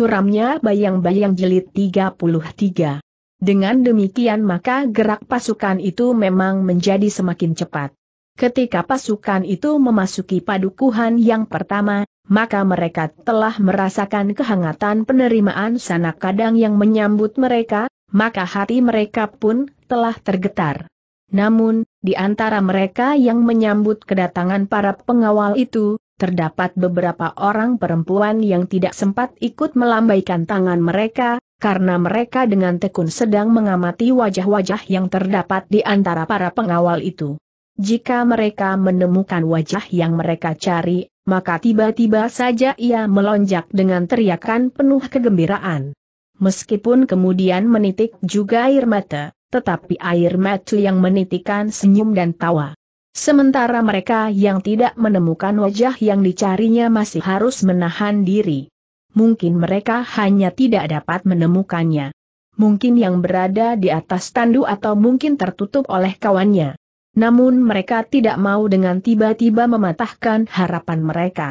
suramnya bayang-bayang jelit 33. Dengan demikian maka gerak pasukan itu memang menjadi semakin cepat. Ketika pasukan itu memasuki padukuhan yang pertama, maka mereka telah merasakan kehangatan penerimaan sanak kadang yang menyambut mereka, maka hati mereka pun telah tergetar. Namun, di antara mereka yang menyambut kedatangan para pengawal itu, terdapat beberapa orang perempuan yang tidak sempat ikut melambaikan tangan mereka, karena mereka dengan tekun sedang mengamati wajah-wajah yang terdapat di antara para pengawal itu. Jika mereka menemukan wajah yang mereka cari, maka tiba-tiba saja ia melonjak dengan teriakan penuh kegembiraan. Meskipun kemudian menitik juga air mata, tetapi air mata yang menitikan senyum dan tawa. Sementara mereka yang tidak menemukan wajah yang dicarinya masih harus menahan diri. Mungkin mereka hanya tidak dapat menemukannya. Mungkin yang berada di atas tandu atau mungkin tertutup oleh kawannya. Namun mereka tidak mau dengan tiba-tiba mematahkan harapan mereka.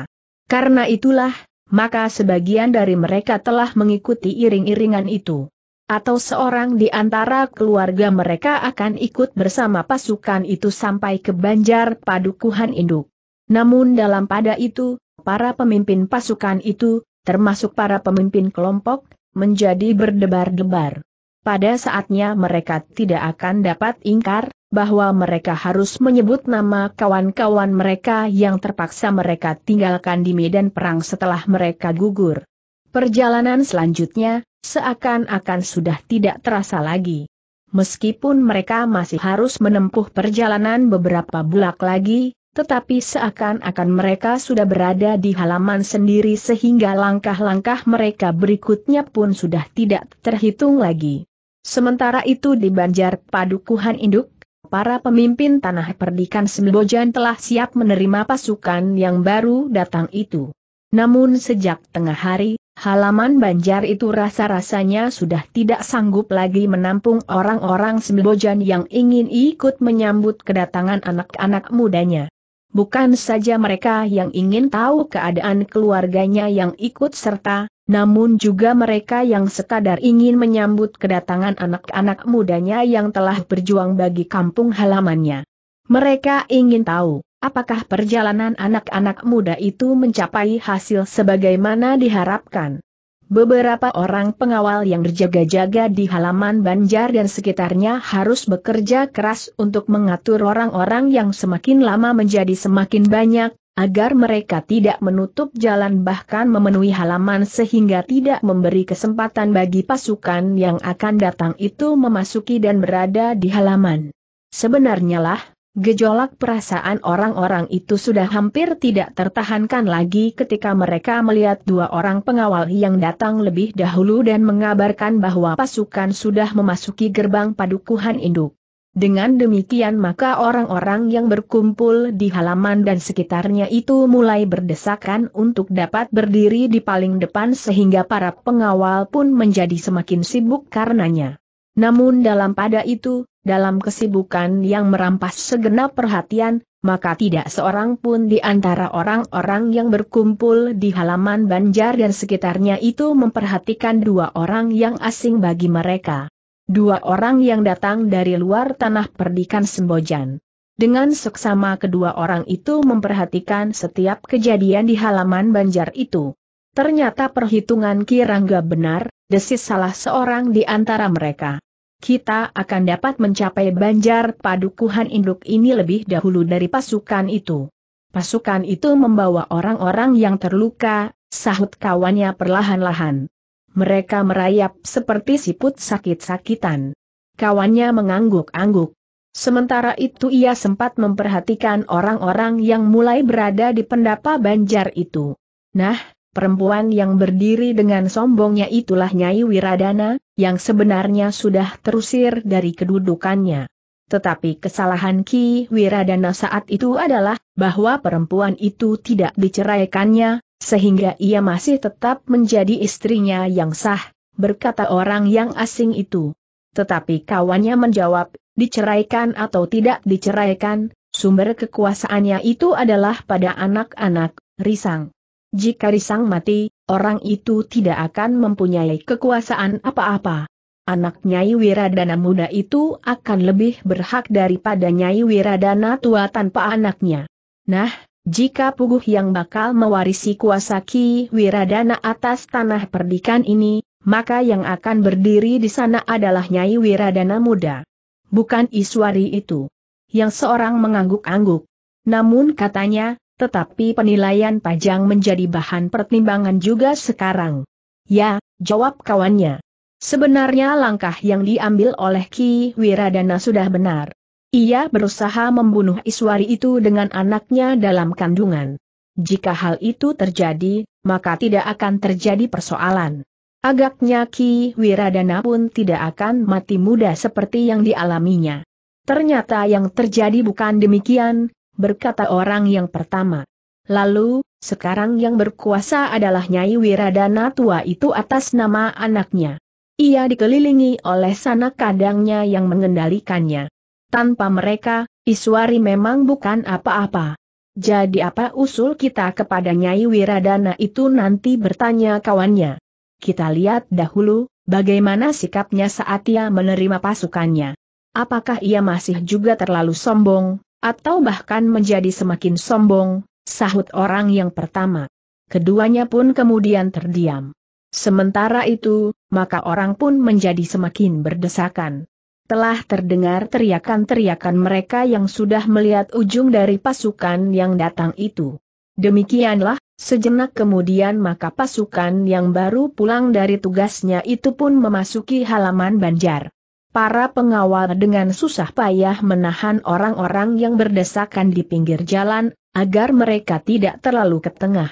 Karena itulah, maka sebagian dari mereka telah mengikuti iring-iringan itu atau seorang di antara keluarga mereka akan ikut bersama pasukan itu sampai ke Banjar Padukuhan Induk. Namun dalam pada itu, para pemimpin pasukan itu, termasuk para pemimpin kelompok, menjadi berdebar-debar. Pada saatnya mereka tidak akan dapat ingkar, bahwa mereka harus menyebut nama kawan-kawan mereka yang terpaksa mereka tinggalkan di medan perang setelah mereka gugur. Perjalanan selanjutnya, seakan-akan sudah tidak terasa lagi. Meskipun mereka masih harus menempuh perjalanan beberapa bulak lagi, tetapi seakan-akan mereka sudah berada di halaman sendiri sehingga langkah-langkah mereka berikutnya pun sudah tidak terhitung lagi. Sementara itu di Banjar Padukuhan Induk, para pemimpin tanah perdikan Sembojan telah siap menerima pasukan yang baru datang itu. Namun sejak tengah hari, Halaman Banjar itu rasa-rasanya sudah tidak sanggup lagi menampung orang-orang Sembojan yang ingin ikut menyambut kedatangan anak-anak mudanya. Bukan saja mereka yang ingin tahu keadaan keluarganya yang ikut serta, namun juga mereka yang sekadar ingin menyambut kedatangan anak-anak mudanya yang telah berjuang bagi kampung halamannya. Mereka ingin tahu Apakah perjalanan anak-anak muda itu mencapai hasil sebagaimana diharapkan? Beberapa orang pengawal yang berjaga-jaga di halaman Banjar dan sekitarnya harus bekerja keras untuk mengatur orang-orang yang semakin lama menjadi semakin banyak, agar mereka tidak menutup jalan bahkan memenuhi halaman sehingga tidak memberi kesempatan bagi pasukan yang akan datang itu memasuki dan berada di halaman. Sebenarnya lah, Gejolak perasaan orang-orang itu sudah hampir tidak tertahankan lagi ketika mereka melihat dua orang pengawal yang datang lebih dahulu dan mengabarkan bahwa pasukan sudah memasuki gerbang padukuhan induk. Dengan demikian maka orang-orang yang berkumpul di halaman dan sekitarnya itu mulai berdesakan untuk dapat berdiri di paling depan sehingga para pengawal pun menjadi semakin sibuk karenanya. Namun dalam pada itu, dalam kesibukan yang merampas segenap perhatian, maka tidak seorang pun di antara orang-orang yang berkumpul di halaman Banjar dan sekitarnya itu memperhatikan dua orang yang asing bagi mereka. Dua orang yang datang dari luar tanah perdikan Sembojan. Dengan seksama kedua orang itu memperhatikan setiap kejadian di halaman Banjar itu. Ternyata perhitungan Kirangga benar, desis salah seorang di antara mereka kita akan dapat mencapai banjar padukuhan induk ini lebih dahulu dari pasukan itu. Pasukan itu membawa orang-orang yang terluka, sahut kawannya perlahan-lahan. Mereka merayap seperti siput sakit-sakitan. Kawannya mengangguk-angguk. Sementara itu ia sempat memperhatikan orang-orang yang mulai berada di pendapa banjar itu. Nah, Perempuan yang berdiri dengan sombongnya itulah Nyai Wiradana, yang sebenarnya sudah terusir dari kedudukannya. Tetapi kesalahan Ki Wiradana saat itu adalah, bahwa perempuan itu tidak diceraikannya, sehingga ia masih tetap menjadi istrinya yang sah, berkata orang yang asing itu. Tetapi kawannya menjawab, diceraikan atau tidak diceraikan, sumber kekuasaannya itu adalah pada anak-anak, risang. Jika Risang mati, orang itu tidak akan mempunyai kekuasaan apa-apa. Anak Nyai Wiradana muda itu akan lebih berhak daripada Nyai Wiradana tua tanpa anaknya. Nah, jika Puguh yang bakal mewarisi kuasa Ki Wiradana atas tanah perdikan ini, maka yang akan berdiri di sana adalah Nyai Wiradana muda. Bukan Iswari itu. Yang seorang mengangguk-angguk. Namun katanya, tetapi penilaian pajang menjadi bahan pertimbangan juga sekarang. Ya, jawab kawannya. Sebenarnya langkah yang diambil oleh Ki Wiradana sudah benar. Ia berusaha membunuh Iswari itu dengan anaknya dalam kandungan. Jika hal itu terjadi, maka tidak akan terjadi persoalan. Agaknya Ki Wiradana pun tidak akan mati muda seperti yang dialaminya. Ternyata yang terjadi bukan demikian, berkata orang yang pertama. Lalu, sekarang yang berkuasa adalah Nyai Wiradana tua itu atas nama anaknya. Ia dikelilingi oleh sanak kadangnya yang mengendalikannya. Tanpa mereka, Iswari memang bukan apa-apa. Jadi apa usul kita kepada Nyai Wiradana itu nanti bertanya kawannya. Kita lihat dahulu, bagaimana sikapnya saat ia menerima pasukannya. Apakah ia masih juga terlalu sombong, atau bahkan menjadi semakin sombong, sahut orang yang pertama. Keduanya pun kemudian terdiam. Sementara itu, maka orang pun menjadi semakin berdesakan. Telah terdengar teriakan-teriakan mereka yang sudah melihat ujung dari pasukan yang datang itu. Demikianlah, sejenak kemudian maka pasukan yang baru pulang dari tugasnya itu pun memasuki halaman Banjar. Para pengawal dengan susah payah menahan orang-orang yang berdesakan di pinggir jalan, agar mereka tidak terlalu ke tengah.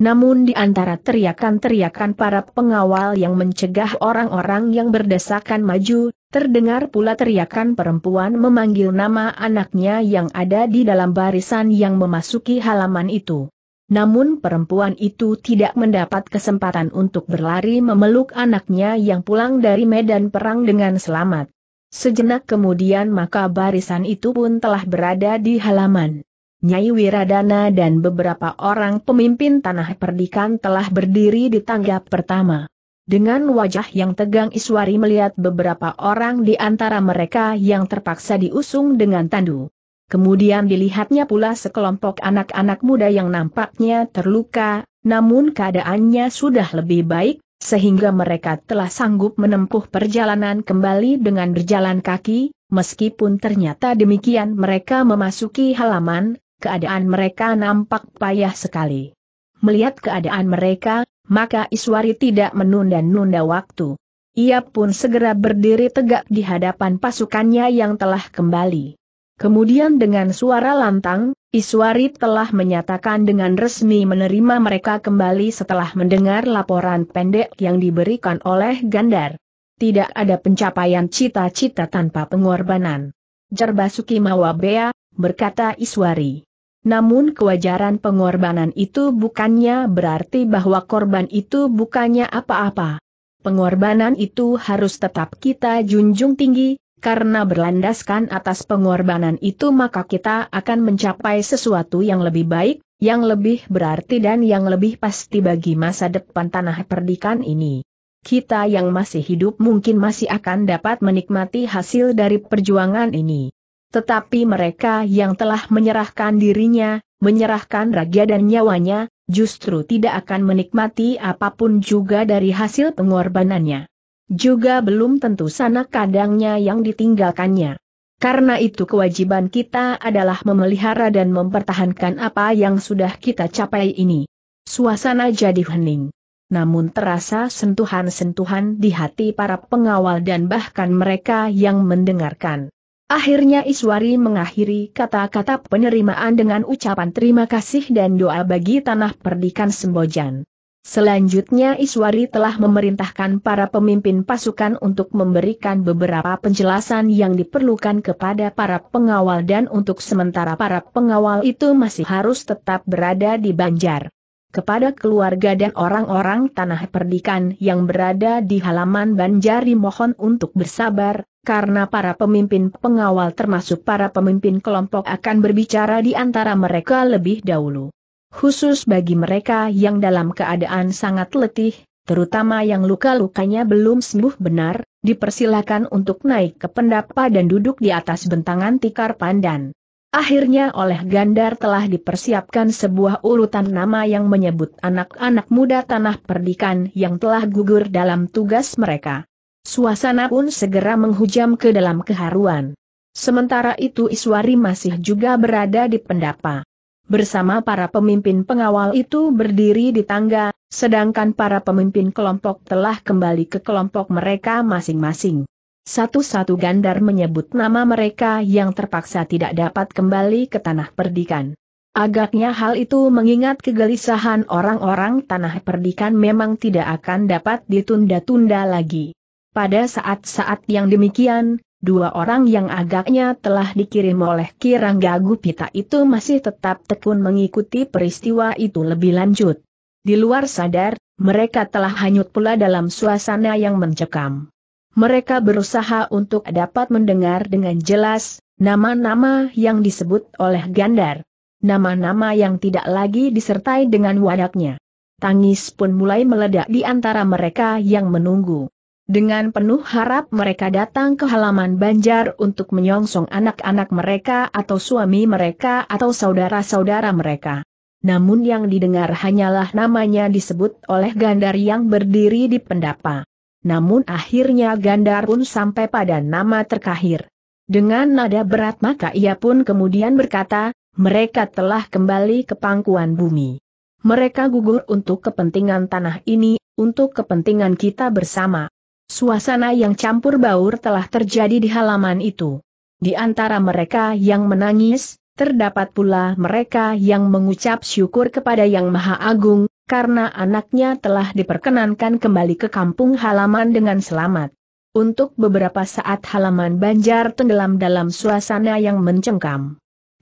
Namun di antara teriakan-teriakan para pengawal yang mencegah orang-orang yang berdesakan maju, terdengar pula teriakan perempuan memanggil nama anaknya yang ada di dalam barisan yang memasuki halaman itu. Namun perempuan itu tidak mendapat kesempatan untuk berlari memeluk anaknya yang pulang dari medan perang dengan selamat. Sejenak kemudian maka barisan itu pun telah berada di halaman. Nyai Wiradana dan beberapa orang pemimpin tanah perdikan telah berdiri di tangga pertama. Dengan wajah yang tegang Iswari melihat beberapa orang di antara mereka yang terpaksa diusung dengan tandu. Kemudian dilihatnya pula sekelompok anak-anak muda yang nampaknya terluka, namun keadaannya sudah lebih baik, sehingga mereka telah sanggup menempuh perjalanan kembali dengan berjalan kaki, meskipun ternyata demikian mereka memasuki halaman, keadaan mereka nampak payah sekali. Melihat keadaan mereka, maka Iswari tidak menunda-nunda waktu. Ia pun segera berdiri tegak di hadapan pasukannya yang telah kembali. Kemudian dengan suara lantang, Iswari telah menyatakan dengan resmi menerima mereka kembali setelah mendengar laporan pendek yang diberikan oleh Gandar. Tidak ada pencapaian cita-cita tanpa pengorbanan. Jerbasuki Mawabea, berkata Iswari. Namun kewajaran pengorbanan itu bukannya berarti bahwa korban itu bukannya apa-apa. Pengorbanan itu harus tetap kita junjung tinggi, karena berlandaskan atas pengorbanan itu maka kita akan mencapai sesuatu yang lebih baik, yang lebih berarti dan yang lebih pasti bagi masa depan tanah perdikan ini. Kita yang masih hidup mungkin masih akan dapat menikmati hasil dari perjuangan ini. Tetapi mereka yang telah menyerahkan dirinya, menyerahkan raga dan nyawanya, justru tidak akan menikmati apapun juga dari hasil pengorbanannya. Juga belum tentu sanak kadangnya yang ditinggalkannya. Karena itu kewajiban kita adalah memelihara dan mempertahankan apa yang sudah kita capai ini. Suasana jadi hening. Namun terasa sentuhan-sentuhan di hati para pengawal dan bahkan mereka yang mendengarkan. Akhirnya Iswari mengakhiri kata-kata penerimaan dengan ucapan terima kasih dan doa bagi tanah perdikan Sembojan. Selanjutnya Iswari telah memerintahkan para pemimpin pasukan untuk memberikan beberapa penjelasan yang diperlukan kepada para pengawal dan untuk sementara para pengawal itu masih harus tetap berada di Banjar. Kepada keluarga dan orang-orang tanah perdikan yang berada di halaman Banjari mohon untuk bersabar, karena para pemimpin pengawal termasuk para pemimpin kelompok akan berbicara di antara mereka lebih dahulu khusus bagi mereka yang dalam keadaan sangat letih, terutama yang luka-lukanya belum sembuh benar, dipersilakan untuk naik ke pendapa dan duduk di atas bentangan tikar pandan. Akhirnya oleh Gandar telah dipersiapkan sebuah urutan nama yang menyebut anak-anak muda tanah perdikan yang telah gugur dalam tugas mereka. Suasana pun segera menghujam ke dalam keharuan. Sementara itu Iswari masih juga berada di pendapa bersama para pemimpin pengawal itu berdiri di tangga, sedangkan para pemimpin kelompok telah kembali ke kelompok mereka masing-masing. Satu-satu gandar menyebut nama mereka yang terpaksa tidak dapat kembali ke tanah perdikan. Agaknya hal itu mengingat kegelisahan orang-orang tanah perdikan memang tidak akan dapat ditunda-tunda lagi. Pada saat-saat yang demikian, dua orang yang agaknya telah dikirim oleh Kirangga Gupita itu masih tetap tekun mengikuti peristiwa itu lebih lanjut. Di luar sadar, mereka telah hanyut pula dalam suasana yang mencekam. Mereka berusaha untuk dapat mendengar dengan jelas nama-nama yang disebut oleh Gandar. Nama-nama yang tidak lagi disertai dengan wadaknya. Tangis pun mulai meledak di antara mereka yang menunggu. Dengan penuh harap mereka datang ke halaman Banjar untuk menyongsong anak-anak mereka atau suami mereka atau saudara-saudara mereka. Namun yang didengar hanyalah namanya disebut oleh Gandar yang berdiri di pendapa. Namun akhirnya Gandar pun sampai pada nama terkahir. Dengan nada berat maka ia pun kemudian berkata, mereka telah kembali ke pangkuan bumi. Mereka gugur untuk kepentingan tanah ini, untuk kepentingan kita bersama. Suasana yang campur baur telah terjadi di halaman itu. Di antara mereka yang menangis, terdapat pula mereka yang mengucap syukur kepada Yang Maha Agung, karena anaknya telah diperkenankan kembali ke kampung halaman dengan selamat. Untuk beberapa saat halaman Banjar tenggelam dalam suasana yang mencengkam.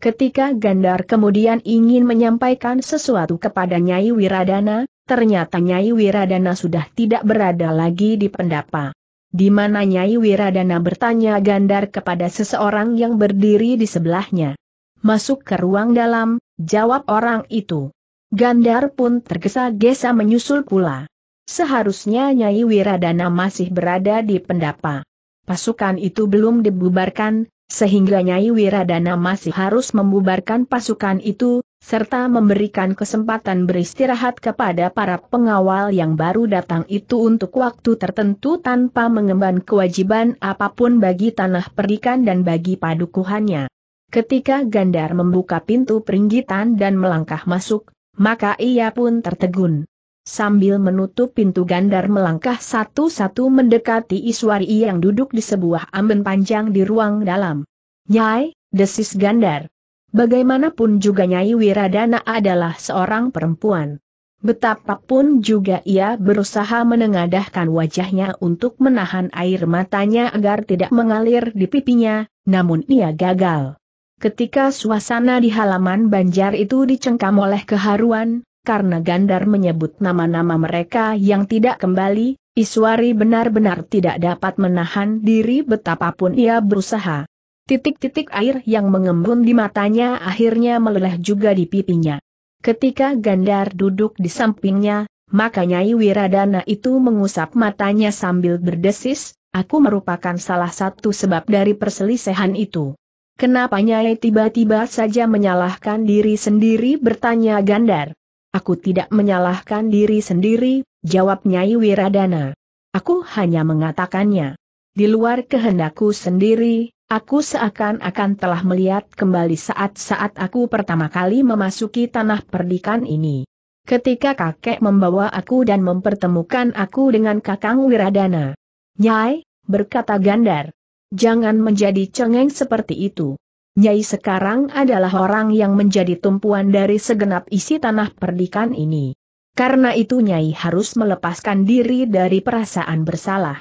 Ketika Gandar kemudian ingin menyampaikan sesuatu kepada Nyai Wiradana, ternyata Nyai Wiradana sudah tidak berada lagi di pendapa. Di mana Nyai Wiradana bertanya gandar kepada seseorang yang berdiri di sebelahnya. Masuk ke ruang dalam, jawab orang itu. Gandar pun tergesa-gesa menyusul pula. Seharusnya Nyai Wiradana masih berada di pendapa. Pasukan itu belum dibubarkan, sehingga Nyai Wiradana masih harus membubarkan pasukan itu, serta memberikan kesempatan beristirahat kepada para pengawal yang baru datang itu untuk waktu tertentu tanpa mengemban kewajiban apapun bagi tanah perdikan dan bagi padukuhannya. Ketika Gandar membuka pintu peringgitan dan melangkah masuk, maka ia pun tertegun. Sambil menutup pintu gandar melangkah satu-satu mendekati Iswari yang duduk di sebuah amben panjang di ruang dalam. Nyai, desis gandar. Bagaimanapun juga Nyai Wiradana adalah seorang perempuan. Betapapun juga ia berusaha menengadahkan wajahnya untuk menahan air matanya agar tidak mengalir di pipinya, namun ia gagal. Ketika suasana di halaman banjar itu dicengkam oleh keharuan, karena Gandar menyebut nama-nama mereka yang tidak kembali, Iswari benar-benar tidak dapat menahan diri betapapun ia berusaha. Titik-titik air yang mengembun di matanya akhirnya meleleh juga di pipinya. Ketika Gandar duduk di sampingnya, maka Nyai Wiradana itu mengusap matanya sambil berdesis, aku merupakan salah satu sebab dari perselisihan itu. Kenapa Nyai tiba-tiba saja menyalahkan diri sendiri bertanya Gandar? Aku tidak menyalahkan diri sendiri, jawab Nyai Wiradana. Aku hanya mengatakannya. Di luar kehendakku sendiri, aku seakan-akan telah melihat kembali saat-saat aku pertama kali memasuki tanah perdikan ini. Ketika kakek membawa aku dan mempertemukan aku dengan kakang Wiradana. Nyai, berkata Gandar. Jangan menjadi cengeng seperti itu. Nyai sekarang adalah orang yang menjadi tumpuan dari segenap isi tanah perdikan ini. Karena itu Nyai harus melepaskan diri dari perasaan bersalah.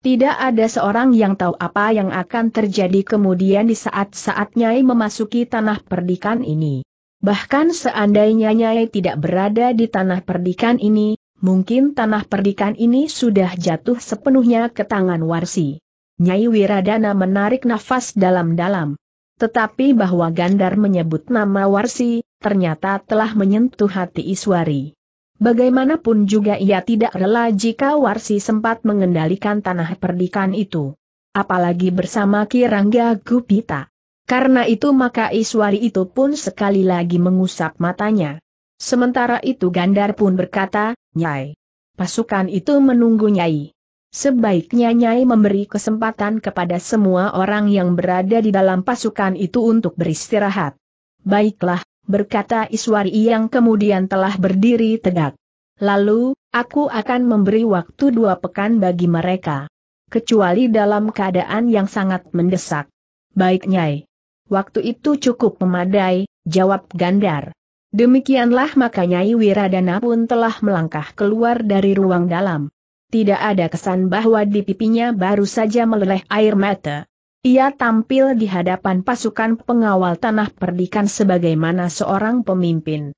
Tidak ada seorang yang tahu apa yang akan terjadi kemudian di saat-saat Nyai memasuki tanah perdikan ini. Bahkan seandainya Nyai tidak berada di tanah perdikan ini, mungkin tanah perdikan ini sudah jatuh sepenuhnya ke tangan Warsi. Nyai Wiradana menarik nafas dalam-dalam. Tetapi bahwa Gandar menyebut nama Warsi, ternyata telah menyentuh hati Iswari. Bagaimanapun juga ia tidak rela jika Warsi sempat mengendalikan tanah perdikan itu. Apalagi bersama Kirangga Gupita. Karena itu maka Iswari itu pun sekali lagi mengusap matanya. Sementara itu Gandar pun berkata, Nyai. Pasukan itu menunggu Nyai. Sebaiknya Nyai memberi kesempatan kepada semua orang yang berada di dalam pasukan itu untuk beristirahat. Baiklah, berkata Iswari yang kemudian telah berdiri tegak. Lalu, aku akan memberi waktu dua pekan bagi mereka. Kecuali dalam keadaan yang sangat mendesak. Baik Nyai. Waktu itu cukup memadai, jawab Gandar. Demikianlah maka Nyai Wiradana pun telah melangkah keluar dari ruang dalam tidak ada kesan bahwa di pipinya baru saja meleleh air mata. Ia tampil di hadapan pasukan pengawal tanah perdikan sebagaimana seorang pemimpin.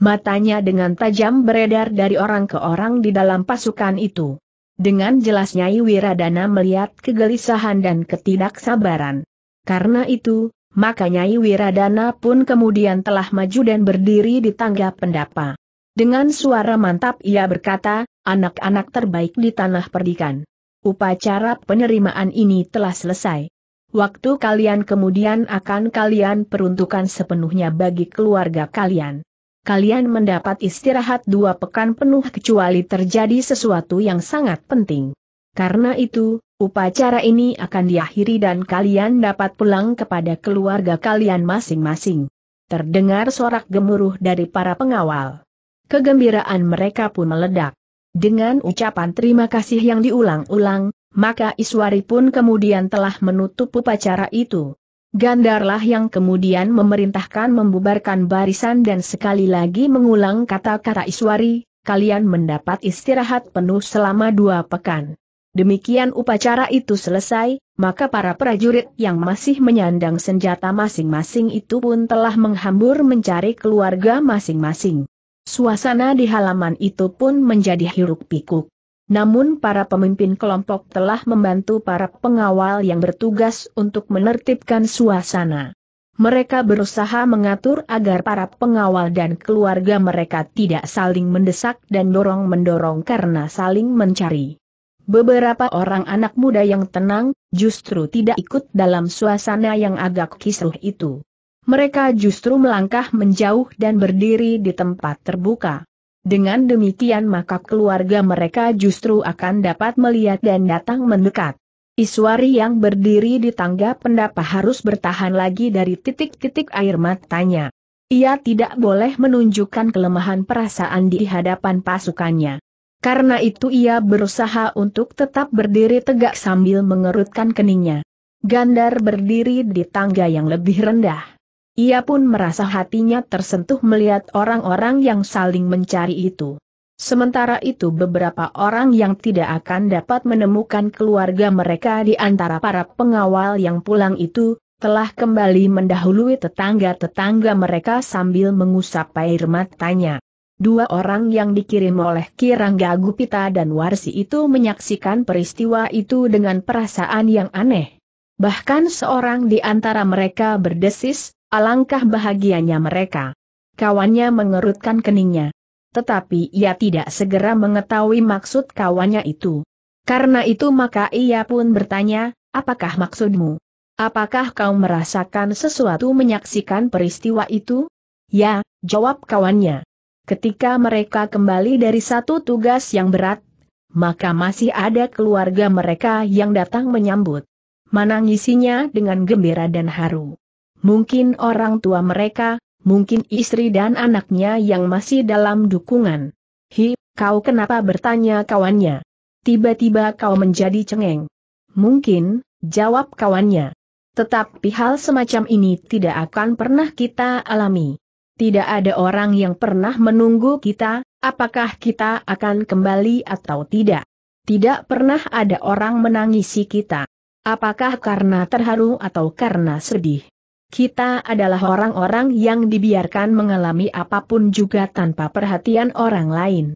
Matanya dengan tajam beredar dari orang ke orang di dalam pasukan itu. Dengan jelas Nyai Wiradana melihat kegelisahan dan ketidaksabaran. Karena itu, maka Nyai Wiradana pun kemudian telah maju dan berdiri di tangga pendapa. Dengan suara mantap ia berkata, anak-anak terbaik di tanah perdikan. Upacara penerimaan ini telah selesai. Waktu kalian kemudian akan kalian peruntukan sepenuhnya bagi keluarga kalian. Kalian mendapat istirahat dua pekan penuh kecuali terjadi sesuatu yang sangat penting. Karena itu, upacara ini akan diakhiri dan kalian dapat pulang kepada keluarga kalian masing-masing. Terdengar sorak gemuruh dari para pengawal. Kegembiraan mereka pun meledak. Dengan ucapan terima kasih yang diulang-ulang, maka Iswari pun kemudian telah menutup upacara itu. Gandarlah yang kemudian memerintahkan membubarkan barisan dan sekali lagi mengulang kata-kata Iswari, kalian mendapat istirahat penuh selama dua pekan. Demikian upacara itu selesai, maka para prajurit yang masih menyandang senjata masing-masing itu pun telah menghambur mencari keluarga masing-masing. Suasana di halaman itu pun menjadi hiruk pikuk. Namun para pemimpin kelompok telah membantu para pengawal yang bertugas untuk menertibkan suasana. Mereka berusaha mengatur agar para pengawal dan keluarga mereka tidak saling mendesak dan dorong-mendorong karena saling mencari. Beberapa orang anak muda yang tenang, justru tidak ikut dalam suasana yang agak kisruh itu mereka justru melangkah menjauh dan berdiri di tempat terbuka. Dengan demikian maka keluarga mereka justru akan dapat melihat dan datang mendekat. Iswari yang berdiri di tangga pendapa harus bertahan lagi dari titik-titik air matanya. Ia tidak boleh menunjukkan kelemahan perasaan di hadapan pasukannya. Karena itu ia berusaha untuk tetap berdiri tegak sambil mengerutkan keningnya. Gandar berdiri di tangga yang lebih rendah. Ia pun merasa hatinya tersentuh melihat orang-orang yang saling mencari itu. Sementara itu beberapa orang yang tidak akan dapat menemukan keluarga mereka di antara para pengawal yang pulang itu, telah kembali mendahului tetangga-tetangga mereka sambil mengusap air matanya. Dua orang yang dikirim oleh Kirangga Gupita dan Warsi itu menyaksikan peristiwa itu dengan perasaan yang aneh. Bahkan seorang di antara mereka berdesis, Alangkah bahagianya mereka. Kawannya mengerutkan keningnya. Tetapi ia tidak segera mengetahui maksud kawannya itu. Karena itu maka ia pun bertanya, apakah maksudmu? Apakah kau merasakan sesuatu menyaksikan peristiwa itu? Ya, jawab kawannya. Ketika mereka kembali dari satu tugas yang berat, maka masih ada keluarga mereka yang datang menyambut. Menangisinya dengan gembira dan haru mungkin orang tua mereka, mungkin istri dan anaknya yang masih dalam dukungan. Hi, kau kenapa bertanya kawannya? Tiba-tiba kau menjadi cengeng. Mungkin, jawab kawannya. Tetapi hal semacam ini tidak akan pernah kita alami. Tidak ada orang yang pernah menunggu kita, apakah kita akan kembali atau tidak. Tidak pernah ada orang menangisi kita. Apakah karena terharu atau karena sedih? Kita adalah orang-orang yang dibiarkan mengalami apapun juga tanpa perhatian orang lain.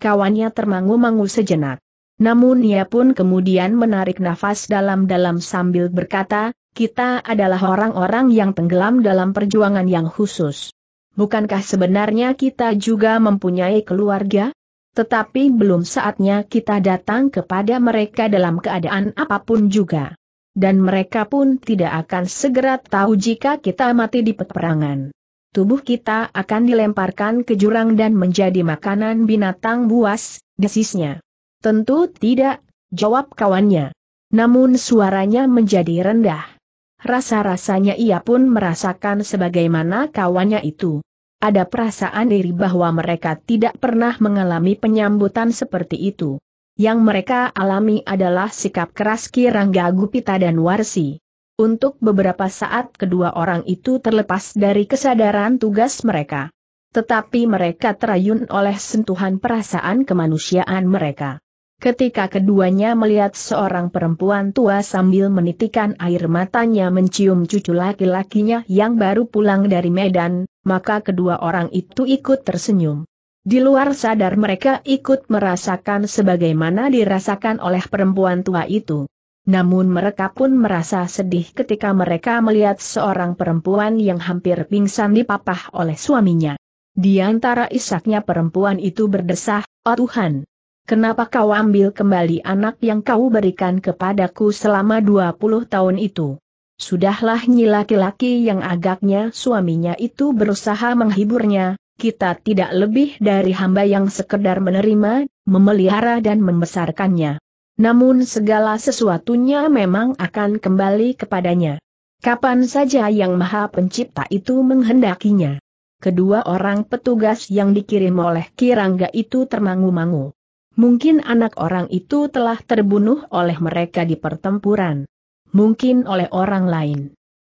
Kawannya termangu-mangu sejenak. Namun ia pun kemudian menarik nafas dalam-dalam sambil berkata, kita adalah orang-orang yang tenggelam dalam perjuangan yang khusus. Bukankah sebenarnya kita juga mempunyai keluarga? Tetapi belum saatnya kita datang kepada mereka dalam keadaan apapun juga dan mereka pun tidak akan segera tahu jika kita mati di peperangan. Tubuh kita akan dilemparkan ke jurang dan menjadi makanan binatang buas, desisnya. Tentu tidak, jawab kawannya. Namun suaranya menjadi rendah. Rasa-rasanya ia pun merasakan sebagaimana kawannya itu ada perasaan diri bahwa mereka tidak pernah mengalami penyambutan seperti itu. Yang mereka alami adalah sikap keras Kirangga Gupita dan Warsi. Untuk beberapa saat kedua orang itu terlepas dari kesadaran tugas mereka. Tetapi mereka terayun oleh sentuhan perasaan kemanusiaan mereka. Ketika keduanya melihat seorang perempuan tua sambil menitikan air matanya mencium cucu laki-lakinya yang baru pulang dari Medan, maka kedua orang itu ikut tersenyum. Di luar sadar mereka ikut merasakan sebagaimana dirasakan oleh perempuan tua itu. Namun mereka pun merasa sedih ketika mereka melihat seorang perempuan yang hampir pingsan dipapah oleh suaminya. Di antara isaknya perempuan itu berdesah, Oh Tuhan! Kenapa kau ambil kembali anak yang kau berikan kepadaku selama 20 tahun itu? Sudahlah nyi laki-laki yang agaknya suaminya itu berusaha menghiburnya, kita tidak lebih dari hamba yang sekedar menerima, memelihara dan membesarkannya. Namun segala sesuatunya memang akan kembali kepadanya. Kapan saja yang maha pencipta itu menghendakinya. Kedua orang petugas yang dikirim oleh Kirangga itu termangu-mangu. Mungkin anak orang itu telah terbunuh oleh mereka di pertempuran. Mungkin oleh orang lain.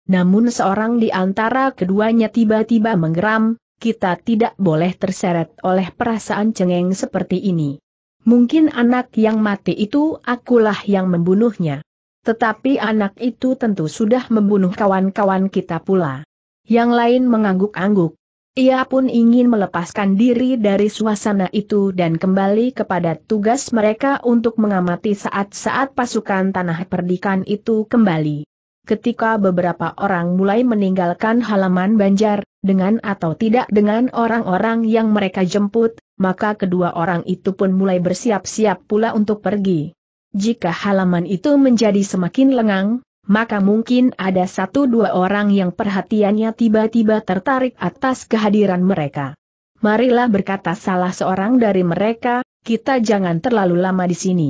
Namun seorang di antara keduanya tiba-tiba menggeram, kita tidak boleh terseret oleh perasaan cengeng seperti ini. Mungkin anak yang mati itu akulah yang membunuhnya. Tetapi anak itu tentu sudah membunuh kawan-kawan kita pula. Yang lain mengangguk-angguk. Ia pun ingin melepaskan diri dari suasana itu dan kembali kepada tugas mereka untuk mengamati saat-saat pasukan tanah perdikan itu kembali ketika beberapa orang mulai meninggalkan halaman Banjar, dengan atau tidak dengan orang-orang yang mereka jemput, maka kedua orang itu pun mulai bersiap-siap pula untuk pergi. Jika halaman itu menjadi semakin lengang, maka mungkin ada satu dua orang yang perhatiannya tiba-tiba tertarik atas kehadiran mereka. Marilah berkata salah seorang dari mereka, kita jangan terlalu lama di sini.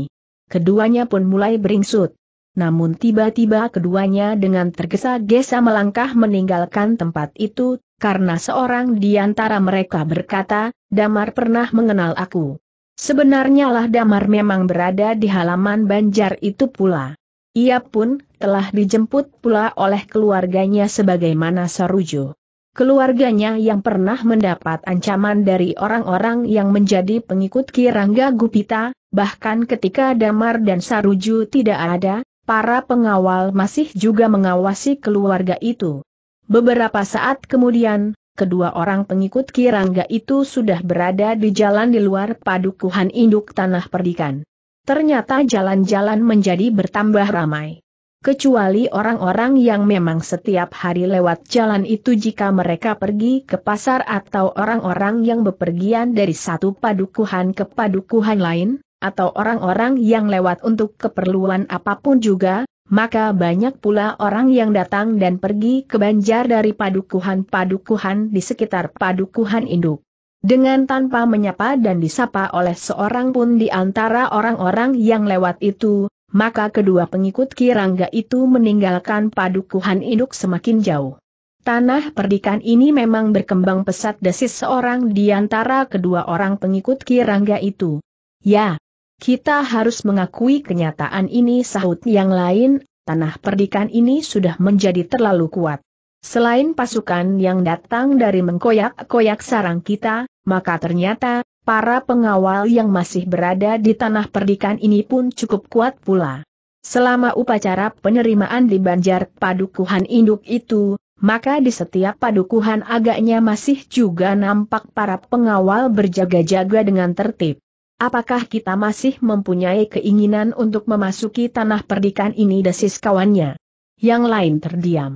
Keduanya pun mulai beringsut namun tiba-tiba keduanya dengan tergesa-gesa melangkah meninggalkan tempat itu, karena seorang di antara mereka berkata, Damar pernah mengenal aku. Sebenarnya lah Damar memang berada di halaman Banjar itu pula. Ia pun telah dijemput pula oleh keluarganya sebagaimana Sarujo. Keluarganya yang pernah mendapat ancaman dari orang-orang yang menjadi pengikut Kirangga Gupita, bahkan ketika Damar dan Saruju tidak ada, para pengawal masih juga mengawasi keluarga itu. Beberapa saat kemudian, kedua orang pengikut Kirangga itu sudah berada di jalan di luar padukuhan induk tanah perdikan. Ternyata jalan-jalan menjadi bertambah ramai. Kecuali orang-orang yang memang setiap hari lewat jalan itu jika mereka pergi ke pasar atau orang-orang yang bepergian dari satu padukuhan ke padukuhan lain, atau orang-orang yang lewat untuk keperluan apapun juga, maka banyak pula orang yang datang dan pergi ke banjar dari padukuhan-padukuhan di sekitar padukuhan induk. Dengan tanpa menyapa dan disapa oleh seorang pun di antara orang-orang yang lewat itu, maka kedua pengikut Kirangga itu meninggalkan padukuhan induk semakin jauh. Tanah perdikan ini memang berkembang pesat desis seorang di antara kedua orang pengikut Kirangga itu. Ya, kita harus mengakui kenyataan ini sahut yang lain, tanah perdikan ini sudah menjadi terlalu kuat. Selain pasukan yang datang dari mengkoyak-koyak sarang kita, maka ternyata, para pengawal yang masih berada di tanah perdikan ini pun cukup kuat pula. Selama upacara penerimaan di Banjar Padukuhan Induk itu, maka di setiap padukuhan agaknya masih juga nampak para pengawal berjaga-jaga dengan tertib. Apakah kita masih mempunyai keinginan untuk memasuki tanah perdikan ini desis kawannya? Yang lain terdiam.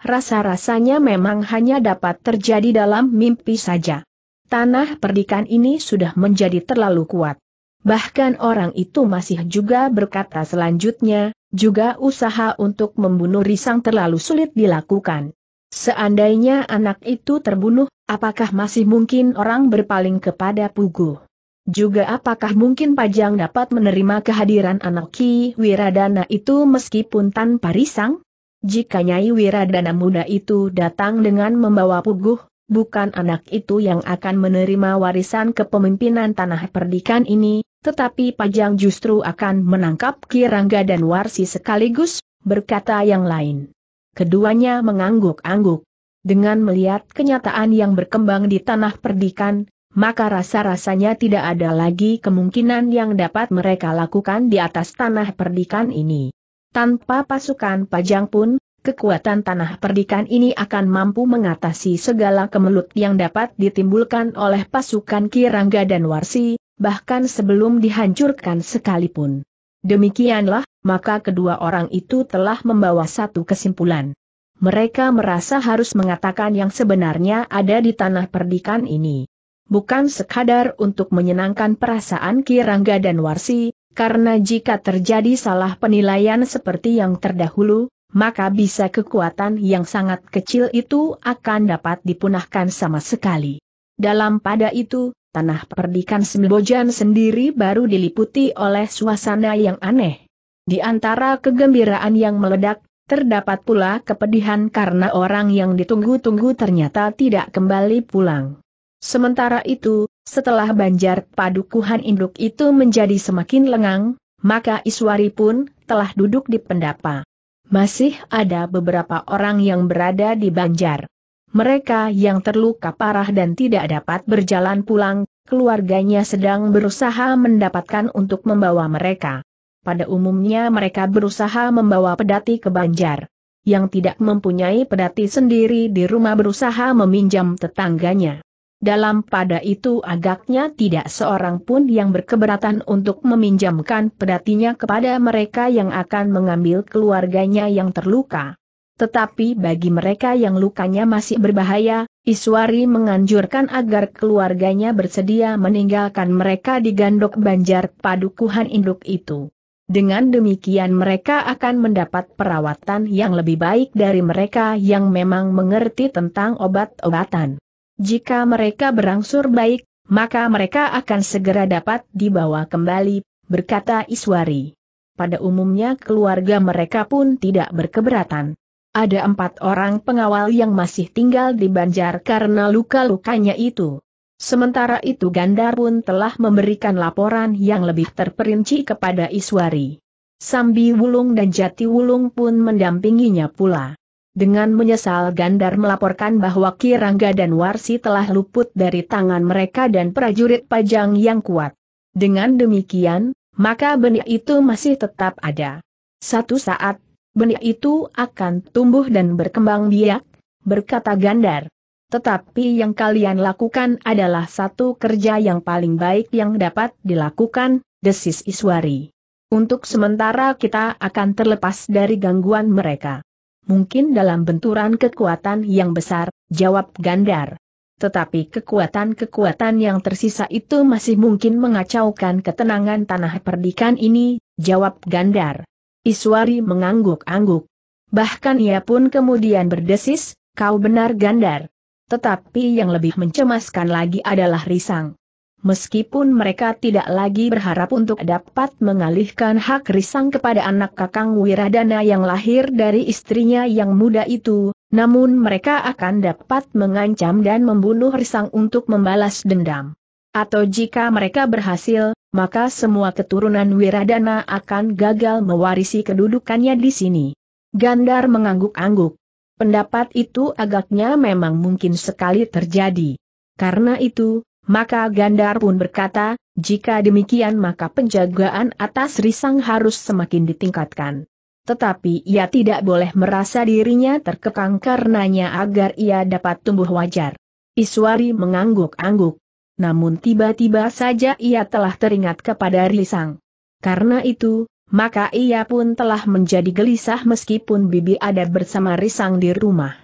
Rasa-rasanya memang hanya dapat terjadi dalam mimpi saja. Tanah perdikan ini sudah menjadi terlalu kuat. Bahkan orang itu masih juga berkata selanjutnya, juga usaha untuk membunuh Risang terlalu sulit dilakukan. Seandainya anak itu terbunuh, apakah masih mungkin orang berpaling kepada Puguh? Juga apakah mungkin Pajang dapat menerima kehadiran anak Ki Wiradana itu meskipun tanpa risang? Jika Nyai Wiradana muda itu datang dengan membawa puguh, bukan anak itu yang akan menerima warisan kepemimpinan tanah perdikan ini, tetapi Pajang justru akan menangkap Ki Rangga dan Warsi sekaligus, berkata yang lain. Keduanya mengangguk-angguk. Dengan melihat kenyataan yang berkembang di tanah perdikan, maka rasa-rasanya tidak ada lagi kemungkinan yang dapat mereka lakukan di atas tanah perdikan ini. Tanpa pasukan pajang pun, kekuatan tanah perdikan ini akan mampu mengatasi segala kemelut yang dapat ditimbulkan oleh pasukan Kirangga dan Warsi, bahkan sebelum dihancurkan sekalipun. Demikianlah, maka kedua orang itu telah membawa satu kesimpulan. Mereka merasa harus mengatakan yang sebenarnya ada di tanah perdikan ini bukan sekadar untuk menyenangkan perasaan Kirangga dan Warsi, karena jika terjadi salah penilaian seperti yang terdahulu, maka bisa kekuatan yang sangat kecil itu akan dapat dipunahkan sama sekali. Dalam pada itu, tanah perdikan Sembojan sendiri baru diliputi oleh suasana yang aneh. Di antara kegembiraan yang meledak, terdapat pula kepedihan karena orang yang ditunggu-tunggu ternyata tidak kembali pulang. Sementara itu, setelah banjar padukuhan induk itu menjadi semakin lengang, maka Iswari pun telah duduk di pendapa. Masih ada beberapa orang yang berada di banjar. Mereka yang terluka parah dan tidak dapat berjalan pulang, keluarganya sedang berusaha mendapatkan untuk membawa mereka. Pada umumnya mereka berusaha membawa pedati ke banjar. Yang tidak mempunyai pedati sendiri di rumah berusaha meminjam tetangganya. Dalam pada itu agaknya tidak seorang pun yang berkeberatan untuk meminjamkan pedatinya kepada mereka yang akan mengambil keluarganya yang terluka. Tetapi bagi mereka yang lukanya masih berbahaya, Iswari menganjurkan agar keluarganya bersedia meninggalkan mereka di gandok banjar padukuhan induk itu. Dengan demikian mereka akan mendapat perawatan yang lebih baik dari mereka yang memang mengerti tentang obat-obatan. Jika mereka berangsur baik, maka mereka akan segera dapat dibawa kembali, berkata Iswari. Pada umumnya keluarga mereka pun tidak berkeberatan. Ada empat orang pengawal yang masih tinggal di Banjar karena luka-lukanya itu. Sementara itu Gandar pun telah memberikan laporan yang lebih terperinci kepada Iswari. Sambi Wulung dan Jati Wulung pun mendampinginya pula. Dengan menyesal Gandar melaporkan bahwa Kirangga dan Warsi telah luput dari tangan mereka dan prajurit pajang yang kuat. Dengan demikian, maka benih itu masih tetap ada. Satu saat, benih itu akan tumbuh dan berkembang biak, berkata Gandar. Tetapi yang kalian lakukan adalah satu kerja yang paling baik yang dapat dilakukan, desis Iswari. Untuk sementara kita akan terlepas dari gangguan mereka mungkin dalam benturan kekuatan yang besar, jawab Gandar. Tetapi kekuatan-kekuatan yang tersisa itu masih mungkin mengacaukan ketenangan tanah perdikan ini, jawab Gandar. Iswari mengangguk-angguk. Bahkan ia pun kemudian berdesis, kau benar Gandar. Tetapi yang lebih mencemaskan lagi adalah Risang. Meskipun mereka tidak lagi berharap untuk dapat mengalihkan hak risang kepada anak kakang Wiradana yang lahir dari istrinya yang muda itu, namun mereka akan dapat mengancam dan membunuh risang untuk membalas dendam. Atau jika mereka berhasil, maka semua keturunan Wiradana akan gagal mewarisi kedudukannya di sini. Gandar mengangguk-angguk. Pendapat itu agaknya memang mungkin sekali terjadi. Karena itu, maka Gandar pun berkata, jika demikian maka penjagaan atas risang harus semakin ditingkatkan. Tetapi ia tidak boleh merasa dirinya terkekang karenanya agar ia dapat tumbuh wajar. Iswari mengangguk-angguk. Namun tiba-tiba saja ia telah teringat kepada risang. Karena itu, maka ia pun telah menjadi gelisah meskipun bibi ada bersama risang di rumah.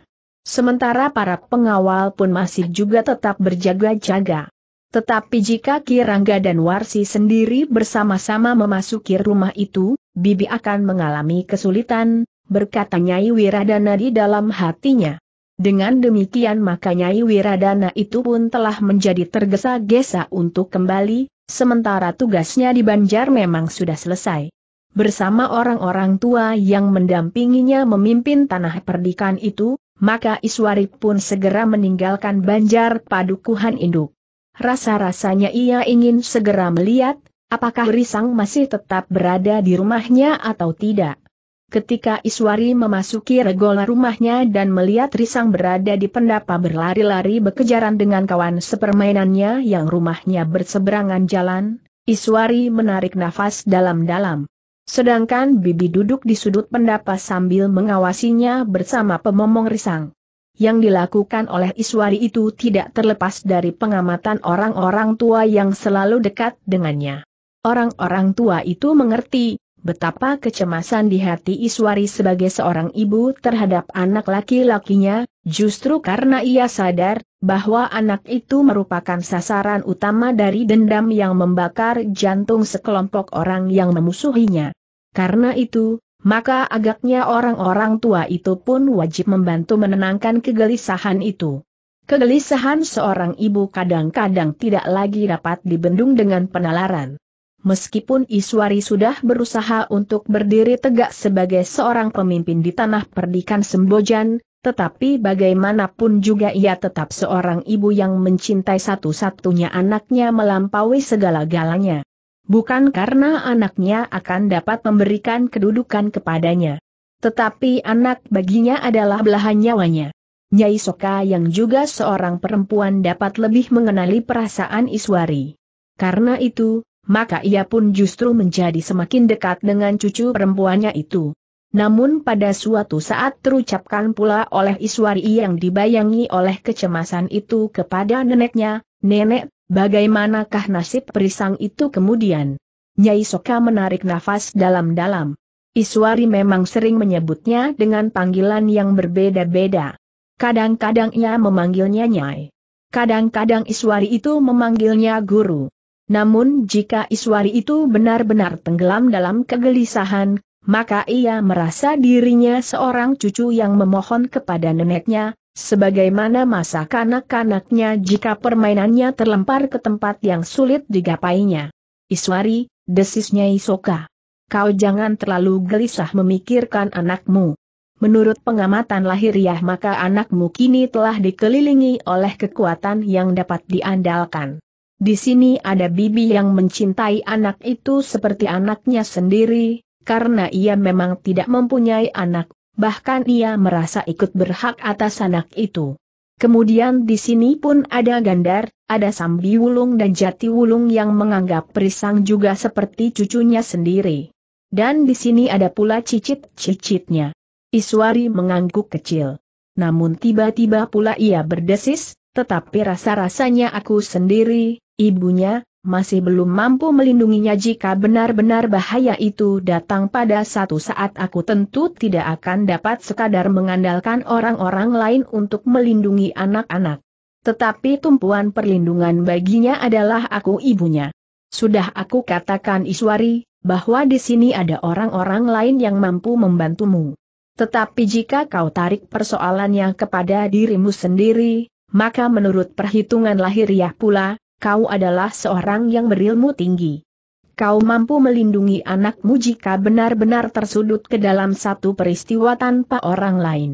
Sementara para pengawal pun masih juga tetap berjaga-jaga. Tetapi jika Kirangga dan Warsi sendiri bersama-sama memasuki rumah itu, Bibi akan mengalami kesulitan, berkata Nyai Wiradana di dalam hatinya. Dengan demikian maka Nyai Wiradana itu pun telah menjadi tergesa-gesa untuk kembali, sementara tugasnya di Banjar memang sudah selesai. Bersama orang-orang tua yang mendampinginya memimpin tanah perdikan itu, maka Iswari pun segera meninggalkan banjar padukuhan induk. Rasa-rasanya ia ingin segera melihat, apakah Risang masih tetap berada di rumahnya atau tidak. Ketika Iswari memasuki regola rumahnya dan melihat Risang berada di pendapa berlari-lari bekejaran dengan kawan sepermainannya yang rumahnya berseberangan jalan, Iswari menarik nafas dalam-dalam. Sedangkan Bibi duduk di sudut pendapat sambil mengawasinya bersama pemomong risang. Yang dilakukan oleh Iswari itu tidak terlepas dari pengamatan orang-orang tua yang selalu dekat dengannya. Orang-orang tua itu mengerti betapa kecemasan di hati Iswari sebagai seorang ibu terhadap anak laki-lakinya, justru karena ia sadar bahwa anak itu merupakan sasaran utama dari dendam yang membakar jantung sekelompok orang yang memusuhinya. Karena itu, maka agaknya orang-orang tua itu pun wajib membantu menenangkan kegelisahan itu. Kegelisahan seorang ibu kadang-kadang tidak lagi dapat dibendung dengan penalaran. Meskipun Iswari sudah berusaha untuk berdiri tegak sebagai seorang pemimpin di tanah perdikan Sembojan, tetapi bagaimanapun juga ia tetap seorang ibu yang mencintai satu-satunya anaknya melampaui segala-galanya. Bukan karena anaknya akan dapat memberikan kedudukan kepadanya. Tetapi anak baginya adalah belahan nyawanya. Nyai Soka yang juga seorang perempuan dapat lebih mengenali perasaan Iswari. Karena itu, maka ia pun justru menjadi semakin dekat dengan cucu perempuannya itu. Namun pada suatu saat terucapkan pula oleh Iswari yang dibayangi oleh kecemasan itu kepada neneknya, Nenek, Bagaimanakah nasib perisang itu kemudian? Nyai Soka menarik nafas dalam-dalam. Iswari memang sering menyebutnya dengan panggilan yang berbeda-beda. Kadang-kadang ia memanggilnya Nyai. Kadang-kadang Iswari itu memanggilnya guru. Namun jika Iswari itu benar-benar tenggelam dalam kegelisahan, maka ia merasa dirinya seorang cucu yang memohon kepada neneknya, Sebagaimana masa kanak-kanaknya jika permainannya terlempar ke tempat yang sulit digapainya. Iswari, desisnya Isoka. Kau jangan terlalu gelisah memikirkan anakmu. Menurut pengamatan lahiriah ya, maka anakmu kini telah dikelilingi oleh kekuatan yang dapat diandalkan. Di sini ada bibi yang mencintai anak itu seperti anaknya sendiri, karena ia memang tidak mempunyai anak bahkan ia merasa ikut berhak atas anak itu. Kemudian di sini pun ada Gandar, ada Sambi Wulung dan Jati Wulung yang menganggap Perisang juga seperti cucunya sendiri. Dan di sini ada pula cicit-cicitnya. Iswari mengangguk kecil. Namun tiba-tiba pula ia berdesis, tetapi rasa-rasanya aku sendiri, ibunya, masih belum mampu melindunginya jika benar-benar bahaya itu datang pada satu saat aku tentu tidak akan dapat sekadar mengandalkan orang-orang lain untuk melindungi anak-anak. Tetapi tumpuan perlindungan baginya adalah aku ibunya. Sudah aku katakan Iswari, bahwa di sini ada orang-orang lain yang mampu membantumu. Tetapi jika kau tarik persoalannya kepada dirimu sendiri, maka menurut perhitungan lahiriah pula, kau adalah seorang yang berilmu tinggi. Kau mampu melindungi anakmu jika benar-benar tersudut ke dalam satu peristiwa tanpa orang lain.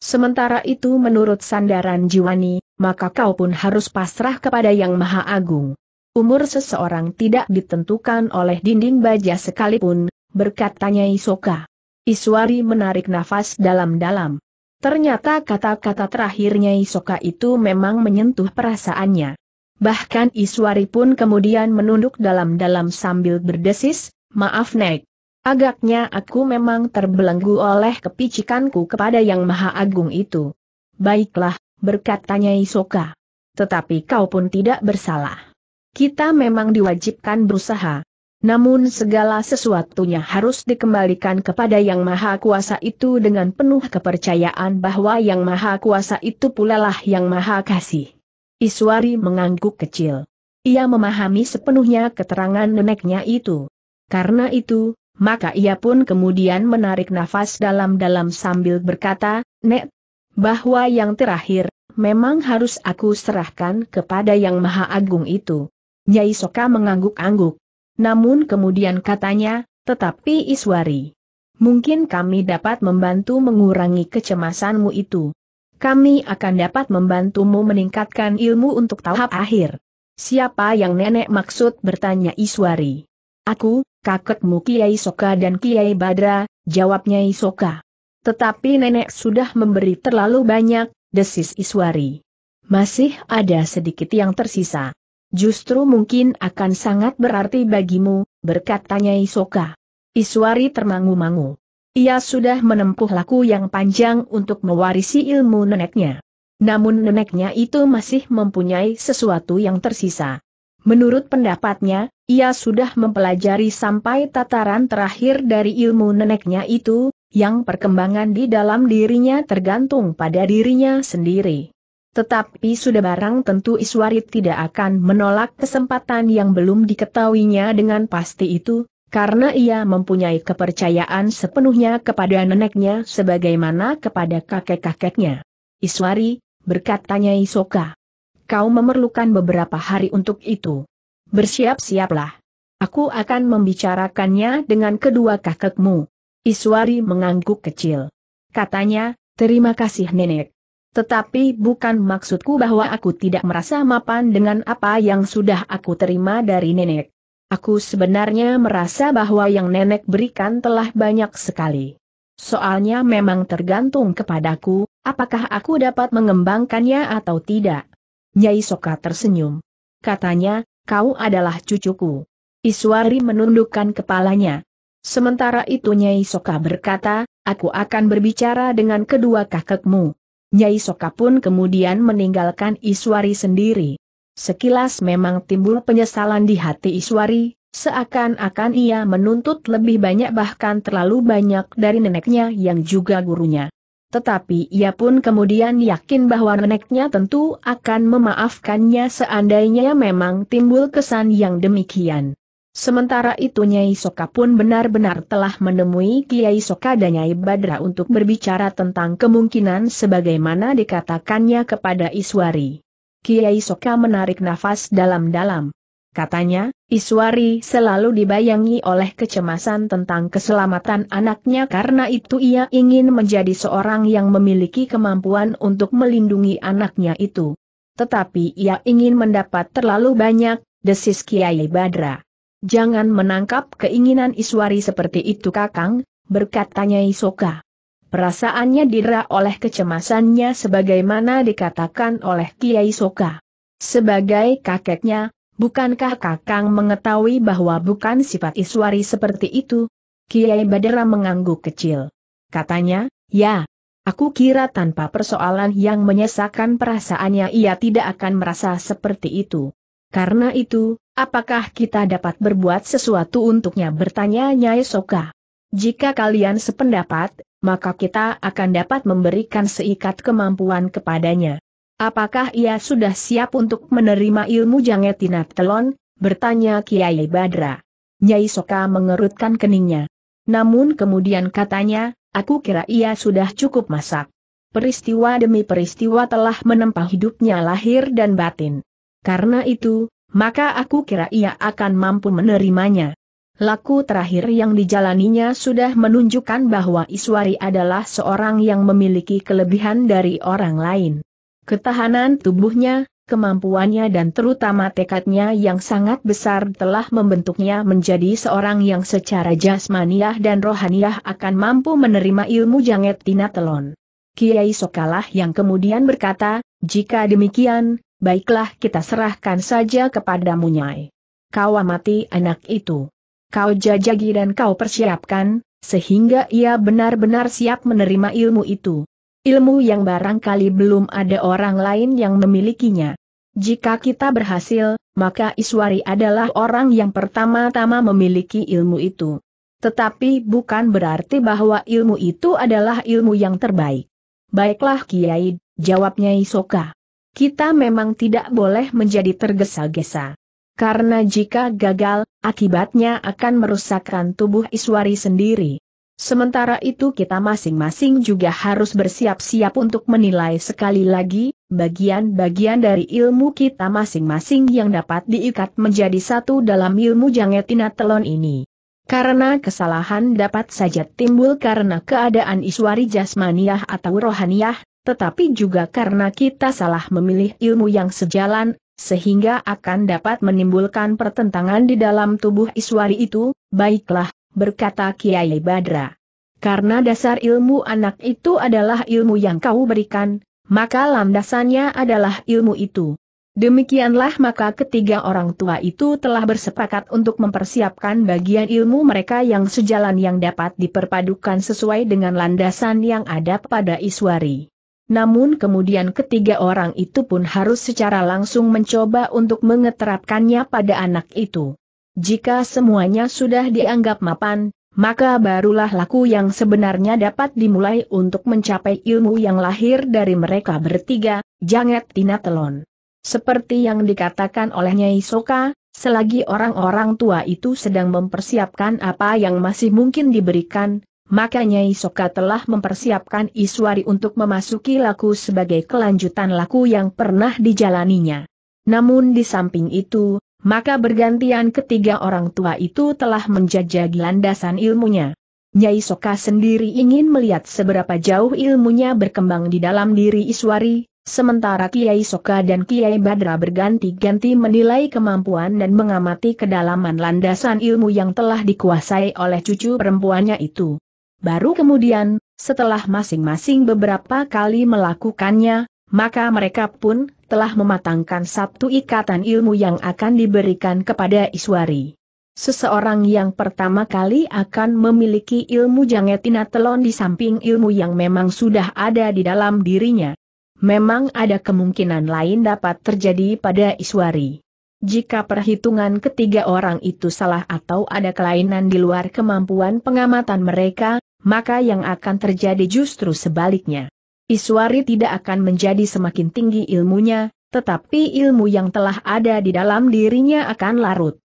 Sementara itu menurut sandaran Jiwani, maka kau pun harus pasrah kepada Yang Maha Agung. Umur seseorang tidak ditentukan oleh dinding baja sekalipun, berkatanya Isoka. Iswari menarik nafas dalam-dalam. Ternyata kata-kata terakhirnya Isoka itu memang menyentuh perasaannya. Bahkan Iswari pun kemudian menunduk dalam-dalam sambil berdesis, maaf Nek. Agaknya aku memang terbelenggu oleh kepicikanku kepada Yang Maha Agung itu. Baiklah, berkatanya Isoka. Tetapi kau pun tidak bersalah. Kita memang diwajibkan berusaha. Namun segala sesuatunya harus dikembalikan kepada Yang Maha Kuasa itu dengan penuh kepercayaan bahwa Yang Maha Kuasa itu pulalah Yang Maha Kasih. Iswari mengangguk kecil. Ia memahami sepenuhnya keterangan neneknya itu. Karena itu, maka ia pun kemudian menarik nafas dalam-dalam sambil berkata, Nek, bahwa yang terakhir, memang harus aku serahkan kepada Yang Maha Agung itu. Nyai Soka mengangguk-angguk. Namun kemudian katanya, tetapi Iswari. Mungkin kami dapat membantu mengurangi kecemasanmu itu kami akan dapat membantumu meningkatkan ilmu untuk tahap akhir. Siapa yang nenek maksud bertanya Iswari? Aku, kakekmu Kiai Soka dan Kiai Badra, jawabnya Isoka. Tetapi nenek sudah memberi terlalu banyak, desis Iswari. Masih ada sedikit yang tersisa. Justru mungkin akan sangat berarti bagimu, berkatanya Isoka. Iswari termangu-mangu. Ia sudah menempuh laku yang panjang untuk mewarisi ilmu neneknya. Namun neneknya itu masih mempunyai sesuatu yang tersisa. Menurut pendapatnya, ia sudah mempelajari sampai tataran terakhir dari ilmu neneknya itu, yang perkembangan di dalam dirinya tergantung pada dirinya sendiri. Tetapi sudah barang tentu Iswari tidak akan menolak kesempatan yang belum diketahuinya dengan pasti itu, karena ia mempunyai kepercayaan sepenuhnya kepada neneknya sebagaimana kepada kakek-kakeknya. Iswari, berkatanya Isoka. Kau memerlukan beberapa hari untuk itu. Bersiap-siaplah. Aku akan membicarakannya dengan kedua kakekmu. Iswari mengangguk kecil. Katanya, terima kasih nenek. Tetapi bukan maksudku bahwa aku tidak merasa mapan dengan apa yang sudah aku terima dari nenek. Aku sebenarnya merasa bahwa yang nenek berikan telah banyak sekali. Soalnya memang tergantung kepadaku, apakah aku dapat mengembangkannya atau tidak. Nyai Soka tersenyum. Katanya, kau adalah cucuku. Iswari menundukkan kepalanya. Sementara itu Nyai Soka berkata, aku akan berbicara dengan kedua kakekmu. Nyai Soka pun kemudian meninggalkan Iswari sendiri. Sekilas memang timbul penyesalan di hati Iswari, seakan-akan ia menuntut lebih banyak bahkan terlalu banyak dari neneknya yang juga gurunya. Tetapi ia pun kemudian yakin bahwa neneknya tentu akan memaafkannya seandainya memang timbul kesan yang demikian. Sementara itu Nyai Soka pun benar-benar telah menemui Kiai Soka dan Nyai Badra untuk berbicara tentang kemungkinan sebagaimana dikatakannya kepada Iswari. Kiai Soka menarik nafas dalam-dalam. Katanya, Iswari selalu dibayangi oleh kecemasan tentang keselamatan anaknya karena itu ia ingin menjadi seorang yang memiliki kemampuan untuk melindungi anaknya itu. Tetapi ia ingin mendapat terlalu banyak, desis Kiai Badra. Jangan menangkap keinginan Iswari seperti itu kakang, berkatanya Isoka. Perasaannya dira oleh kecemasannya sebagaimana dikatakan oleh Kiai Soka. Sebagai kakeknya, bukankah Kakang mengetahui bahwa bukan sifat Iswari seperti itu? Kiai Badara mengangguk kecil. Katanya, ya, Aku kira tanpa persoalan yang menyesakan perasaannya ia tidak akan merasa seperti itu. Karena itu, apakah kita dapat berbuat sesuatu untuknya bertanya Nyai Soka? Jika kalian sependapat, maka kita akan dapat memberikan seikat kemampuan kepadanya. Apakah ia sudah siap untuk menerima ilmu jangetina telon? Bertanya Kiai Badra. Nyai Soka mengerutkan keningnya. Namun kemudian katanya, aku kira ia sudah cukup masak. Peristiwa demi peristiwa telah menempa hidupnya lahir dan batin. Karena itu, maka aku kira ia akan mampu menerimanya. Laku terakhir yang dijalaninya sudah menunjukkan bahwa Iswari adalah seorang yang memiliki kelebihan dari orang lain. Ketahanan tubuhnya, kemampuannya dan terutama tekadnya yang sangat besar telah membentuknya menjadi seorang yang secara jasmaniah dan rohaniah akan mampu menerima ilmu janget tinatelon. Kiai Sokalah yang kemudian berkata, jika demikian, baiklah kita serahkan saja kepadamu Nyai. Kau amati anak itu kau jajagi dan kau persiapkan, sehingga ia benar-benar siap menerima ilmu itu. Ilmu yang barangkali belum ada orang lain yang memilikinya. Jika kita berhasil, maka Iswari adalah orang yang pertama-tama memiliki ilmu itu. Tetapi bukan berarti bahwa ilmu itu adalah ilmu yang terbaik. Baiklah Kiai, jawabnya Isoka. Kita memang tidak boleh menjadi tergesa-gesa. Karena jika gagal, akibatnya akan merusakkan tubuh Iswari sendiri. Sementara itu kita masing-masing juga harus bersiap-siap untuk menilai sekali lagi, bagian-bagian dari ilmu kita masing-masing yang dapat diikat menjadi satu dalam ilmu jangetina telon ini. Karena kesalahan dapat saja timbul karena keadaan iswari jasmaniah atau rohaniah, tetapi juga karena kita salah memilih ilmu yang sejalan, sehingga akan dapat menimbulkan pertentangan di dalam tubuh Iswari itu, baiklah, berkata Kiai Badra. Karena dasar ilmu anak itu adalah ilmu yang kau berikan, maka landasannya adalah ilmu itu. Demikianlah maka ketiga orang tua itu telah bersepakat untuk mempersiapkan bagian ilmu mereka yang sejalan yang dapat diperpadukan sesuai dengan landasan yang ada pada Iswari namun kemudian ketiga orang itu pun harus secara langsung mencoba untuk mengeterapkannya pada anak itu. Jika semuanya sudah dianggap mapan, maka barulah laku yang sebenarnya dapat dimulai untuk mencapai ilmu yang lahir dari mereka bertiga, Janget Tina Telon. Seperti yang dikatakan oleh Nyai Soka, selagi orang-orang tua itu sedang mempersiapkan apa yang masih mungkin diberikan, Makanya Isoka telah mempersiapkan Iswari untuk memasuki laku sebagai kelanjutan laku yang pernah dijalaninya. Namun di samping itu, maka bergantian ketiga orang tua itu telah menjajagi landasan ilmunya. Nyai Soka sendiri ingin melihat seberapa jauh ilmunya berkembang di dalam diri Iswari, sementara Kiai Soka dan Kiai Badra berganti-ganti menilai kemampuan dan mengamati kedalaman landasan ilmu yang telah dikuasai oleh cucu perempuannya itu. Baru kemudian, setelah masing-masing beberapa kali melakukannya, maka mereka pun telah mematangkan satu ikatan ilmu yang akan diberikan kepada Iswari. Seseorang yang pertama kali akan memiliki ilmu jangetina telon di samping ilmu yang memang sudah ada di dalam dirinya. Memang ada kemungkinan lain dapat terjadi pada Iswari. Jika perhitungan ketiga orang itu salah atau ada kelainan di luar kemampuan pengamatan mereka, maka yang akan terjadi justru sebaliknya. Iswari tidak akan menjadi semakin tinggi ilmunya, tetapi ilmu yang telah ada di dalam dirinya akan larut.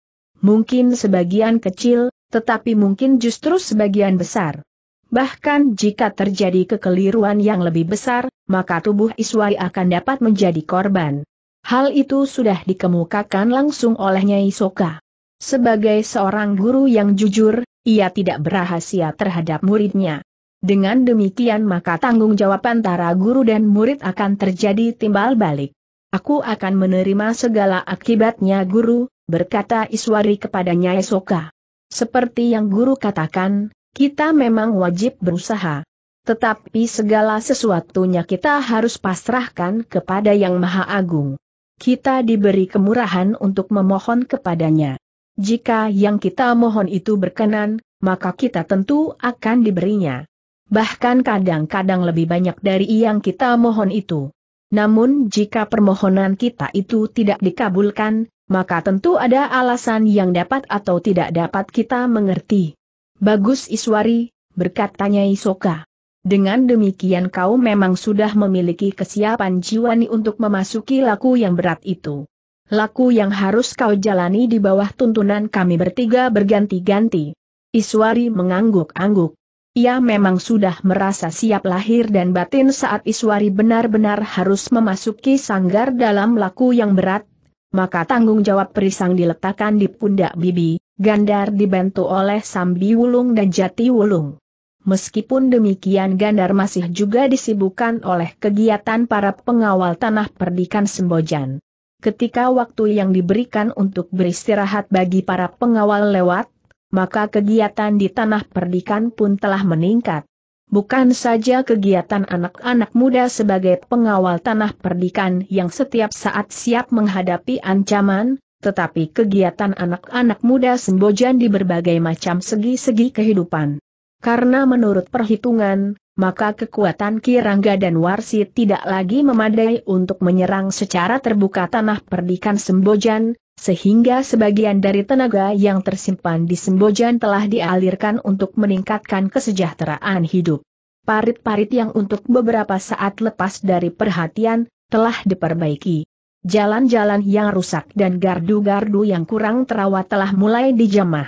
Mungkin sebagian kecil, tetapi mungkin justru sebagian besar. Bahkan jika terjadi kekeliruan yang lebih besar, maka tubuh Iswari akan dapat menjadi korban. Hal itu sudah dikemukakan langsung oleh Nyai Soka. Sebagai seorang guru yang jujur, ia tidak berahasia terhadap muridnya. Dengan demikian maka tanggung jawab antara guru dan murid akan terjadi timbal balik. Aku akan menerima segala akibatnya guru, berkata Iswari kepada Nyai Soka. Seperti yang guru katakan, kita memang wajib berusaha. Tetapi segala sesuatunya kita harus pasrahkan kepada Yang Maha Agung. Kita diberi kemurahan untuk memohon kepadanya. Jika yang kita mohon itu berkenan, maka kita tentu akan diberinya. Bahkan kadang-kadang lebih banyak dari yang kita mohon itu. Namun jika permohonan kita itu tidak dikabulkan, maka tentu ada alasan yang dapat atau tidak dapat kita mengerti. Bagus Iswari, berkatanya Isoka. Dengan demikian kau memang sudah memiliki kesiapan jiwani untuk memasuki laku yang berat itu laku yang harus kau jalani di bawah tuntunan kami bertiga berganti-ganti. Iswari mengangguk-angguk. Ia memang sudah merasa siap lahir dan batin saat Iswari benar-benar harus memasuki sanggar dalam laku yang berat, maka tanggung jawab perisang diletakkan di pundak bibi, Gandar dibantu oleh Sambi Wulung dan Jati Wulung. Meskipun demikian Gandar masih juga disibukkan oleh kegiatan para pengawal tanah perdikan Sembojan. Ketika waktu yang diberikan untuk beristirahat bagi para pengawal lewat, maka kegiatan di tanah perdikan pun telah meningkat. Bukan saja kegiatan anak-anak muda sebagai pengawal tanah perdikan yang setiap saat siap menghadapi ancaman, tetapi kegiatan anak-anak muda sembojan di berbagai macam segi-segi kehidupan. Karena menurut perhitungan, maka kekuatan Kirangga dan Warsi tidak lagi memadai untuk menyerang secara terbuka tanah perdikan Sembojan, sehingga sebagian dari tenaga yang tersimpan di Sembojan telah dialirkan untuk meningkatkan kesejahteraan hidup. Parit-parit yang untuk beberapa saat lepas dari perhatian, telah diperbaiki. Jalan-jalan yang rusak dan gardu-gardu yang kurang terawat telah mulai dijamah.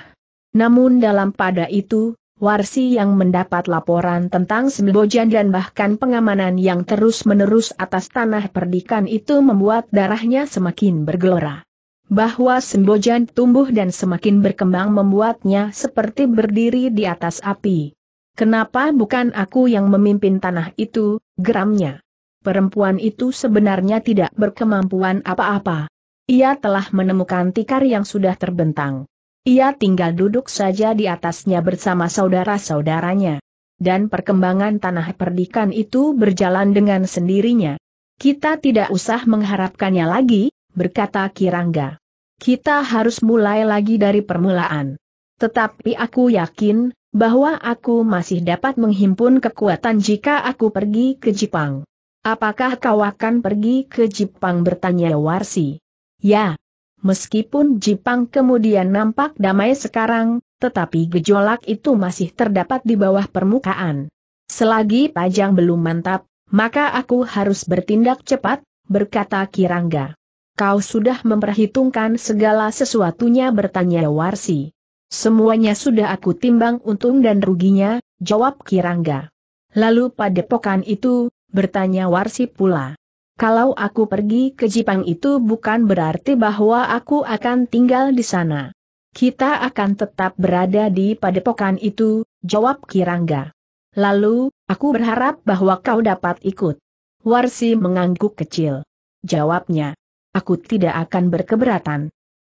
Namun dalam pada itu, Warsi yang mendapat laporan tentang sembojan dan bahkan pengamanan yang terus-menerus atas tanah perdikan itu membuat darahnya semakin bergelora. Bahwa sembojan tumbuh dan semakin berkembang membuatnya seperti berdiri di atas api. Kenapa bukan aku yang memimpin tanah itu, geramnya. Perempuan itu sebenarnya tidak berkemampuan apa-apa. Ia telah menemukan tikar yang sudah terbentang. Ia tinggal duduk saja di atasnya bersama saudara-saudaranya. Dan perkembangan tanah perdikan itu berjalan dengan sendirinya. Kita tidak usah mengharapkannya lagi, berkata Kirangga. Kita harus mulai lagi dari permulaan. Tetapi aku yakin, bahwa aku masih dapat menghimpun kekuatan jika aku pergi ke Jepang. Apakah kau akan pergi ke Jepang bertanya Warsi? Ya, Meskipun Jipang kemudian nampak damai sekarang, tetapi gejolak itu masih terdapat di bawah permukaan. Selagi pajang belum mantap, maka aku harus bertindak cepat, berkata Kirangga. Kau sudah memperhitungkan segala sesuatunya bertanya Warsi. Semuanya sudah aku timbang untung dan ruginya, jawab Kirangga. Lalu pada pokan itu, bertanya Warsi pula. Kalau aku pergi ke Jepang itu bukan berarti bahwa aku akan tinggal di sana. Kita akan tetap berada di padepokan itu, jawab Kirangga. Lalu, aku berharap bahwa kau dapat ikut. Warsi mengangguk kecil. Jawabnya, aku tidak akan berkeberatan.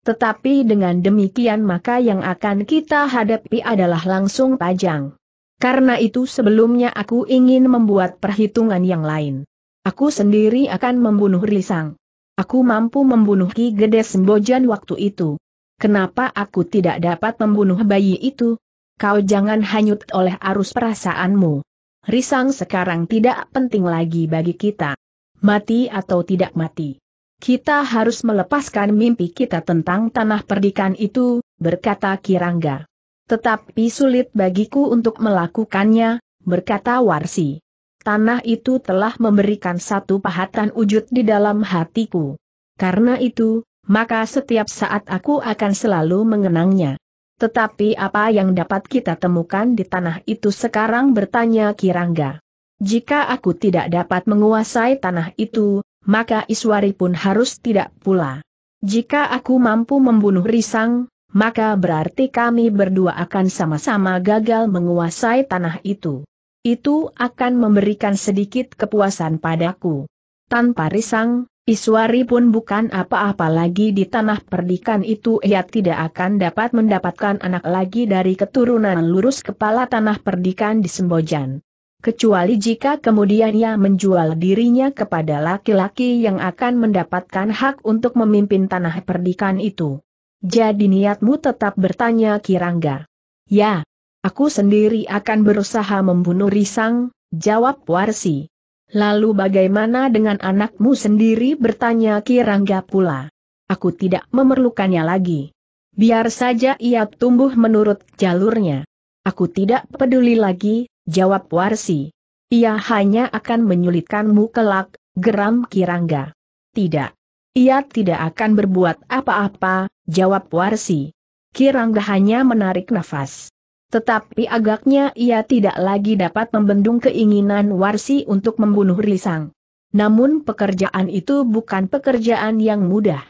Tetapi dengan demikian maka yang akan kita hadapi adalah langsung pajang. Karena itu sebelumnya aku ingin membuat perhitungan yang lain. Aku sendiri akan membunuh Risang. Aku mampu membunuh Ki Gede Sembojan waktu itu. Kenapa aku tidak dapat membunuh bayi itu? Kau jangan hanyut oleh arus perasaanmu. Risang sekarang tidak penting lagi bagi kita. Mati atau tidak mati. Kita harus melepaskan mimpi kita tentang tanah perdikan itu, berkata Kirangga. Tetapi sulit bagiku untuk melakukannya, berkata Warsi tanah itu telah memberikan satu pahatan wujud di dalam hatiku. Karena itu, maka setiap saat aku akan selalu mengenangnya. Tetapi apa yang dapat kita temukan di tanah itu sekarang bertanya Kirangga. Jika aku tidak dapat menguasai tanah itu, maka Iswari pun harus tidak pula. Jika aku mampu membunuh Risang, maka berarti kami berdua akan sama-sama gagal menguasai tanah itu. Itu akan memberikan sedikit kepuasan padaku. Tanpa risang, Iswari pun bukan apa-apa lagi di tanah perdikan itu ia tidak akan dapat mendapatkan anak lagi dari keturunan lurus kepala tanah perdikan di Sembojan. Kecuali jika kemudian ia menjual dirinya kepada laki-laki yang akan mendapatkan hak untuk memimpin tanah perdikan itu. Jadi niatmu tetap bertanya Kirangga. Ya, Aku sendiri akan berusaha membunuh Risang, jawab Warsi. Lalu bagaimana dengan anakmu sendiri bertanya Kirangga pula. Aku tidak memerlukannya lagi. Biar saja ia tumbuh menurut jalurnya. Aku tidak peduli lagi, jawab Warsi. Ia hanya akan menyulitkanmu kelak, geram Kirangga. Tidak. Ia tidak akan berbuat apa-apa, jawab Warsi. Kirangga hanya menarik nafas. Tetapi agaknya ia tidak lagi dapat membendung keinginan Warsi untuk membunuh Risang. Namun pekerjaan itu bukan pekerjaan yang mudah.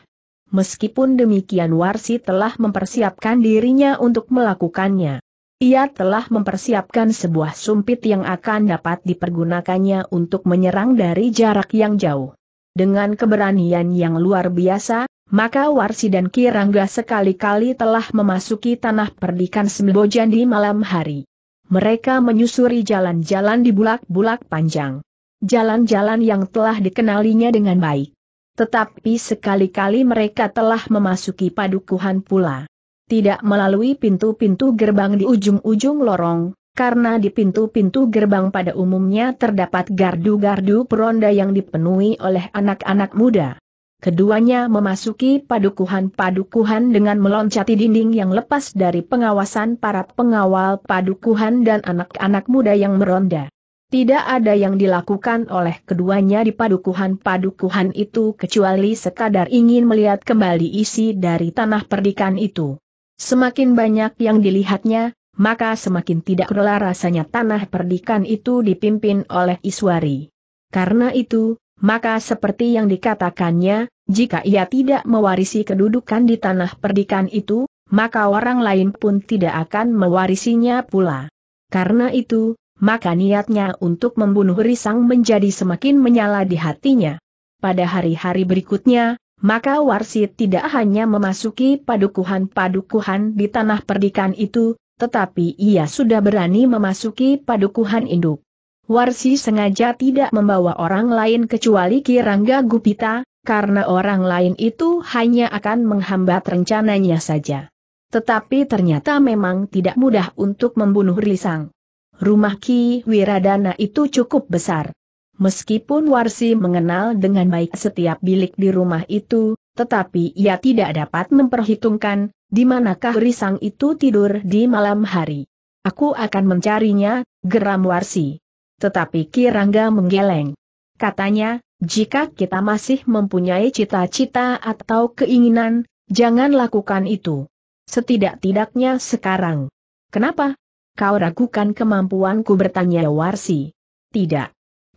Meskipun demikian Warsi telah mempersiapkan dirinya untuk melakukannya. Ia telah mempersiapkan sebuah sumpit yang akan dapat dipergunakannya untuk menyerang dari jarak yang jauh. Dengan keberanian yang luar biasa, maka Warsi dan Kirangga sekali-kali telah memasuki tanah perdikan Sembojan di malam hari. Mereka menyusuri jalan-jalan di bulak-bulak panjang. Jalan-jalan yang telah dikenalinya dengan baik. Tetapi sekali-kali mereka telah memasuki padukuhan pula. Tidak melalui pintu-pintu gerbang di ujung-ujung lorong, karena di pintu-pintu gerbang pada umumnya terdapat gardu-gardu peronda yang dipenuhi oleh anak-anak muda keduanya memasuki padukuhan-padukuhan dengan meloncati dinding yang lepas dari pengawasan para pengawal padukuhan dan anak-anak muda yang meronda. Tidak ada yang dilakukan oleh keduanya di padukuhan-padukuhan itu kecuali sekadar ingin melihat kembali isi dari tanah perdikan itu. Semakin banyak yang dilihatnya, maka semakin tidak rela rasanya tanah perdikan itu dipimpin oleh Iswari. Karena itu, maka seperti yang dikatakannya, jika ia tidak mewarisi kedudukan di tanah perdikan itu, maka orang lain pun tidak akan mewarisinya pula. Karena itu, maka niatnya untuk membunuh Risang menjadi semakin menyala di hatinya. Pada hari-hari berikutnya, maka Warsit tidak hanya memasuki padukuhan-padukuhan di tanah perdikan itu, tetapi ia sudah berani memasuki padukuhan induk. Warsi sengaja tidak membawa orang lain kecuali Kirangga Gupita, karena orang lain itu hanya akan menghambat rencananya saja. Tetapi ternyata memang tidak mudah untuk membunuh Risang. Rumah Ki Wiradana itu cukup besar. Meskipun Warsi mengenal dengan baik setiap bilik di rumah itu, tetapi ia tidak dapat memperhitungkan, di manakah Risang itu tidur di malam hari. Aku akan mencarinya, geram Warsi. Tetapi Kirangga menggeleng. Katanya, jika kita masih mempunyai cita-cita atau keinginan, jangan lakukan itu. Setidak-tidaknya sekarang. Kenapa? Kau ragukan kemampuanku bertanya Warsi. Tidak.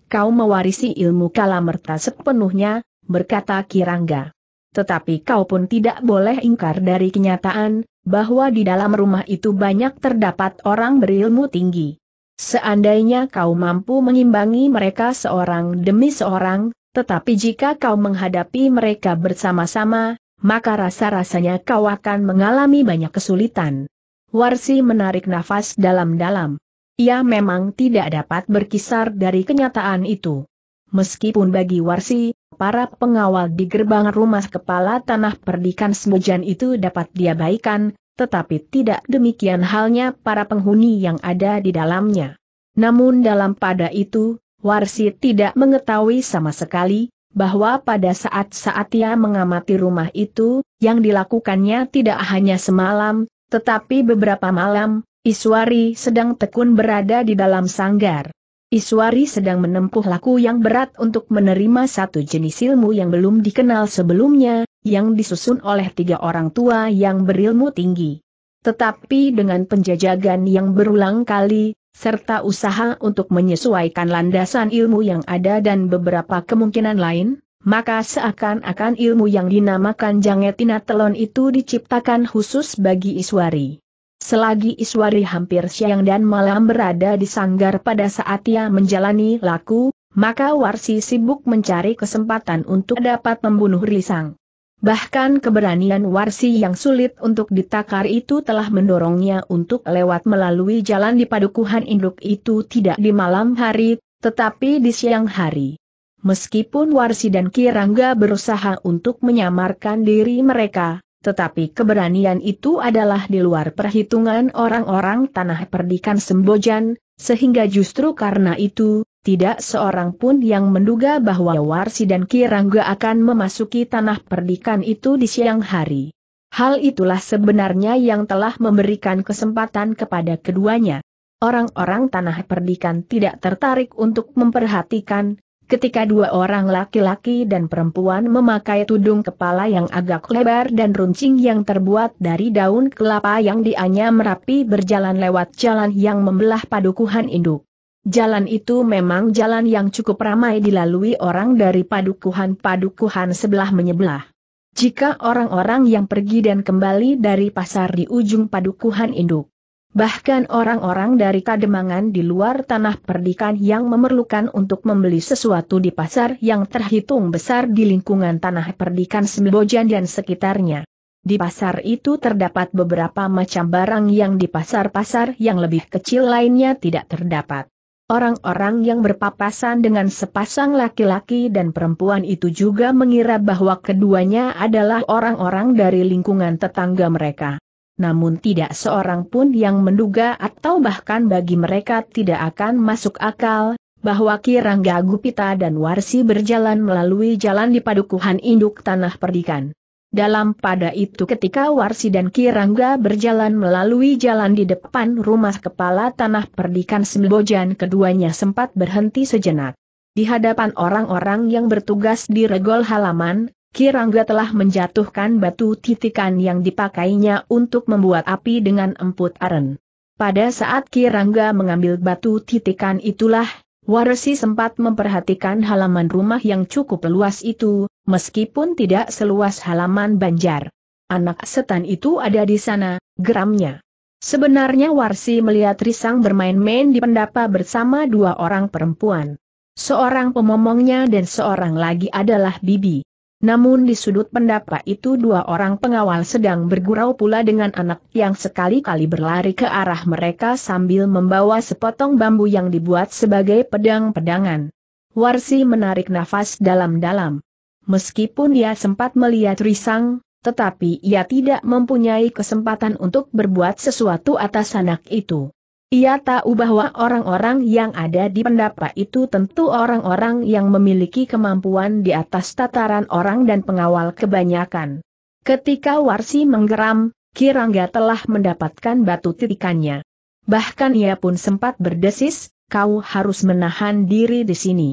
Kau mewarisi ilmu kalamerta sepenuhnya, berkata Kirangga. Tetapi kau pun tidak boleh ingkar dari kenyataan, bahwa di dalam rumah itu banyak terdapat orang berilmu tinggi. Seandainya kau mampu mengimbangi mereka seorang demi seorang, tetapi jika kau menghadapi mereka bersama-sama, maka rasa-rasanya kau akan mengalami banyak kesulitan. Warsi menarik nafas dalam-dalam. Ia memang tidak dapat berkisar dari kenyataan itu. Meskipun bagi Warsi, para pengawal di gerbang rumah kepala tanah perdikan Semujan itu dapat diabaikan, tetapi tidak demikian halnya para penghuni yang ada di dalamnya. Namun dalam pada itu, Warsi tidak mengetahui sama sekali, bahwa pada saat-saat ia mengamati rumah itu, yang dilakukannya tidak hanya semalam, tetapi beberapa malam, Iswari sedang tekun berada di dalam sanggar. Iswari sedang menempuh laku yang berat untuk menerima satu jenis ilmu yang belum dikenal sebelumnya, yang disusun oleh tiga orang tua yang berilmu tinggi. Tetapi dengan penjajagan yang berulang kali, serta usaha untuk menyesuaikan landasan ilmu yang ada dan beberapa kemungkinan lain, maka seakan-akan ilmu yang dinamakan Jangetina Telon itu diciptakan khusus bagi Iswari. Selagi Iswari hampir siang dan malam berada di sanggar pada saat ia menjalani laku, maka Warsi sibuk mencari kesempatan untuk dapat membunuh Risang. Bahkan keberanian Warsi yang sulit untuk ditakar itu telah mendorongnya untuk lewat melalui jalan di padukuhan induk itu tidak di malam hari, tetapi di siang hari. Meskipun Warsi dan Kirangga berusaha untuk menyamarkan diri mereka, tetapi keberanian itu adalah di luar perhitungan orang-orang tanah perdikan Sembojan, sehingga justru karena itu, tidak seorang pun yang menduga bahwa Warsi dan Kirangga akan memasuki tanah perdikan itu di siang hari. Hal itulah sebenarnya yang telah memberikan kesempatan kepada keduanya. Orang-orang tanah perdikan tidak tertarik untuk memperhatikan, ketika dua orang laki-laki dan perempuan memakai tudung kepala yang agak lebar dan runcing yang terbuat dari daun kelapa yang dianyam rapi berjalan lewat jalan yang membelah padukuhan induk. Jalan itu memang jalan yang cukup ramai dilalui orang dari padukuhan-padukuhan sebelah menyebelah. Jika orang-orang yang pergi dan kembali dari pasar di ujung padukuhan induk. Bahkan orang-orang dari kademangan di luar tanah perdikan yang memerlukan untuk membeli sesuatu di pasar yang terhitung besar di lingkungan tanah perdikan Sembojan dan sekitarnya. Di pasar itu terdapat beberapa macam barang yang di pasar-pasar yang lebih kecil lainnya tidak terdapat. Orang-orang yang berpapasan dengan sepasang laki-laki dan perempuan itu juga mengira bahwa keduanya adalah orang-orang dari lingkungan tetangga mereka. Namun tidak seorang pun yang menduga atau bahkan bagi mereka tidak akan masuk akal, bahwa Kirangga Gupita dan Warsi berjalan melalui jalan di padukuhan induk tanah perdikan. Dalam pada itu ketika Warsi dan Kirangga berjalan melalui jalan di depan rumah kepala tanah perdikan Sembojan keduanya sempat berhenti sejenak. Di hadapan orang-orang yang bertugas di regol halaman, Kirangga telah menjatuhkan batu titikan yang dipakainya untuk membuat api dengan emput aren. Pada saat Kirangga mengambil batu titikan itulah Warsi sempat memperhatikan halaman rumah yang cukup luas itu, meskipun tidak seluas halaman banjar. Anak setan itu ada di sana, geramnya. Sebenarnya Warsi melihat Risang bermain-main di pendapa bersama dua orang perempuan. Seorang pemomongnya dan seorang lagi adalah Bibi. Namun di sudut pendapa itu dua orang pengawal sedang bergurau pula dengan anak yang sekali-kali berlari ke arah mereka sambil membawa sepotong bambu yang dibuat sebagai pedang-pedangan. Warsi menarik nafas dalam-dalam. Meskipun ia sempat melihat Risang, tetapi ia tidak mempunyai kesempatan untuk berbuat sesuatu atas anak itu. Ia tahu bahwa orang-orang yang ada di pendapa itu tentu orang-orang yang memiliki kemampuan di atas tataran orang dan pengawal kebanyakan. Ketika Warsi menggeram, Kirangga telah mendapatkan batu titikannya. Bahkan ia pun sempat berdesis, kau harus menahan diri di sini.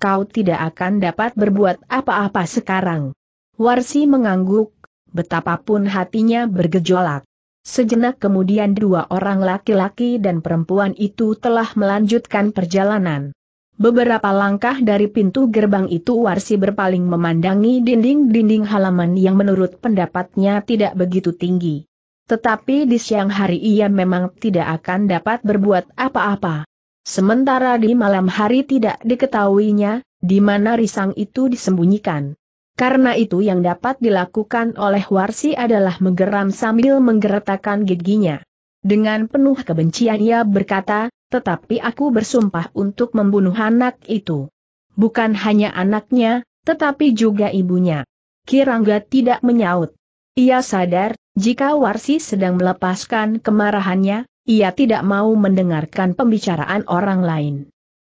Kau tidak akan dapat berbuat apa-apa sekarang. Warsi mengangguk, betapapun hatinya bergejolak. Sejenak kemudian dua orang laki-laki dan perempuan itu telah melanjutkan perjalanan. Beberapa langkah dari pintu gerbang itu Warsi berpaling memandangi dinding-dinding halaman yang menurut pendapatnya tidak begitu tinggi. Tetapi di siang hari ia memang tidak akan dapat berbuat apa-apa. Sementara di malam hari tidak diketahuinya, di mana risang itu disembunyikan. Karena itu yang dapat dilakukan oleh Warsi adalah menggeram sambil menggeretakan giginya. Dengan penuh kebencian ia berkata, tetapi aku bersumpah untuk membunuh anak itu. Bukan hanya anaknya, tetapi juga ibunya. Kirangga tidak menyaut. Ia sadar, jika Warsi sedang melepaskan kemarahannya, ia tidak mau mendengarkan pembicaraan orang lain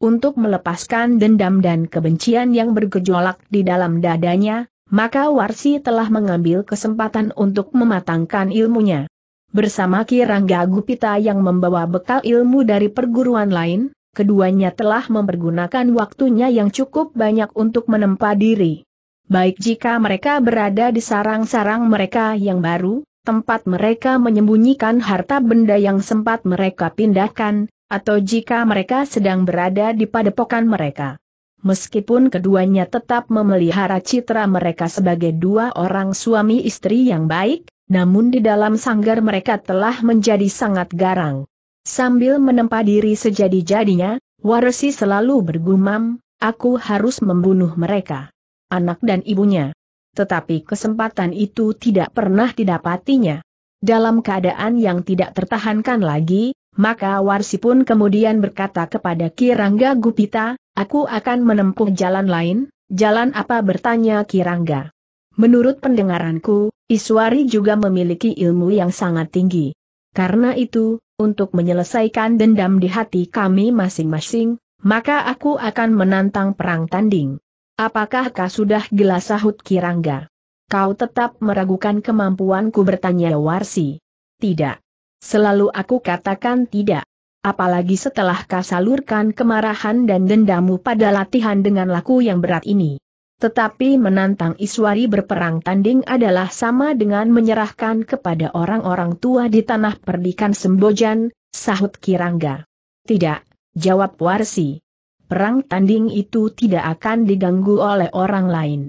untuk melepaskan dendam dan kebencian yang bergejolak di dalam dadanya, maka Warsi telah mengambil kesempatan untuk mematangkan ilmunya. Bersama Kirangga Gupita yang membawa bekal ilmu dari perguruan lain, keduanya telah mempergunakan waktunya yang cukup banyak untuk menempa diri. Baik jika mereka berada di sarang-sarang mereka yang baru, tempat mereka menyembunyikan harta benda yang sempat mereka pindahkan, atau jika mereka sedang berada di padepokan mereka. Meskipun keduanya tetap memelihara citra mereka sebagai dua orang suami istri yang baik, namun di dalam sanggar mereka telah menjadi sangat garang. Sambil menempa diri sejadi-jadinya, Warsi selalu bergumam, aku harus membunuh mereka. Anak dan ibunya. Tetapi kesempatan itu tidak pernah didapatinya. Dalam keadaan yang tidak tertahankan lagi, maka Warsi pun kemudian berkata kepada Kirangga Gupita, aku akan menempuh jalan lain, jalan apa bertanya Kirangga. Menurut pendengaranku, Iswari juga memiliki ilmu yang sangat tinggi. Karena itu, untuk menyelesaikan dendam di hati kami masing-masing, maka aku akan menantang perang tanding. Apakah kau sudah gila sahut Kirangga? Kau tetap meragukan kemampuanku bertanya Warsi. Tidak. Selalu aku katakan tidak. Apalagi setelah kau salurkan kemarahan dan dendamu pada latihan dengan laku yang berat ini. Tetapi menantang Iswari berperang tanding adalah sama dengan menyerahkan kepada orang-orang tua di tanah perdikan Sembojan, sahut Kirangga. Tidak, jawab Warsi. Perang tanding itu tidak akan diganggu oleh orang lain.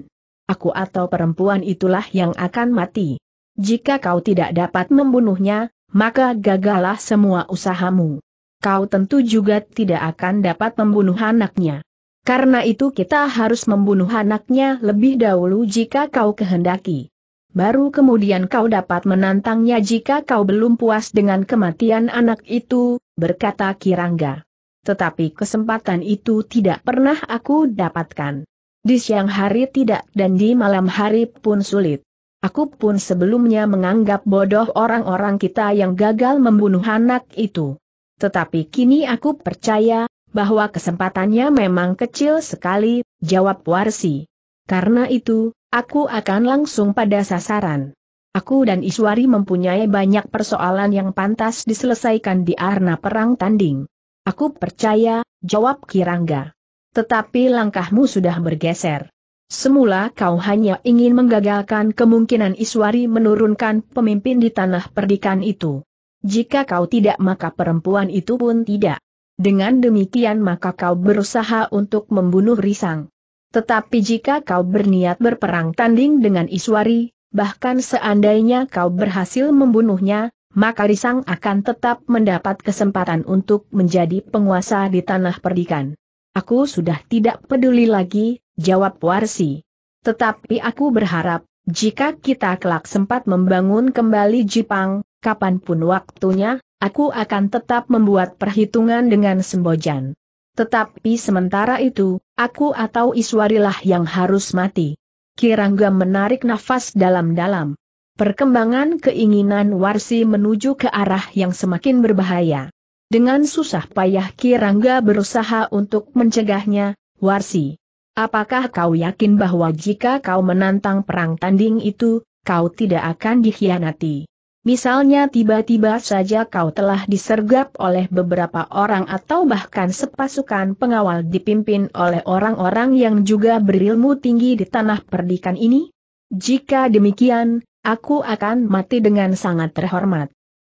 Aku atau perempuan itulah yang akan mati. Jika kau tidak dapat membunuhnya, maka gagalah semua usahamu. Kau tentu juga tidak akan dapat membunuh anaknya. Karena itu kita harus membunuh anaknya lebih dahulu jika kau kehendaki. Baru kemudian kau dapat menantangnya jika kau belum puas dengan kematian anak itu, berkata Kirangga. Tetapi kesempatan itu tidak pernah aku dapatkan. Di siang hari tidak dan di malam hari pun sulit. Aku pun sebelumnya menganggap bodoh orang-orang kita yang gagal membunuh anak itu. Tetapi kini aku percaya, bahwa kesempatannya memang kecil sekali, jawab Warsi. Karena itu, aku akan langsung pada sasaran. Aku dan Iswari mempunyai banyak persoalan yang pantas diselesaikan di arena perang tanding. Aku percaya, jawab Kirangga. Tetapi langkahmu sudah bergeser. Semula kau hanya ingin menggagalkan kemungkinan Iswari menurunkan pemimpin di tanah perdikan itu. Jika kau tidak maka perempuan itu pun tidak. Dengan demikian maka kau berusaha untuk membunuh Risang. Tetapi jika kau berniat berperang tanding dengan Iswari, bahkan seandainya kau berhasil membunuhnya, maka Risang akan tetap mendapat kesempatan untuk menjadi penguasa di tanah perdikan. Aku sudah tidak peduli lagi, jawab Warsi. Tetapi aku berharap, jika kita kelak sempat membangun kembali Jipang, kapanpun waktunya, aku akan tetap membuat perhitungan dengan Sembojan. Tetapi sementara itu, aku atau Iswarilah yang harus mati. Kirangga menarik nafas dalam-dalam. Perkembangan keinginan Warsi menuju ke arah yang semakin berbahaya. Dengan susah payah Kirangga berusaha untuk mencegahnya, Warsi. Apakah kau yakin bahwa jika kau menantang perang tanding itu, kau tidak akan dikhianati? Misalnya tiba-tiba saja kau telah disergap oleh beberapa orang atau bahkan sepasukan pengawal dipimpin oleh orang-orang yang juga berilmu tinggi di tanah perdikan ini? Jika demikian, aku akan mati dengan sangat terhormat.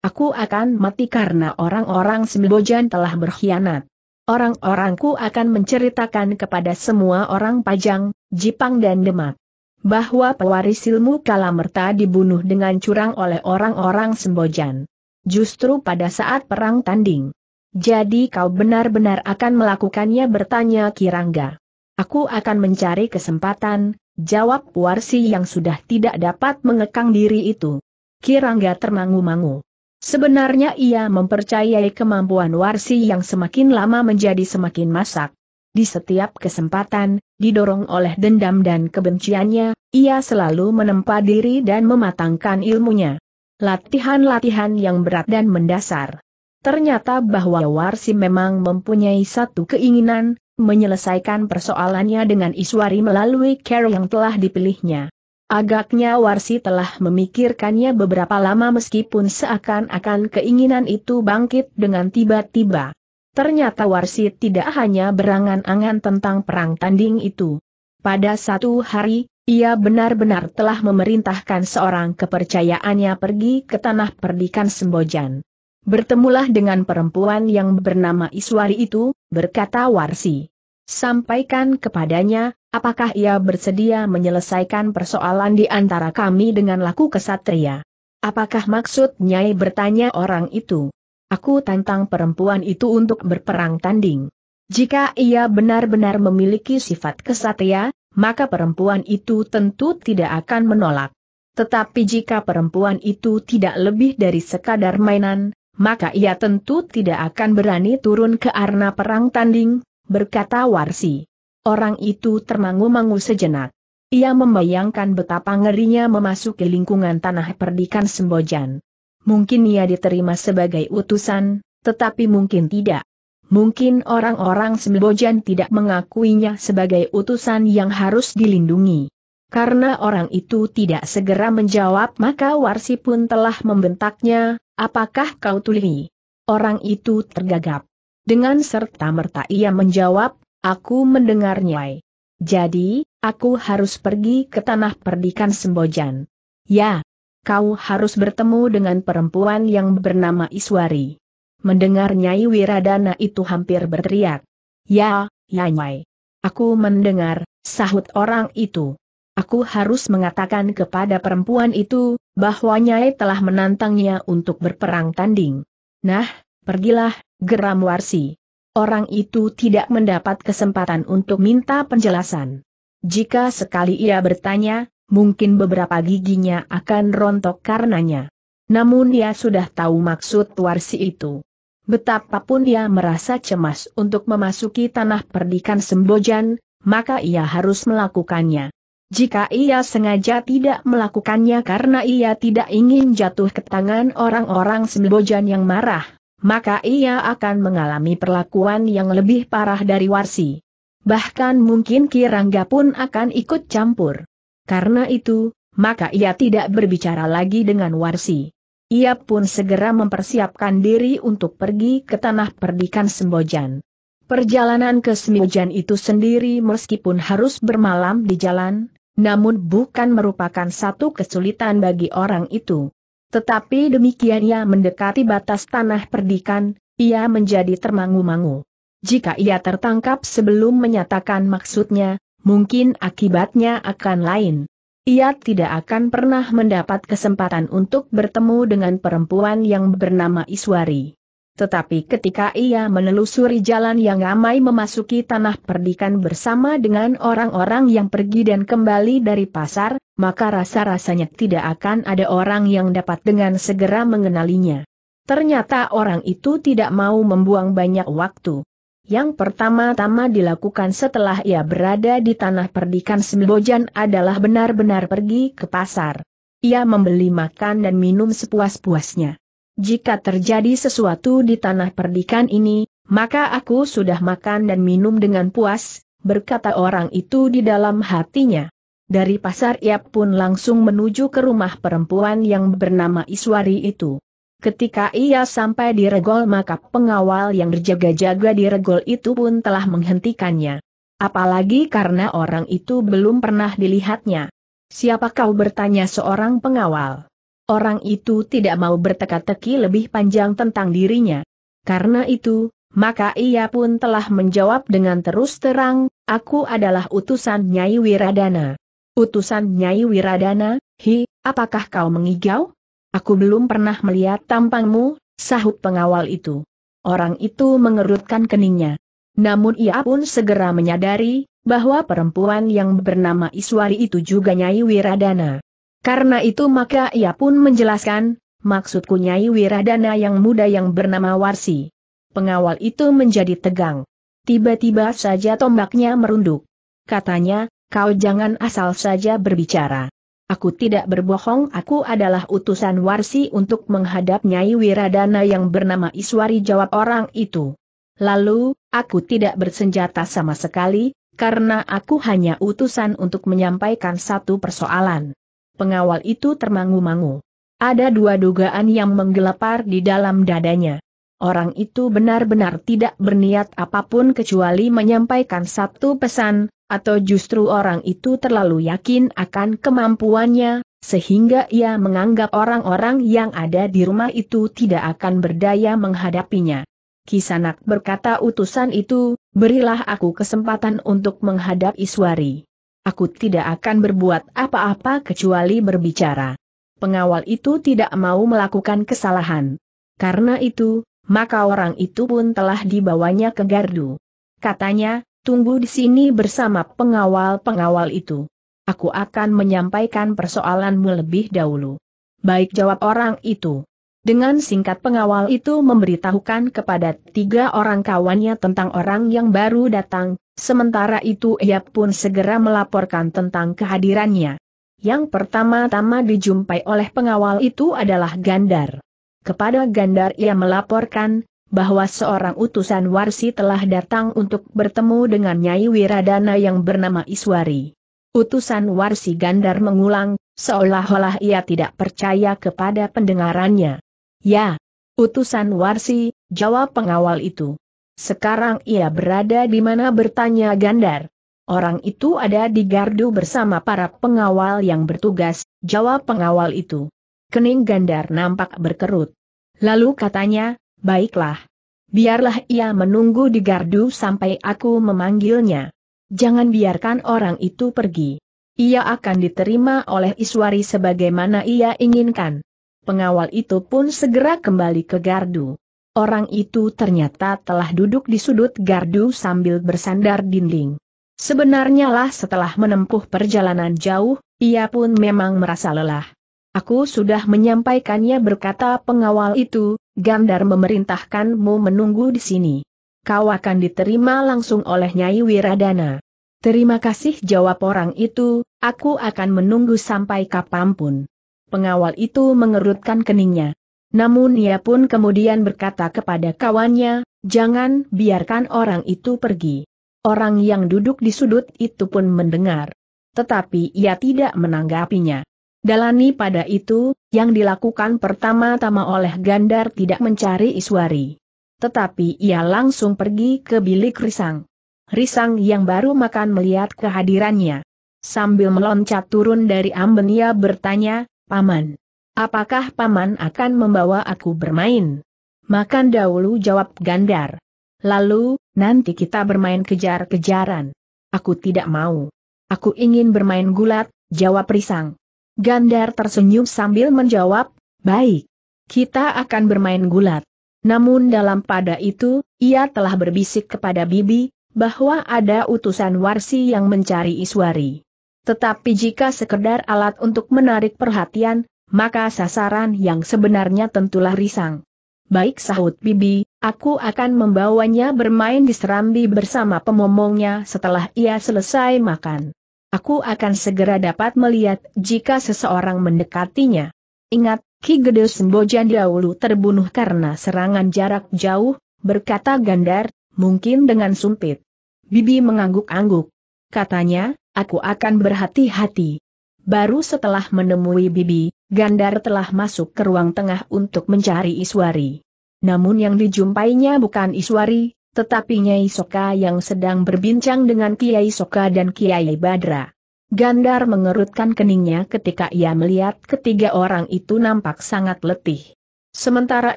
Aku akan mati karena orang-orang Sembojan telah berkhianat. Orang-orangku akan menceritakan kepada semua orang Pajang, Jipang dan Demak bahwa pewaris ilmu Kalamerta dibunuh dengan curang oleh orang-orang Sembojan. Justru pada saat perang tanding. Jadi kau benar-benar akan melakukannya bertanya Kirangga. Aku akan mencari kesempatan, jawab Warsi yang sudah tidak dapat mengekang diri itu. Kirangga termangu-mangu. Sebenarnya ia mempercayai kemampuan Warsi yang semakin lama menjadi semakin masak. Di setiap kesempatan, didorong oleh dendam dan kebenciannya, ia selalu menempa diri dan mematangkan ilmunya. Latihan-latihan yang berat dan mendasar. Ternyata bahwa Warsi memang mempunyai satu keinginan, menyelesaikan persoalannya dengan Iswari melalui care yang telah dipilihnya. Agaknya Warsi telah memikirkannya beberapa lama meskipun seakan-akan keinginan itu bangkit dengan tiba-tiba. Ternyata Warsi tidak hanya berangan-angan tentang perang tanding itu. Pada satu hari, ia benar-benar telah memerintahkan seorang kepercayaannya pergi ke tanah perdikan Sembojan. Bertemulah dengan perempuan yang bernama Iswari itu, berkata Warsi. Sampaikan kepadanya, Apakah ia bersedia menyelesaikan persoalan di antara kami dengan laku kesatria? Apakah maksud Nyai bertanya orang itu? Aku tantang perempuan itu untuk berperang tanding. Jika ia benar-benar memiliki sifat kesatria, maka perempuan itu tentu tidak akan menolak. Tetapi jika perempuan itu tidak lebih dari sekadar mainan, maka ia tentu tidak akan berani turun ke arena perang tanding, berkata Warsi. Orang itu termangu-mangu sejenak. Ia membayangkan betapa ngerinya memasuki lingkungan tanah perdikan Sembojan. Mungkin ia diterima sebagai utusan, tetapi mungkin tidak. Mungkin orang-orang Sembojan tidak mengakuinya sebagai utusan yang harus dilindungi. Karena orang itu tidak segera menjawab maka Warsi pun telah membentaknya, apakah kau tuli? Orang itu tergagap. Dengan serta merta ia menjawab, Aku mendengarnya. Jadi, aku harus pergi ke tanah perdikan Sembojan. Ya, kau harus bertemu dengan perempuan yang bernama Iswari. Mendengar Nyai Wiradana itu hampir berteriak. Ya, ya Nyai. Aku mendengar, sahut orang itu. Aku harus mengatakan kepada perempuan itu, bahwa Nyai telah menantangnya untuk berperang tanding. Nah, pergilah, geram Warsi orang itu tidak mendapat kesempatan untuk minta penjelasan. Jika sekali ia bertanya, mungkin beberapa giginya akan rontok karenanya. Namun ia sudah tahu maksud warsi itu. Betapapun ia merasa cemas untuk memasuki tanah perdikan Sembojan, maka ia harus melakukannya. Jika ia sengaja tidak melakukannya karena ia tidak ingin jatuh ke tangan orang-orang Sembojan yang marah, maka ia akan mengalami perlakuan yang lebih parah dari Warsi. Bahkan mungkin Kirangga pun akan ikut campur. Karena itu, maka ia tidak berbicara lagi dengan Warsi. Ia pun segera mempersiapkan diri untuk pergi ke tanah perdikan Sembojan. Perjalanan ke Sembojan itu sendiri meskipun harus bermalam di jalan, namun bukan merupakan satu kesulitan bagi orang itu. Tetapi demikian ia mendekati batas tanah perdikan, ia menjadi termangu-mangu. Jika ia tertangkap sebelum menyatakan maksudnya, mungkin akibatnya akan lain. Ia tidak akan pernah mendapat kesempatan untuk bertemu dengan perempuan yang bernama Iswari. Tetapi ketika ia menelusuri jalan yang ramai memasuki tanah perdikan bersama dengan orang-orang yang pergi dan kembali dari pasar, maka rasa-rasanya tidak akan ada orang yang dapat dengan segera mengenalinya. Ternyata orang itu tidak mau membuang banyak waktu. Yang pertama-tama dilakukan setelah ia berada di tanah perdikan Sembojan adalah benar-benar pergi ke pasar. Ia membeli makan dan minum sepuas-puasnya. Jika terjadi sesuatu di tanah perdikan ini, maka aku sudah makan dan minum dengan puas, berkata orang itu di dalam hatinya. Dari pasar ia pun langsung menuju ke rumah perempuan yang bernama Iswari itu. Ketika ia sampai di regol maka pengawal yang berjaga-jaga di regol itu pun telah menghentikannya. Apalagi karena orang itu belum pernah dilihatnya. Siapa kau bertanya seorang pengawal? Orang itu tidak mau berteka-teki lebih panjang tentang dirinya. Karena itu, maka ia pun telah menjawab dengan terus terang, aku adalah utusan Nyai Wiradana. Utusan Nyai Wiradana, hi, apakah kau mengigau? Aku belum pernah melihat tampangmu, sahut pengawal itu. Orang itu mengerutkan keningnya. Namun ia pun segera menyadari, bahwa perempuan yang bernama Iswari itu juga Nyai Wiradana. Karena itu maka ia pun menjelaskan, maksudku Nyai Wiradana yang muda yang bernama Warsi. Pengawal itu menjadi tegang. Tiba-tiba saja tombaknya merunduk. Katanya, kau jangan asal saja berbicara. Aku tidak berbohong aku adalah utusan Warsi untuk menghadap Nyai Wiradana yang bernama Iswari jawab orang itu. Lalu, aku tidak bersenjata sama sekali, karena aku hanya utusan untuk menyampaikan satu persoalan pengawal itu termangu-mangu. Ada dua dugaan yang menggelepar di dalam dadanya. Orang itu benar-benar tidak berniat apapun kecuali menyampaikan satu pesan, atau justru orang itu terlalu yakin akan kemampuannya, sehingga ia menganggap orang-orang yang ada di rumah itu tidak akan berdaya menghadapinya. Kisanak berkata utusan itu, berilah aku kesempatan untuk menghadap Iswari. Aku tidak akan berbuat apa-apa kecuali berbicara. Pengawal itu tidak mau melakukan kesalahan. Karena itu, maka orang itu pun telah dibawanya ke gardu. Katanya, tunggu di sini bersama pengawal-pengawal itu. Aku akan menyampaikan persoalanmu lebih dahulu. Baik jawab orang itu. Dengan singkat pengawal itu memberitahukan kepada tiga orang kawannya tentang orang yang baru datang, Sementara itu ia pun segera melaporkan tentang kehadirannya. Yang pertama-tama dijumpai oleh pengawal itu adalah Gandar. Kepada Gandar ia melaporkan, bahwa seorang utusan warsi telah datang untuk bertemu dengan Nyai Wiradana yang bernama Iswari. Utusan warsi Gandar mengulang, seolah-olah ia tidak percaya kepada pendengarannya. Ya, utusan warsi, jawab pengawal itu. Sekarang ia berada di mana bertanya Gandar. Orang itu ada di gardu bersama para pengawal yang bertugas, jawab pengawal itu. Kening Gandar nampak berkerut. Lalu katanya, baiklah. Biarlah ia menunggu di gardu sampai aku memanggilnya. Jangan biarkan orang itu pergi. Ia akan diterima oleh Iswari sebagaimana ia inginkan. Pengawal itu pun segera kembali ke gardu orang itu ternyata telah duduk di sudut gardu sambil bersandar dinding. Sebenarnya lah setelah menempuh perjalanan jauh, ia pun memang merasa lelah. Aku sudah menyampaikannya berkata pengawal itu, Gandar memerintahkanmu menunggu di sini. Kau akan diterima langsung oleh Nyai Wiradana. Terima kasih jawab orang itu, aku akan menunggu sampai kapanpun. Pengawal itu mengerutkan keningnya. Namun ia pun kemudian berkata kepada kawannya, jangan biarkan orang itu pergi. Orang yang duduk di sudut itu pun mendengar. Tetapi ia tidak menanggapinya. Dalani pada itu, yang dilakukan pertama-tama oleh Gandar tidak mencari Iswari. Tetapi ia langsung pergi ke bilik Risang. Risang yang baru makan melihat kehadirannya. Sambil meloncat turun dari amben ia bertanya, Paman, Apakah paman akan membawa aku bermain? Makan dahulu jawab Gandar. Lalu, nanti kita bermain kejar-kejaran. Aku tidak mau. Aku ingin bermain gulat, jawab Risang. Gandar tersenyum sambil menjawab, baik. Kita akan bermain gulat. Namun dalam pada itu, ia telah berbisik kepada Bibi, bahwa ada utusan Warsi yang mencari Iswari. Tetapi jika sekedar alat untuk menarik perhatian, maka sasaran yang sebenarnya tentulah risang. Baik sahut Bibi, aku akan membawanya bermain di serambi bersama pemomongnya setelah ia selesai makan. Aku akan segera dapat melihat jika seseorang mendekatinya. Ingat, Ki Gede Sembojan dahulu terbunuh karena serangan jarak jauh, berkata Gandar, mungkin dengan sumpit. Bibi mengangguk-angguk. Katanya, aku akan berhati-hati. Baru setelah menemui Bibi, Gandar telah masuk ke ruang tengah untuk mencari Iswari. Namun yang dijumpainya bukan Iswari, tetapi Nyai Soka yang sedang berbincang dengan Kiai Soka dan Kiai Badra. Gandar mengerutkan keningnya ketika ia melihat ketiga orang itu nampak sangat letih. Sementara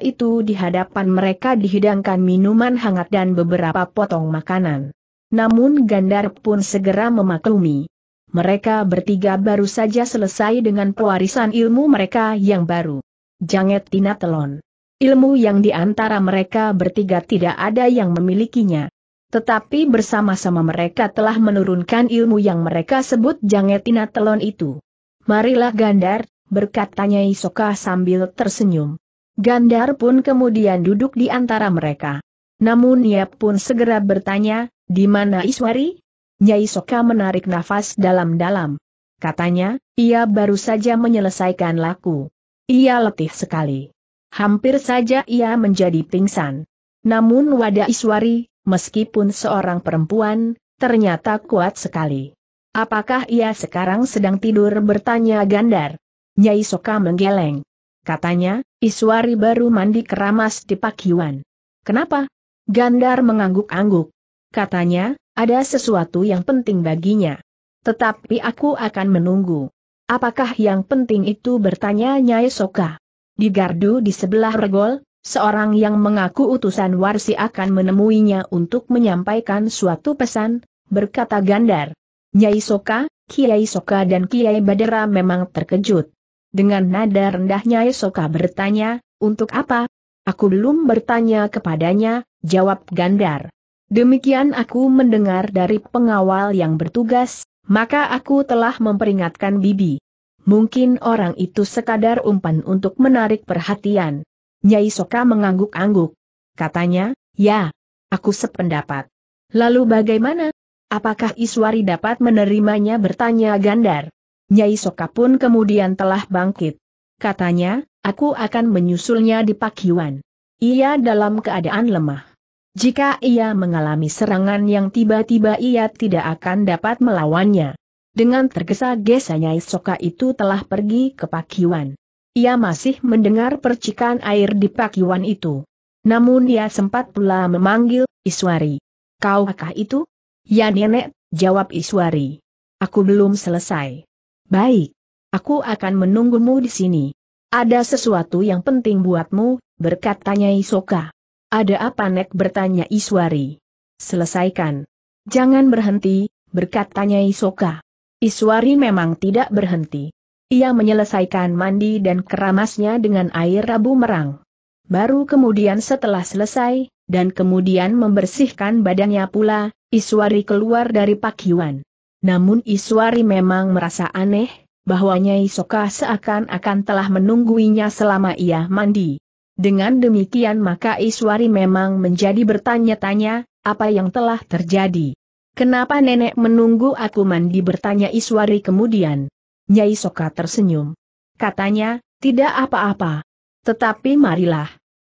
itu di hadapan mereka dihidangkan minuman hangat dan beberapa potong makanan. Namun Gandar pun segera memaklumi, mereka bertiga baru saja selesai dengan pewarisan ilmu mereka yang baru. Janget Tina Telon. Ilmu yang di antara mereka bertiga tidak ada yang memilikinya. Tetapi bersama-sama mereka telah menurunkan ilmu yang mereka sebut Janget Tina Telon itu. Marilah Gandar, berkata Nyai Isoka sambil tersenyum. Gandar pun kemudian duduk di antara mereka. Namun ia pun segera bertanya, di mana Iswari? Nyai Soka menarik nafas dalam-dalam. Katanya, ia baru saja menyelesaikan laku. Ia letih sekali. Hampir saja ia menjadi pingsan. Namun Wada Iswari, meskipun seorang perempuan, ternyata kuat sekali. Apakah ia sekarang sedang tidur bertanya Gandar? Nyai Soka menggeleng. Katanya, Iswari baru mandi keramas di Pakiwan. Kenapa? Gandar mengangguk-angguk. Katanya, ada sesuatu yang penting baginya. Tetapi aku akan menunggu. Apakah yang penting itu bertanya Nyai Soka. Di gardu di sebelah regol, seorang yang mengaku utusan Warsi akan menemuinya untuk menyampaikan suatu pesan, berkata Gandar. Nyai Soka, Kiai Soka dan Kiai Badera memang terkejut. Dengan nada rendah Nyai Soka bertanya, untuk apa? Aku belum bertanya kepadanya, jawab Gandar. Demikian aku mendengar dari pengawal yang bertugas, maka aku telah memperingatkan Bibi. Mungkin orang itu sekadar umpan untuk menarik perhatian. Nyai Soka mengangguk-angguk. Katanya, ya, aku sependapat. Lalu bagaimana? Apakah Iswari dapat menerimanya bertanya Gandar? Nyai Soka pun kemudian telah bangkit. Katanya, aku akan menyusulnya di Pakiwan. Ia dalam keadaan lemah. Jika ia mengalami serangan yang tiba-tiba ia tidak akan dapat melawannya. Dengan tergesa gesa Nyai Soka itu telah pergi ke Pakiwan. Ia masih mendengar percikan air di Pakiwan itu. Namun ia sempat pula memanggil, Iswari. Kau akah itu? Ya nenek, jawab Iswari. Aku belum selesai. Baik. Aku akan menunggumu di sini. Ada sesuatu yang penting buatmu, berkata Nyai Isoka. Ada apa Nek bertanya Iswari? Selesaikan. Jangan berhenti, berkatanya Isoka. Iswari memang tidak berhenti. Ia menyelesaikan mandi dan keramasnya dengan air rabu merang. Baru kemudian setelah selesai, dan kemudian membersihkan badannya pula, Iswari keluar dari pakiwan. Namun Iswari memang merasa aneh, bahwa Nyai Soka seakan-akan telah menungguinya selama ia mandi. Dengan demikian maka Iswari memang menjadi bertanya-tanya, apa yang telah terjadi. Kenapa nenek menunggu aku mandi bertanya Iswari kemudian. Nyai Soka tersenyum. Katanya, tidak apa-apa. Tetapi marilah.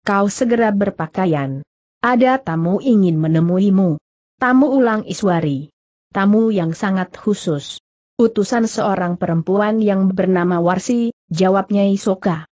Kau segera berpakaian. Ada tamu ingin menemuimu. Tamu ulang Iswari. Tamu yang sangat khusus. Utusan seorang perempuan yang bernama Warsi, jawabnya Isoka.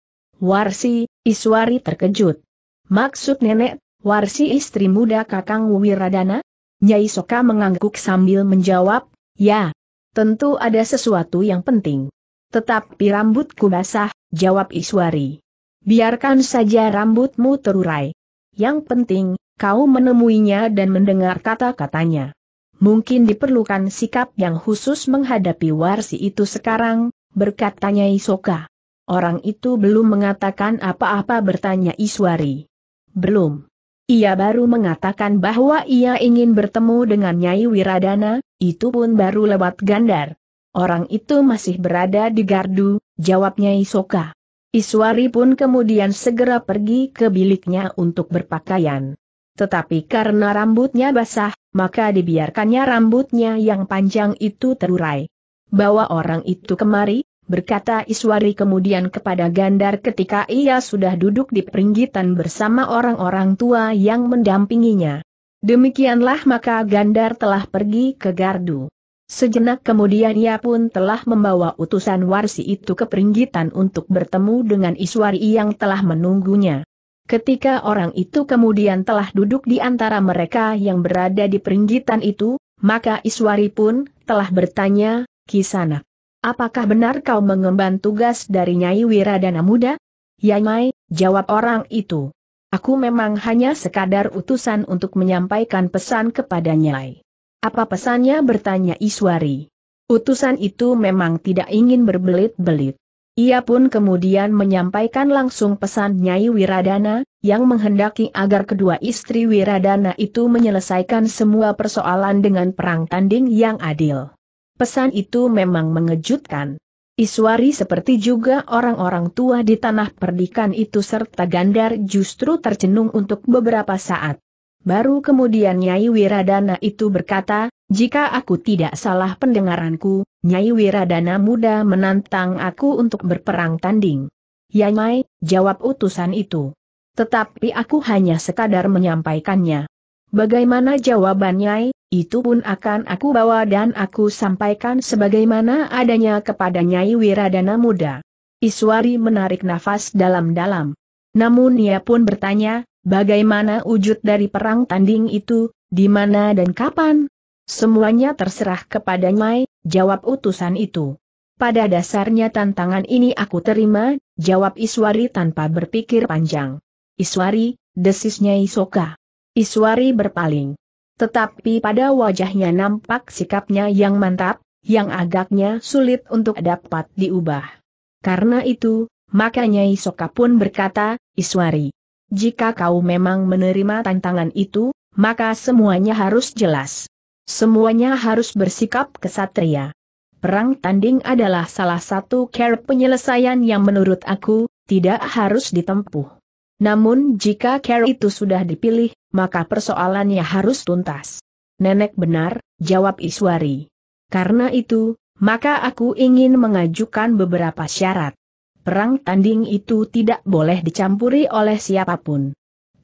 Warsi, Iswari terkejut. Maksud nenek, Warsi istri muda Kakang Wiradana? Nyai Soka mengangguk sambil menjawab, ya. Tentu ada sesuatu yang penting. Tetapi rambutku basah, jawab Iswari. Biarkan saja rambutmu terurai. Yang penting, kau menemuinya dan mendengar kata-katanya. Mungkin diperlukan sikap yang khusus menghadapi warsi itu sekarang, berkatanya Isoka. Orang itu belum mengatakan apa-apa bertanya Iswari. Belum. Ia baru mengatakan bahwa ia ingin bertemu dengan Nyai Wiradana, itu pun baru lewat gandar. Orang itu masih berada di gardu, jawab Nyai Soka. Iswari pun kemudian segera pergi ke biliknya untuk berpakaian. Tetapi karena rambutnya basah, maka dibiarkannya rambutnya yang panjang itu terurai. Bawa orang itu kemari, berkata Iswari kemudian kepada Gandar ketika ia sudah duduk di peringgitan bersama orang-orang tua yang mendampinginya. Demikianlah maka Gandar telah pergi ke Gardu. Sejenak kemudian ia pun telah membawa utusan warsi itu ke peringgitan untuk bertemu dengan Iswari yang telah menunggunya. Ketika orang itu kemudian telah duduk di antara mereka yang berada di peringgitan itu, maka Iswari pun telah bertanya, Kisanak. Apakah benar kau mengemban tugas dari Nyai Wiradana Muda? Ya Mai, jawab orang itu. Aku memang hanya sekadar utusan untuk menyampaikan pesan kepada Nyai. Apa pesannya bertanya Iswari. Utusan itu memang tidak ingin berbelit-belit. Ia pun kemudian menyampaikan langsung pesan Nyai Wiradana, yang menghendaki agar kedua istri Wiradana itu menyelesaikan semua persoalan dengan perang tanding yang adil. Pesan itu memang mengejutkan. Iswari seperti juga orang-orang tua di tanah perdikan itu serta Gandar justru tercenung untuk beberapa saat. Baru kemudian Nyai Wiradana itu berkata, jika aku tidak salah pendengaranku, Nyai Wiradana muda menantang aku untuk berperang tanding. Ya Nyai, jawab utusan itu. Tetapi aku hanya sekadar menyampaikannya. Bagaimana jawabannya, itu pun akan aku bawa dan aku sampaikan sebagaimana adanya kepada Nyai Wiradana Muda. Iswari menarik nafas dalam-dalam. Namun ia pun bertanya, bagaimana wujud dari perang tanding itu, di mana dan kapan? Semuanya terserah kepada Nyai, jawab utusan itu. Pada dasarnya tantangan ini aku terima, jawab Iswari tanpa berpikir panjang. Iswari, desisnya Isoka. Iswari berpaling. Tetapi pada wajahnya nampak sikapnya yang mantap, yang agaknya sulit untuk dapat diubah. Karena itu, makanya Isoka pun berkata, Iswari, jika kau memang menerima tantangan itu, maka semuanya harus jelas. Semuanya harus bersikap kesatria. Perang tanding adalah salah satu care penyelesaian yang menurut aku, tidak harus ditempuh. Namun jika Carrie itu sudah dipilih, maka persoalannya harus tuntas. Nenek benar, jawab Iswari. Karena itu, maka aku ingin mengajukan beberapa syarat. Perang tanding itu tidak boleh dicampuri oleh siapapun.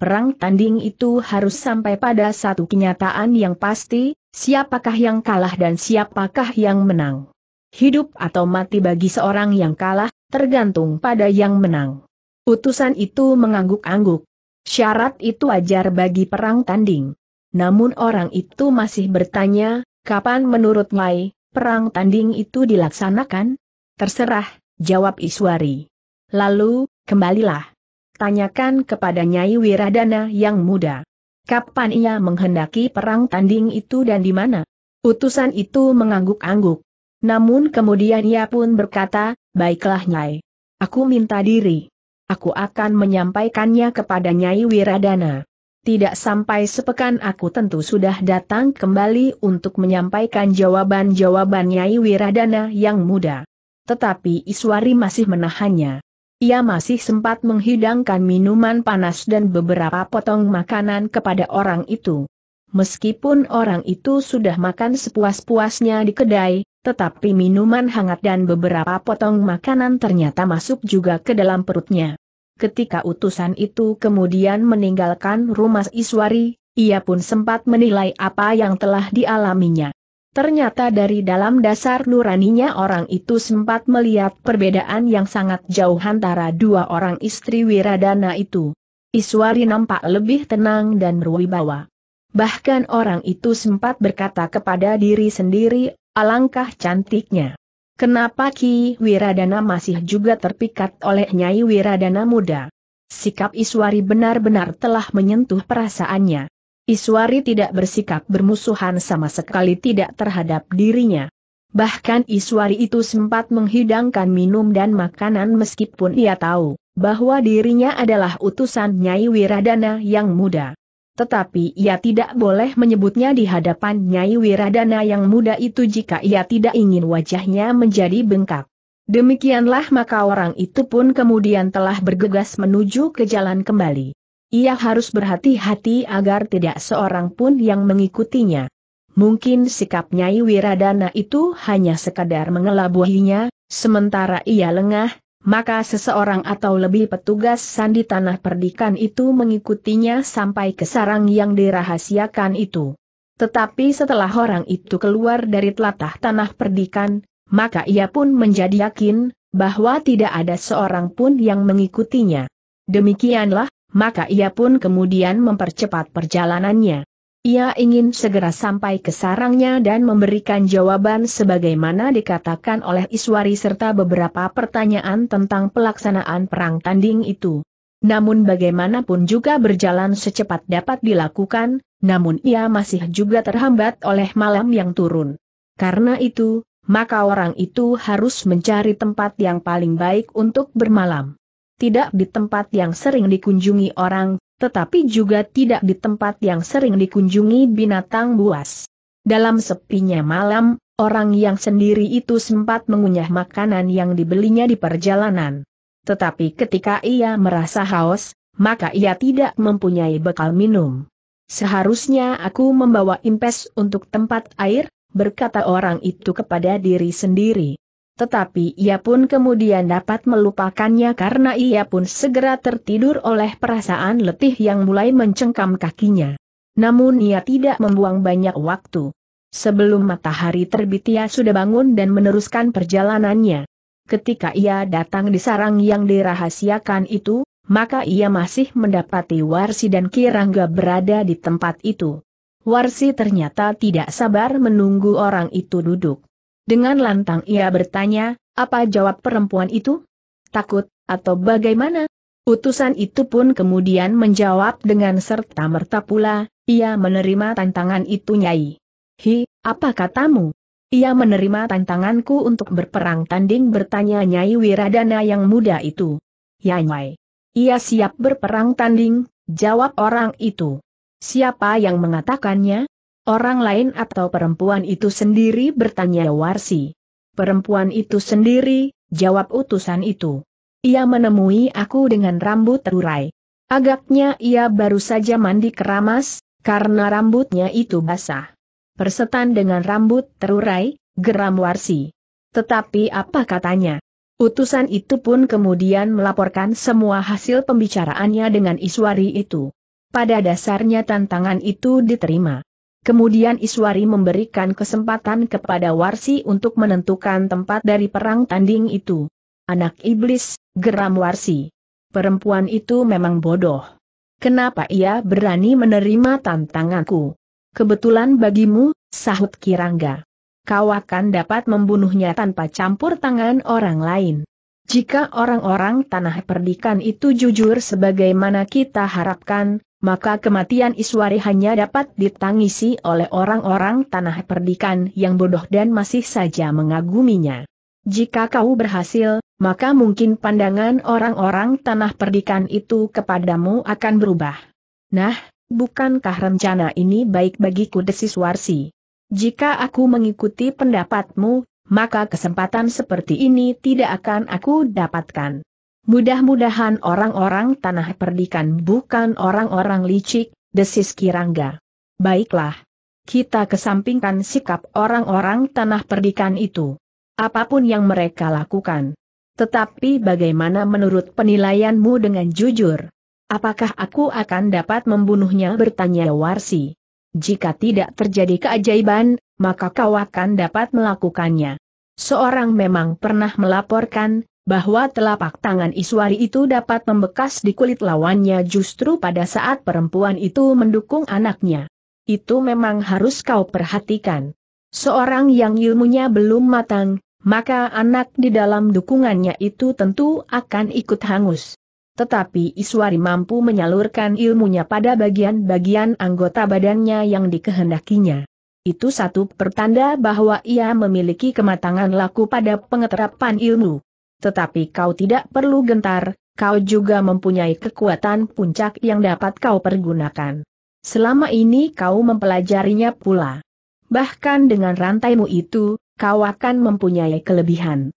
Perang tanding itu harus sampai pada satu kenyataan yang pasti, siapakah yang kalah dan siapakah yang menang. Hidup atau mati bagi seorang yang kalah, tergantung pada yang menang. Utusan itu mengangguk-angguk. Syarat itu ajar bagi perang tanding. Namun orang itu masih bertanya, kapan menurut Mai, perang tanding itu dilaksanakan? Terserah, jawab Iswari. Lalu, kembalilah. Tanyakan kepada Nyai Wiradana yang muda. Kapan ia menghendaki perang tanding itu dan di mana? Utusan itu mengangguk-angguk. Namun kemudian ia pun berkata, baiklah Nyai. Aku minta diri aku akan menyampaikannya kepada Nyai Wiradana. Tidak sampai sepekan aku tentu sudah datang kembali untuk menyampaikan jawaban-jawaban Nyai Wiradana yang muda. Tetapi Iswari masih menahannya. Ia masih sempat menghidangkan minuman panas dan beberapa potong makanan kepada orang itu. Meskipun orang itu sudah makan sepuas-puasnya di kedai, tetapi minuman hangat dan beberapa potong makanan ternyata masuk juga ke dalam perutnya. Ketika utusan itu kemudian meninggalkan rumah Iswari, ia pun sempat menilai apa yang telah dialaminya. Ternyata dari dalam dasar nuraninya orang itu sempat melihat perbedaan yang sangat jauh antara dua orang istri Wiradana itu. Iswari nampak lebih tenang dan berwibawa. Bahkan orang itu sempat berkata kepada diri sendiri, Alangkah cantiknya. Kenapa Ki Wiradana masih juga terpikat oleh Nyai Wiradana muda? Sikap Iswari benar-benar telah menyentuh perasaannya. Iswari tidak bersikap bermusuhan sama sekali tidak terhadap dirinya. Bahkan Iswari itu sempat menghidangkan minum dan makanan meskipun ia tahu bahwa dirinya adalah utusan Nyai Wiradana yang muda. Tetapi ia tidak boleh menyebutnya di hadapan Nyai Wiradana yang muda itu jika ia tidak ingin wajahnya menjadi bengkak. Demikianlah maka orang itu pun kemudian telah bergegas menuju ke jalan kembali. Ia harus berhati-hati agar tidak seorang pun yang mengikutinya. Mungkin sikap Nyai Wiradana itu hanya sekadar mengelabuhinya, sementara ia lengah, maka seseorang atau lebih petugas sandi tanah perdikan itu mengikutinya sampai ke sarang yang dirahasiakan itu. Tetapi setelah orang itu keluar dari telatah tanah perdikan, maka ia pun menjadi yakin bahwa tidak ada seorang pun yang mengikutinya. Demikianlah, maka ia pun kemudian mempercepat perjalanannya. Ia ingin segera sampai ke sarangnya dan memberikan jawaban sebagaimana dikatakan oleh Iswari serta beberapa pertanyaan tentang pelaksanaan perang tanding itu. Namun bagaimanapun juga berjalan secepat dapat dilakukan, namun ia masih juga terhambat oleh malam yang turun. Karena itu, maka orang itu harus mencari tempat yang paling baik untuk bermalam. Tidak di tempat yang sering dikunjungi orang, tetapi juga tidak di tempat yang sering dikunjungi binatang buas. Dalam sepinya malam, orang yang sendiri itu sempat mengunyah makanan yang dibelinya di perjalanan. Tetapi ketika ia merasa haus, maka ia tidak mempunyai bekal minum. Seharusnya aku membawa impes untuk tempat air, berkata orang itu kepada diri sendiri tetapi ia pun kemudian dapat melupakannya karena ia pun segera tertidur oleh perasaan letih yang mulai mencengkam kakinya. Namun ia tidak membuang banyak waktu. Sebelum matahari terbit ia sudah bangun dan meneruskan perjalanannya. Ketika ia datang di sarang yang dirahasiakan itu, maka ia masih mendapati Warsi dan Kirangga berada di tempat itu. Warsi ternyata tidak sabar menunggu orang itu duduk. Dengan lantang ia bertanya, apa jawab perempuan itu? Takut, atau bagaimana? Utusan itu pun kemudian menjawab dengan serta-merta pula, ia menerima tantangan itu Nyai. Hi, apa katamu? Ia menerima tantanganku untuk berperang tanding bertanya Nyai Wiradana yang muda itu. Ya Nyai. Ia siap berperang tanding, jawab orang itu. Siapa yang mengatakannya? Orang lain atau perempuan itu sendiri bertanya Warsi. Perempuan itu sendiri, jawab utusan itu. Ia menemui aku dengan rambut terurai. Agaknya ia baru saja mandi keramas, karena rambutnya itu basah. Persetan dengan rambut terurai, geram Warsi. Tetapi apa katanya? Utusan itu pun kemudian melaporkan semua hasil pembicaraannya dengan Iswari itu. Pada dasarnya tantangan itu diterima. Kemudian Iswari memberikan kesempatan kepada Warsi untuk menentukan tempat dari perang tanding itu. Anak iblis, geram Warsi. Perempuan itu memang bodoh. Kenapa ia berani menerima tantanganku? Kebetulan bagimu, sahut Kirangga. Kau akan dapat membunuhnya tanpa campur tangan orang lain. Jika orang-orang tanah perdikan itu jujur sebagaimana kita harapkan, maka kematian Iswari hanya dapat ditangisi oleh orang-orang tanah perdikan yang bodoh dan masih saja mengaguminya. Jika kau berhasil, maka mungkin pandangan orang-orang tanah perdikan itu kepadamu akan berubah. Nah, bukankah rencana ini baik bagiku desis Warsi? Jika aku mengikuti pendapatmu, maka kesempatan seperti ini tidak akan aku dapatkan. Mudah-mudahan orang-orang tanah perdikan bukan orang-orang licik, desis Kirangga. Baiklah. Kita kesampingkan sikap orang-orang tanah perdikan itu. Apapun yang mereka lakukan. Tetapi bagaimana menurut penilaianmu dengan jujur? Apakah aku akan dapat membunuhnya bertanya Warsi? Jika tidak terjadi keajaiban, maka kau akan dapat melakukannya. Seorang memang pernah melaporkan, bahwa telapak tangan Iswari itu dapat membekas di kulit lawannya justru pada saat perempuan itu mendukung anaknya. Itu memang harus kau perhatikan. Seorang yang ilmunya belum matang, maka anak di dalam dukungannya itu tentu akan ikut hangus. Tetapi Iswari mampu menyalurkan ilmunya pada bagian-bagian anggota badannya yang dikehendakinya. Itu satu pertanda bahwa ia memiliki kematangan laku pada pengeterapan ilmu tetapi kau tidak perlu gentar, kau juga mempunyai kekuatan puncak yang dapat kau pergunakan. Selama ini kau mempelajarinya pula. Bahkan dengan rantaimu itu, kau akan mempunyai kelebihan.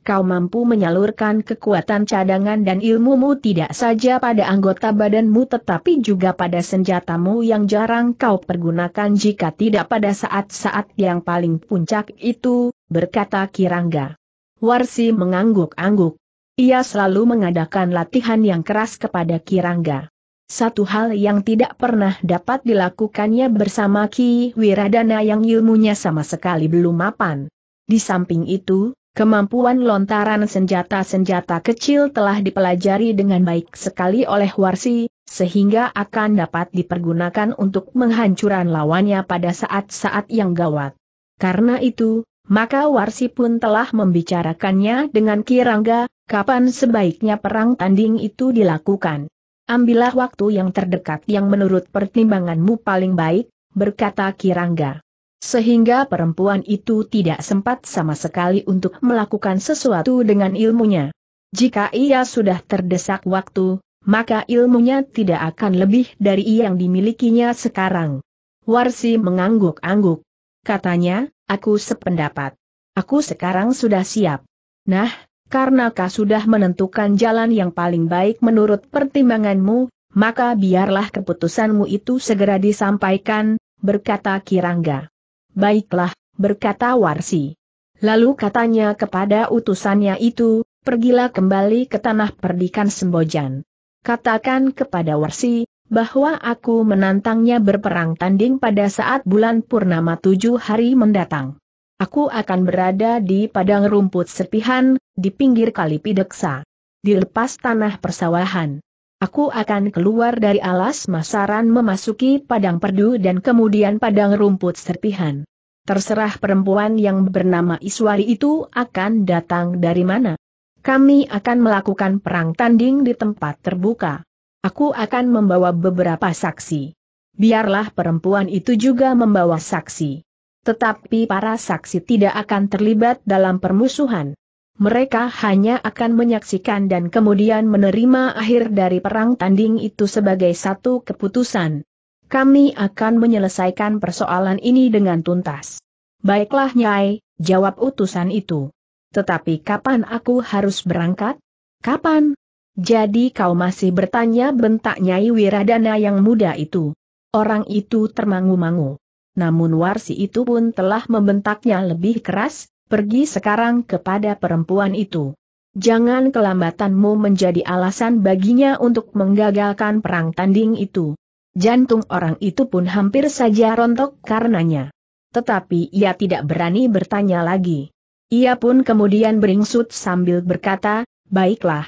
Kau mampu menyalurkan kekuatan cadangan dan ilmumu tidak saja pada anggota badanmu tetapi juga pada senjatamu yang jarang kau pergunakan jika tidak pada saat-saat yang paling puncak itu, berkata Kirangga. Warsi mengangguk-angguk. Ia selalu mengadakan latihan yang keras kepada Kirangga. Satu hal yang tidak pernah dapat dilakukannya bersama Ki Wiradana yang ilmunya sama sekali belum mapan. Di samping itu, Kemampuan lontaran senjata-senjata kecil telah dipelajari dengan baik sekali oleh Warsi, sehingga akan dapat dipergunakan untuk menghancurkan lawannya pada saat-saat yang gawat. Karena itu, maka Warsi pun telah membicarakannya dengan Kirangga, kapan sebaiknya perang tanding itu dilakukan. Ambillah waktu yang terdekat yang menurut pertimbanganmu paling baik, berkata Kirangga. Sehingga perempuan itu tidak sempat sama sekali untuk melakukan sesuatu dengan ilmunya. Jika ia sudah terdesak waktu, maka ilmunya tidak akan lebih dari yang dimilikinya sekarang. Warsi mengangguk-angguk. Katanya, Aku sependapat. Aku sekarang sudah siap. Nah, karena kau sudah menentukan jalan yang paling baik menurut pertimbanganmu, maka biarlah keputusanmu itu segera disampaikan, berkata Kirangga. Baiklah, berkata Warsi. Lalu katanya kepada utusannya itu, pergilah kembali ke tanah perdikan Sembojan. Katakan kepada Warsi, bahwa aku menantangnya berperang tanding pada saat bulan purnama tujuh hari mendatang. Aku akan berada di padang rumput sepihan, di pinggir kali Pideksa. Di lepas tanah persawahan. Aku akan keluar dari alas masaran memasuki padang perdu dan kemudian padang rumput serpihan. Terserah perempuan yang bernama Iswari itu akan datang dari mana. Kami akan melakukan perang tanding di tempat terbuka. Aku akan membawa beberapa saksi. Biarlah perempuan itu juga membawa saksi. Tetapi para saksi tidak akan terlibat dalam permusuhan. Mereka hanya akan menyaksikan dan kemudian menerima akhir dari perang tanding itu sebagai satu keputusan. Kami akan menyelesaikan persoalan ini dengan tuntas. Baiklah Nyai, jawab utusan itu. Tetapi kapan aku harus berangkat? Kapan? Jadi kau masih bertanya bentak Nyai Wiradana yang muda itu. Orang itu termangu-mangu. Namun Warsi itu pun telah membentaknya lebih keras, pergi sekarang kepada perempuan itu. Jangan kelambatanmu menjadi alasan baginya untuk menggagalkan perang tanding itu. Jantung orang itu pun hampir saja rontok karenanya. Tetapi ia tidak berani bertanya lagi. Ia pun kemudian beringsut sambil berkata, baiklah,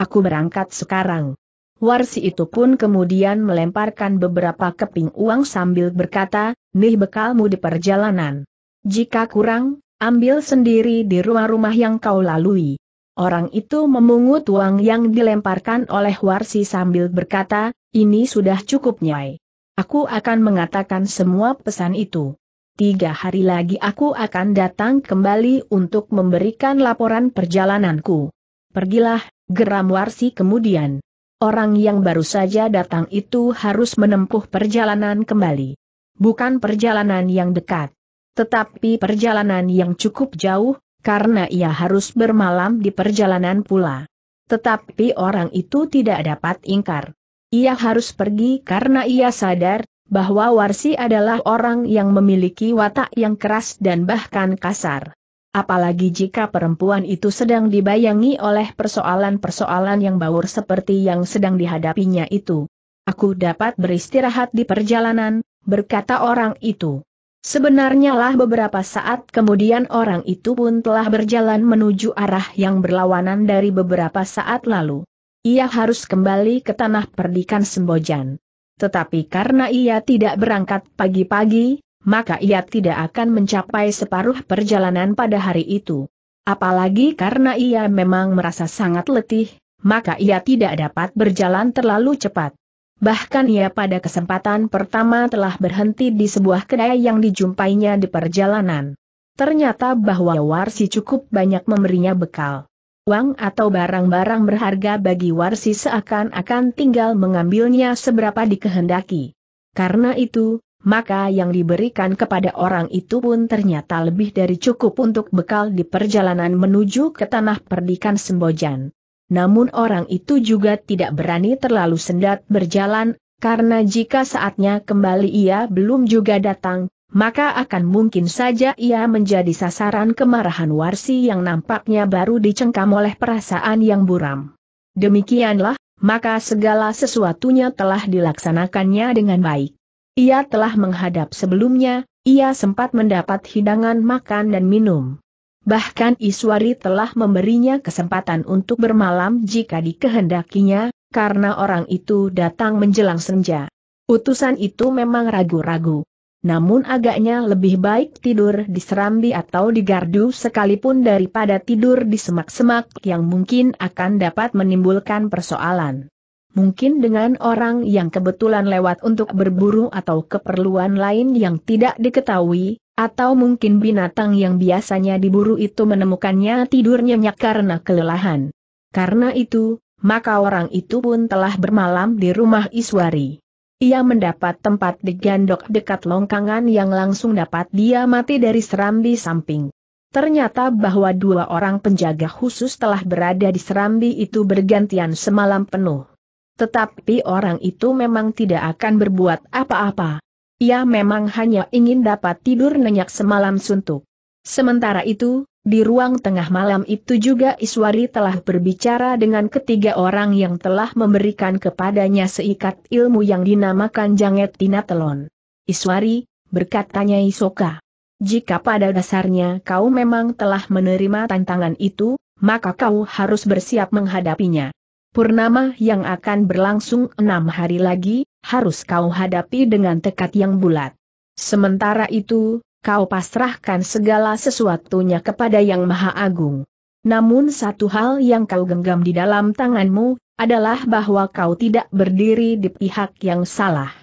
Aku berangkat sekarang. Warsi itu pun kemudian melemparkan beberapa keping uang sambil berkata, nih bekalmu di perjalanan. Jika kurang, ambil sendiri di rumah-rumah yang kau lalui. Orang itu memungut uang yang dilemparkan oleh Warsi sambil berkata, ini sudah cukup nyai. Aku akan mengatakan semua pesan itu. Tiga hari lagi aku akan datang kembali untuk memberikan laporan perjalananku. Pergilah, Geram Warsi kemudian. Orang yang baru saja datang itu harus menempuh perjalanan kembali. Bukan perjalanan yang dekat. Tetapi perjalanan yang cukup jauh, karena ia harus bermalam di perjalanan pula. Tetapi orang itu tidak dapat ingkar. Ia harus pergi karena ia sadar bahwa Warsi adalah orang yang memiliki watak yang keras dan bahkan kasar. Apalagi jika perempuan itu sedang dibayangi oleh persoalan-persoalan yang baur seperti yang sedang dihadapinya itu. Aku dapat beristirahat di perjalanan, berkata orang itu. Sebenarnya lah beberapa saat kemudian orang itu pun telah berjalan menuju arah yang berlawanan dari beberapa saat lalu. Ia harus kembali ke tanah perdikan Sembojan. Tetapi karena ia tidak berangkat pagi-pagi, maka ia tidak akan mencapai separuh perjalanan pada hari itu. Apalagi karena ia memang merasa sangat letih, maka ia tidak dapat berjalan terlalu cepat. Bahkan ia pada kesempatan pertama telah berhenti di sebuah kedai yang dijumpainya di perjalanan. Ternyata bahwa Warsi cukup banyak memberinya bekal. Uang atau barang-barang berharga bagi Warsi seakan-akan tinggal mengambilnya seberapa dikehendaki. Karena itu, maka yang diberikan kepada orang itu pun ternyata lebih dari cukup untuk bekal di perjalanan menuju ke tanah perdikan Sembojan. Namun orang itu juga tidak berani terlalu sendat berjalan, karena jika saatnya kembali ia belum juga datang, maka akan mungkin saja ia menjadi sasaran kemarahan Warsi yang nampaknya baru dicengkam oleh perasaan yang buram. Demikianlah, maka segala sesuatunya telah dilaksanakannya dengan baik. Ia telah menghadap sebelumnya, ia sempat mendapat hidangan makan dan minum. Bahkan Iswari telah memberinya kesempatan untuk bermalam jika dikehendakinya, karena orang itu datang menjelang senja. Utusan itu memang ragu-ragu. Namun agaknya lebih baik tidur di serambi atau di gardu sekalipun daripada tidur di semak-semak yang mungkin akan dapat menimbulkan persoalan. Mungkin dengan orang yang kebetulan lewat untuk berburu atau keperluan lain yang tidak diketahui, atau mungkin binatang yang biasanya diburu itu menemukannya tidur nyenyak karena kelelahan. Karena itu, maka orang itu pun telah bermalam di rumah Iswari. Ia mendapat tempat digandok dekat longkangan yang langsung dapat dia mati dari serambi samping. Ternyata bahwa dua orang penjaga khusus telah berada di serambi itu bergantian semalam penuh. Tetapi orang itu memang tidak akan berbuat apa-apa. Ia memang hanya ingin dapat tidur nenyak semalam suntuk. Sementara itu, di ruang tengah malam itu juga Iswari telah berbicara dengan ketiga orang yang telah memberikan kepadanya seikat ilmu yang dinamakan Janget tinatelon. Iswari Iswari, berkatanya Isoka. Jika pada dasarnya kau memang telah menerima tantangan itu, maka kau harus bersiap menghadapinya purnama yang akan berlangsung enam hari lagi, harus kau hadapi dengan tekad yang bulat. Sementara itu, kau pasrahkan segala sesuatunya kepada Yang Maha Agung. Namun satu hal yang kau genggam di dalam tanganmu, adalah bahwa kau tidak berdiri di pihak yang salah.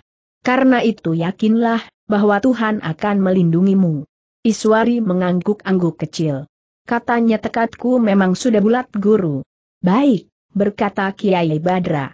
Karena itu yakinlah, bahwa Tuhan akan melindungimu. Iswari mengangguk-angguk kecil. Katanya tekadku memang sudah bulat guru. Baik, berkata Kiai Badra.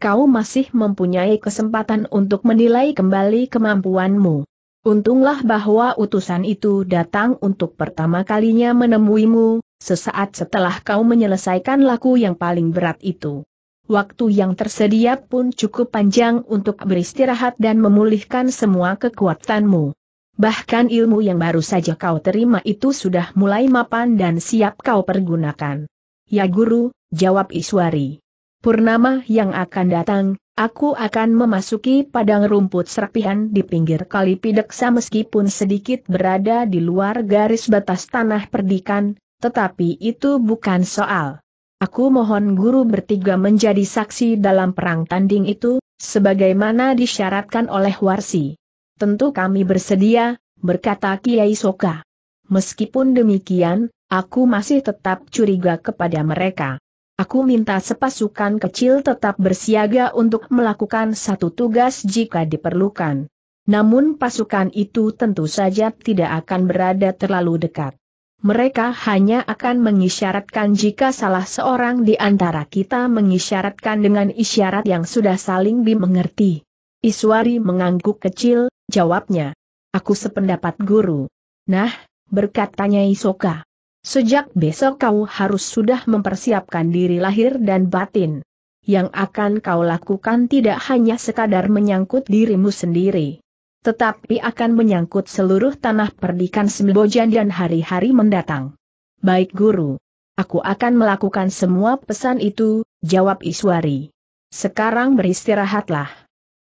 Kau masih mempunyai kesempatan untuk menilai kembali kemampuanmu. Untunglah bahwa utusan itu datang untuk pertama kalinya menemuimu, sesaat setelah kau menyelesaikan laku yang paling berat itu. Waktu yang tersedia pun cukup panjang untuk beristirahat dan memulihkan semua kekuatanmu. Bahkan ilmu yang baru saja kau terima itu sudah mulai mapan dan siap kau pergunakan. Ya guru, jawab Iswari. Purnama yang akan datang, aku akan memasuki padang rumput serpihan di pinggir kali Pideksa meskipun sedikit berada di luar garis batas tanah perdikan, tetapi itu bukan soal. Aku mohon guru bertiga menjadi saksi dalam perang tanding itu, sebagaimana disyaratkan oleh Warsi. Tentu kami bersedia, berkata Kiai Soka. Meskipun demikian, Aku masih tetap curiga kepada mereka. Aku minta sepasukan kecil tetap bersiaga untuk melakukan satu tugas jika diperlukan. Namun pasukan itu tentu saja tidak akan berada terlalu dekat. Mereka hanya akan mengisyaratkan jika salah seorang di antara kita mengisyaratkan dengan isyarat yang sudah saling dimengerti. Iswari mengangguk kecil, jawabnya. Aku sependapat guru. Nah, berkatanya Isoka. Sejak besok kau harus sudah mempersiapkan diri lahir dan batin. Yang akan kau lakukan tidak hanya sekadar menyangkut dirimu sendiri. Tetapi akan menyangkut seluruh tanah perdikan Sembojan dan hari-hari mendatang. Baik guru. Aku akan melakukan semua pesan itu, jawab Iswari. Sekarang beristirahatlah.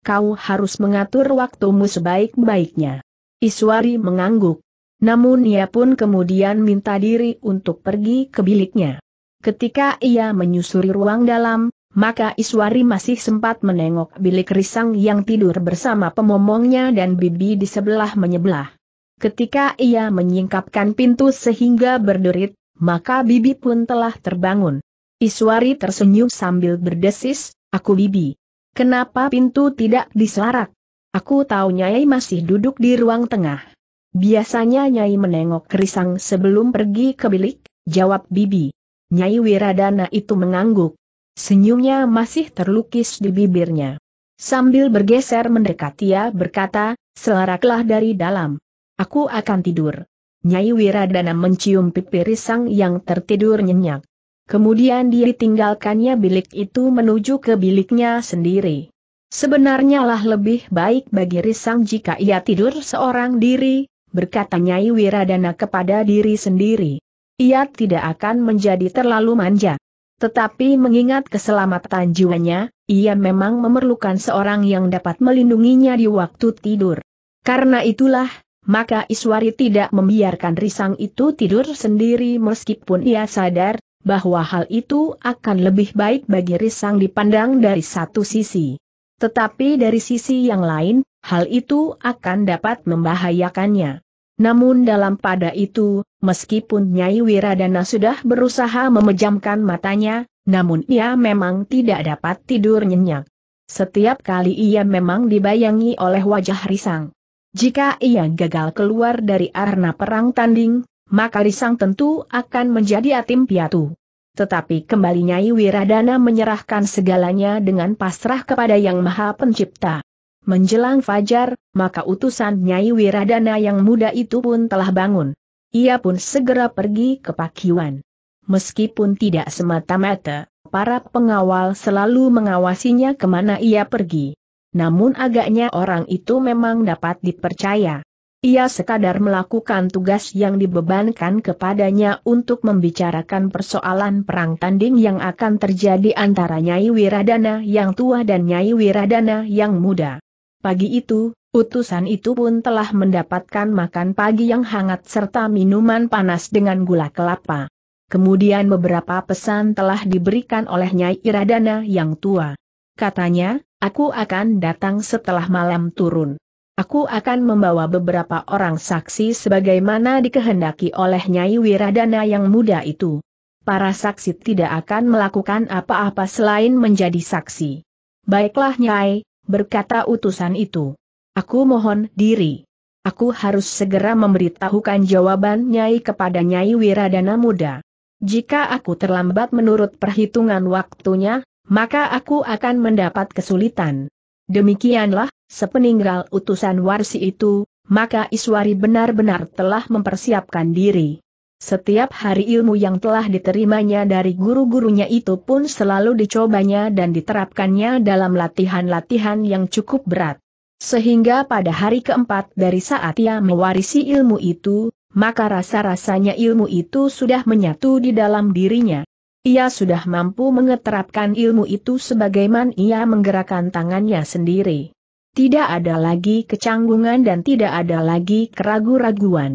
Kau harus mengatur waktumu sebaik-baiknya. Iswari mengangguk. Namun ia pun kemudian minta diri untuk pergi ke biliknya. Ketika ia menyusuri ruang dalam, maka Iswari masih sempat menengok bilik Risang yang tidur bersama pemomongnya dan bibi di sebelah menyebelah. Ketika ia menyingkapkan pintu sehingga berderit, maka bibi pun telah terbangun. Iswari tersenyum sambil berdesis, aku bibi. Kenapa pintu tidak diselarak? Aku tahu Nyai masih duduk di ruang tengah. Biasanya Nyai menengok kerisang sebelum pergi ke bilik, jawab Bibi. Nyai Wiradana itu mengangguk. Senyumnya masih terlukis di bibirnya. Sambil bergeser mendekat ia berkata, selaraklah dari dalam. Aku akan tidur. Nyai Wiradana mencium pipi risang yang tertidur nyenyak. Kemudian dia ditinggalkannya bilik itu menuju ke biliknya sendiri. Sebenarnya lah lebih baik bagi Risang jika ia tidur seorang diri, berkata Nyai Wiradana kepada diri sendiri. Ia tidak akan menjadi terlalu manja. Tetapi mengingat keselamatan jiwanya, ia memang memerlukan seorang yang dapat melindunginya di waktu tidur. Karena itulah, maka Iswari tidak membiarkan Risang itu tidur sendiri meskipun ia sadar bahwa hal itu akan lebih baik bagi Risang dipandang dari satu sisi. Tetapi dari sisi yang lain, hal itu akan dapat membahayakannya. Namun dalam pada itu, meskipun Nyai Wiradana sudah berusaha memejamkan matanya, namun ia memang tidak dapat tidur nyenyak. Setiap kali ia memang dibayangi oleh wajah risang. Jika ia gagal keluar dari arena perang tanding, maka risang tentu akan menjadi atim piatu. Tetapi kembali Nyai Wiradana menyerahkan segalanya dengan pasrah kepada Yang Maha Pencipta. Menjelang fajar, maka utusan Nyai Wiradana yang muda itu pun telah bangun. Ia pun segera pergi ke Pakiwan. Meskipun tidak semata-mata, para pengawal selalu mengawasinya kemana ia pergi. Namun agaknya orang itu memang dapat dipercaya. Ia sekadar melakukan tugas yang dibebankan kepadanya untuk membicarakan persoalan perang tanding yang akan terjadi antara Nyai Wiradana yang tua dan Nyai Wiradana yang muda. Pagi itu, utusan itu pun telah mendapatkan makan pagi yang hangat serta minuman panas dengan gula kelapa. Kemudian beberapa pesan telah diberikan oleh Nyai Iradana yang tua. Katanya, aku akan datang setelah malam turun. Aku akan membawa beberapa orang saksi sebagaimana dikehendaki oleh Nyai Wiradana yang muda itu. Para saksi tidak akan melakukan apa-apa selain menjadi saksi. Baiklah Nyai, berkata utusan itu. Aku mohon diri. Aku harus segera memberitahukan jawaban Nyai kepada Nyai Wiradana Muda. Jika aku terlambat menurut perhitungan waktunya, maka aku akan mendapat kesulitan. Demikianlah, sepeninggal utusan warsi itu, maka Iswari benar-benar telah mempersiapkan diri. Setiap hari ilmu yang telah diterimanya dari guru-gurunya itu pun selalu dicobanya dan diterapkannya dalam latihan-latihan yang cukup berat. Sehingga pada hari keempat dari saat ia mewarisi ilmu itu, maka rasa-rasanya ilmu itu sudah menyatu di dalam dirinya. Ia sudah mampu mengeterapkan ilmu itu sebagaimana ia menggerakkan tangannya sendiri. Tidak ada lagi kecanggungan dan tidak ada lagi keraguan raguan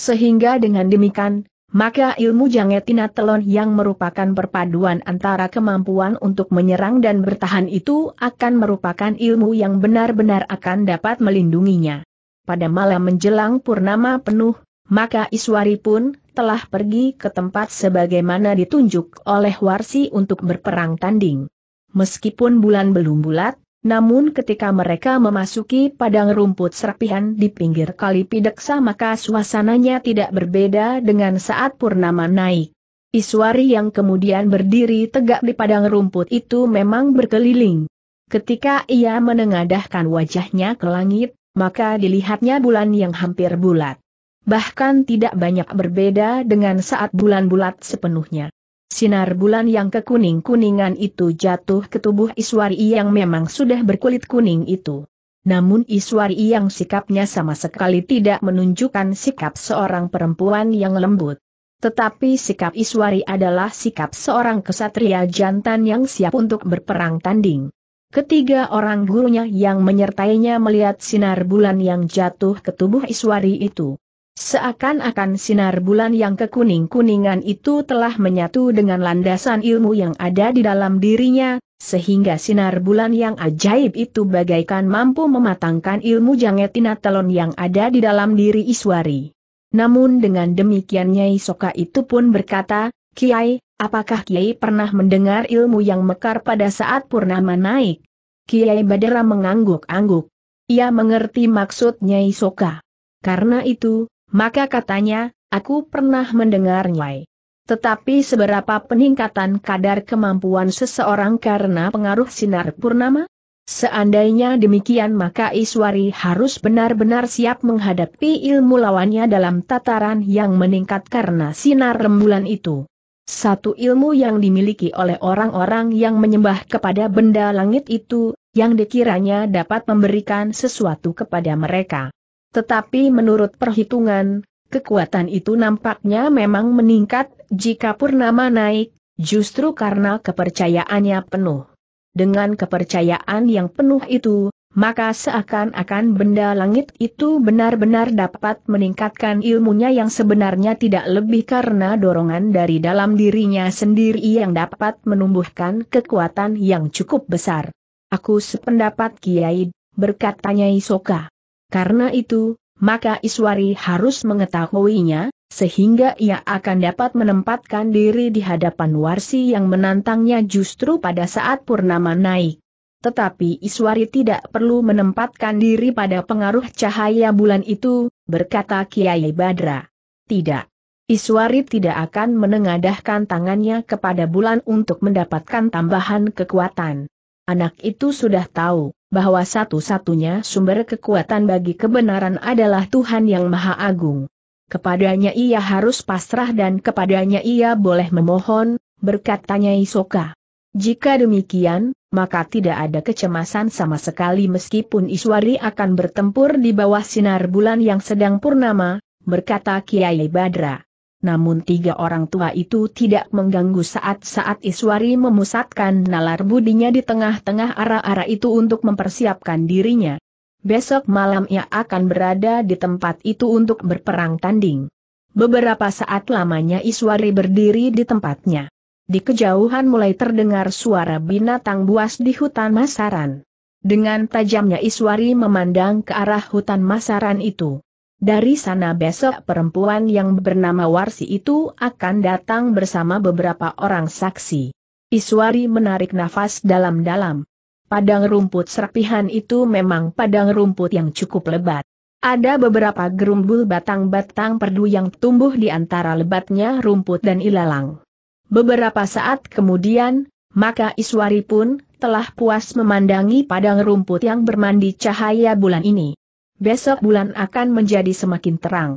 sehingga dengan demikian, maka ilmu Jangetina Telon yang merupakan perpaduan antara kemampuan untuk menyerang dan bertahan itu akan merupakan ilmu yang benar-benar akan dapat melindunginya. Pada malam menjelang purnama penuh, maka Iswari pun telah pergi ke tempat sebagaimana ditunjuk oleh Warsi untuk berperang tanding. Meskipun bulan belum bulat, namun ketika mereka memasuki padang rumput serpihan di pinggir kali pideksa maka suasananya tidak berbeda dengan saat Purnama naik. Iswari yang kemudian berdiri tegak di padang rumput itu memang berkeliling. Ketika ia menengadahkan wajahnya ke langit, maka dilihatnya bulan yang hampir bulat. Bahkan tidak banyak berbeda dengan saat bulan bulat sepenuhnya. Sinar bulan yang kekuning-kuningan itu jatuh ke tubuh Iswari yang memang sudah berkulit kuning itu. Namun Iswari yang sikapnya sama sekali tidak menunjukkan sikap seorang perempuan yang lembut. Tetapi sikap Iswari adalah sikap seorang kesatria jantan yang siap untuk berperang tanding. Ketiga orang gurunya yang menyertainya melihat sinar bulan yang jatuh ke tubuh Iswari itu. Seakan-akan sinar bulan yang kekuning-kuningan itu telah menyatu dengan landasan ilmu yang ada di dalam dirinya, sehingga sinar bulan yang ajaib itu bagaikan mampu mematangkan ilmu jangetina telon yang ada di dalam diri Iswari. Namun dengan demikian Nyai Soka itu pun berkata, Kiai, apakah Kiai pernah mendengar ilmu yang mekar pada saat Purnama naik? Kiai Badara mengangguk-angguk. Ia mengerti maksud Nyai Soka. Karena itu, maka katanya, aku pernah mendengarnya. Tetapi seberapa peningkatan kadar kemampuan seseorang karena pengaruh sinar purnama? Seandainya demikian maka Iswari harus benar-benar siap menghadapi ilmu lawannya dalam tataran yang meningkat karena sinar rembulan itu. Satu ilmu yang dimiliki oleh orang-orang yang menyembah kepada benda langit itu, yang dikiranya dapat memberikan sesuatu kepada mereka. Tetapi menurut perhitungan, kekuatan itu nampaknya memang meningkat jika Purnama naik, justru karena kepercayaannya penuh. Dengan kepercayaan yang penuh itu, maka seakan-akan benda langit itu benar-benar dapat meningkatkan ilmunya yang sebenarnya tidak lebih karena dorongan dari dalam dirinya sendiri yang dapat menumbuhkan kekuatan yang cukup besar. Aku sependapat Kiai, berkatanya Isoka. Karena itu, maka Iswari harus mengetahuinya, sehingga ia akan dapat menempatkan diri di hadapan Warsi yang menantangnya justru pada saat Purnama naik. Tetapi Iswari tidak perlu menempatkan diri pada pengaruh cahaya bulan itu, berkata Kiai Badra. Tidak. Iswari tidak akan menengadahkan tangannya kepada bulan untuk mendapatkan tambahan kekuatan. Anak itu sudah tahu bahwa satu-satunya sumber kekuatan bagi kebenaran adalah Tuhan Yang Maha Agung. Kepadanya ia harus pasrah dan kepadanya ia boleh memohon, berkatanya Isoka. Jika demikian, maka tidak ada kecemasan sama sekali meskipun Iswari akan bertempur di bawah sinar bulan yang sedang purnama, berkata Kiai Badra. Namun tiga orang tua itu tidak mengganggu saat-saat Iswari memusatkan nalar budinya di tengah-tengah arah-arah itu untuk mempersiapkan dirinya. Besok malam ia akan berada di tempat itu untuk berperang tanding. Beberapa saat lamanya Iswari berdiri di tempatnya. Di kejauhan mulai terdengar suara binatang buas di hutan masaran. Dengan tajamnya Iswari memandang ke arah hutan masaran itu. Dari sana besok perempuan yang bernama Warsi itu akan datang bersama beberapa orang saksi. Iswari menarik nafas dalam-dalam. Padang rumput serpihan itu memang padang rumput yang cukup lebat. Ada beberapa gerumbul batang-batang perdu yang tumbuh di antara lebatnya rumput dan ilalang. Beberapa saat kemudian, maka Iswari pun telah puas memandangi padang rumput yang bermandi cahaya bulan ini besok bulan akan menjadi semakin terang.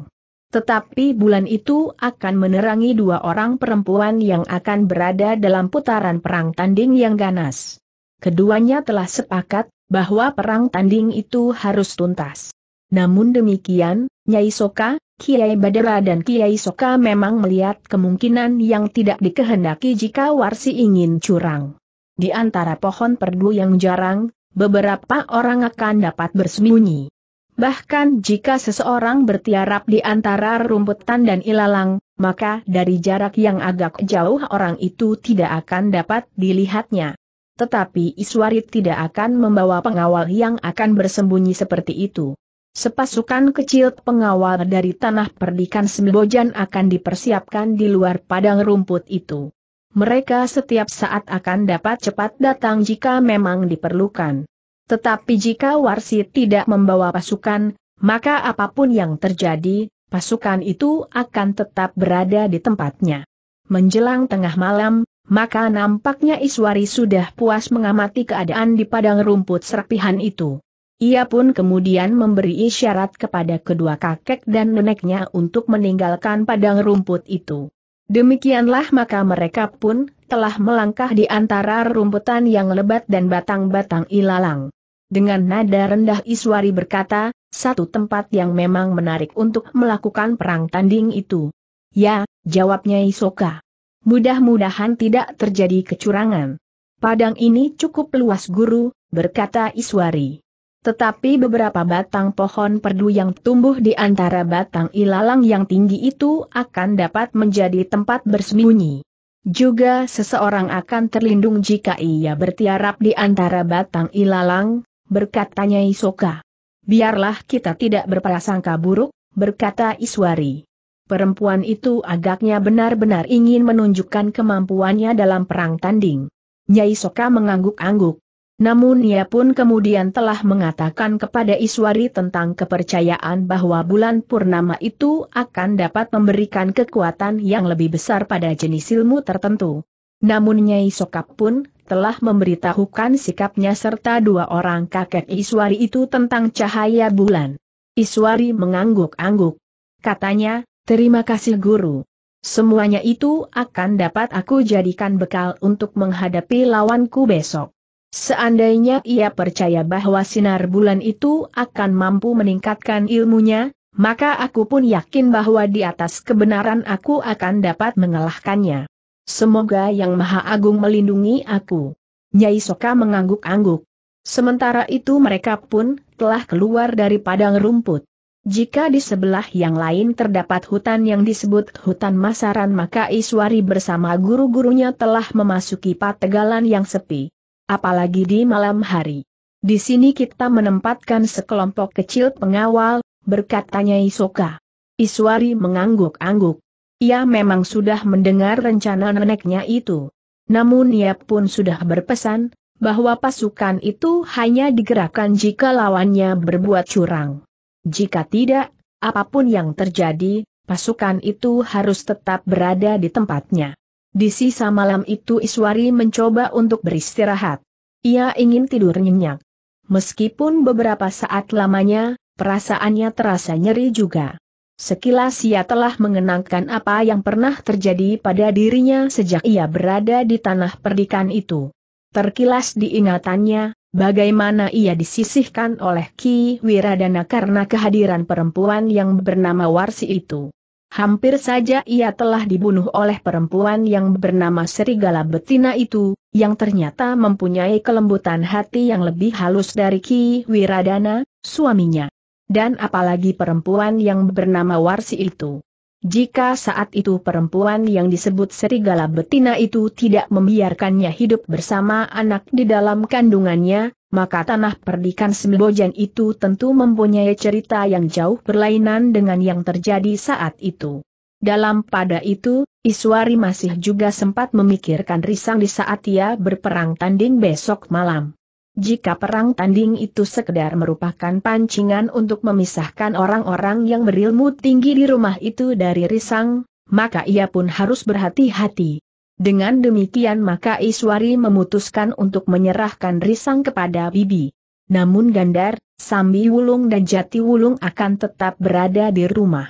Tetapi bulan itu akan menerangi dua orang perempuan yang akan berada dalam putaran perang tanding yang ganas. Keduanya telah sepakat bahwa perang tanding itu harus tuntas. Namun demikian, Nyai Soka, Kiai Badera dan Kiai Soka memang melihat kemungkinan yang tidak dikehendaki jika Warsi ingin curang. Di antara pohon perdu yang jarang, beberapa orang akan dapat bersembunyi. Bahkan jika seseorang bertiarap di antara rumputan dan ilalang, maka dari jarak yang agak jauh orang itu tidak akan dapat dilihatnya. Tetapi Iswari tidak akan membawa pengawal yang akan bersembunyi seperti itu. Sepasukan kecil pengawal dari tanah perdikan Sembojan akan dipersiapkan di luar padang rumput itu. Mereka setiap saat akan dapat cepat datang jika memang diperlukan. Tetapi jika Warsi tidak membawa pasukan, maka apapun yang terjadi, pasukan itu akan tetap berada di tempatnya. Menjelang tengah malam, maka nampaknya Iswari sudah puas mengamati keadaan di padang rumput serpihan itu. Ia pun kemudian memberi isyarat kepada kedua kakek dan neneknya untuk meninggalkan padang rumput itu. Demikianlah maka mereka pun telah melangkah di antara rumputan yang lebat dan batang-batang ilalang. Dengan nada rendah Iswari berkata, satu tempat yang memang menarik untuk melakukan perang tanding itu. Ya, jawabnya Isoka. Mudah-mudahan tidak terjadi kecurangan. Padang ini cukup luas guru, berkata Iswari. Tetapi beberapa batang pohon perdu yang tumbuh di antara batang ilalang yang tinggi itu akan dapat menjadi tempat bersembunyi. Juga seseorang akan terlindung jika ia bertiarap di antara batang ilalang, berkatanya Isoka. Biarlah kita tidak berprasangka buruk, berkata Iswari. Perempuan itu agaknya benar-benar ingin menunjukkan kemampuannya dalam perang tanding. Nyai Soka mengangguk-angguk. Namun ia pun kemudian telah mengatakan kepada Iswari tentang kepercayaan bahwa bulan purnama itu akan dapat memberikan kekuatan yang lebih besar pada jenis ilmu tertentu. Namun Nyai Sokap pun telah memberitahukan sikapnya serta dua orang kakek Iswari itu tentang cahaya bulan. Iswari mengangguk-angguk. Katanya, terima kasih guru. Semuanya itu akan dapat aku jadikan bekal untuk menghadapi lawanku besok. Seandainya ia percaya bahwa sinar bulan itu akan mampu meningkatkan ilmunya, maka aku pun yakin bahwa di atas kebenaran aku akan dapat mengalahkannya. Semoga Yang Maha Agung melindungi aku. Nyai Soka mengangguk-angguk. Sementara itu mereka pun telah keluar dari padang rumput. Jika di sebelah yang lain terdapat hutan yang disebut hutan masaran maka Iswari bersama guru-gurunya telah memasuki pategalan yang sepi apalagi di malam hari. Di sini kita menempatkan sekelompok kecil pengawal, berkatanya Isoka. Iswari mengangguk-angguk. Ia memang sudah mendengar rencana neneknya itu. Namun ia pun sudah berpesan, bahwa pasukan itu hanya digerakkan jika lawannya berbuat curang. Jika tidak, apapun yang terjadi, pasukan itu harus tetap berada di tempatnya. Di sisa malam itu Iswari mencoba untuk beristirahat. Ia ingin tidur nyenyak. Meskipun beberapa saat lamanya, perasaannya terasa nyeri juga. Sekilas ia telah mengenangkan apa yang pernah terjadi pada dirinya sejak ia berada di tanah perdikan itu. Terkilas diingatannya, bagaimana ia disisihkan oleh Ki Wiradana karena kehadiran perempuan yang bernama Warsi itu. Hampir saja ia telah dibunuh oleh perempuan yang bernama Serigala Betina itu, yang ternyata mempunyai kelembutan hati yang lebih halus dari Ki Wiradana, suaminya. Dan apalagi perempuan yang bernama Warsi itu. Jika saat itu perempuan yang disebut Serigala Betina itu tidak membiarkannya hidup bersama anak di dalam kandungannya, maka tanah perdikan Sembojan itu tentu mempunyai cerita yang jauh berlainan dengan yang terjadi saat itu. Dalam pada itu, Iswari masih juga sempat memikirkan risang di saat ia berperang tanding besok malam. Jika perang tanding itu sekedar merupakan pancingan untuk memisahkan orang-orang yang berilmu tinggi di rumah itu dari risang, maka ia pun harus berhati-hati. Dengan demikian maka Iswari memutuskan untuk menyerahkan Risang kepada Bibi. Namun Gandar, Sambi Wulung dan Jati Wulung akan tetap berada di rumah.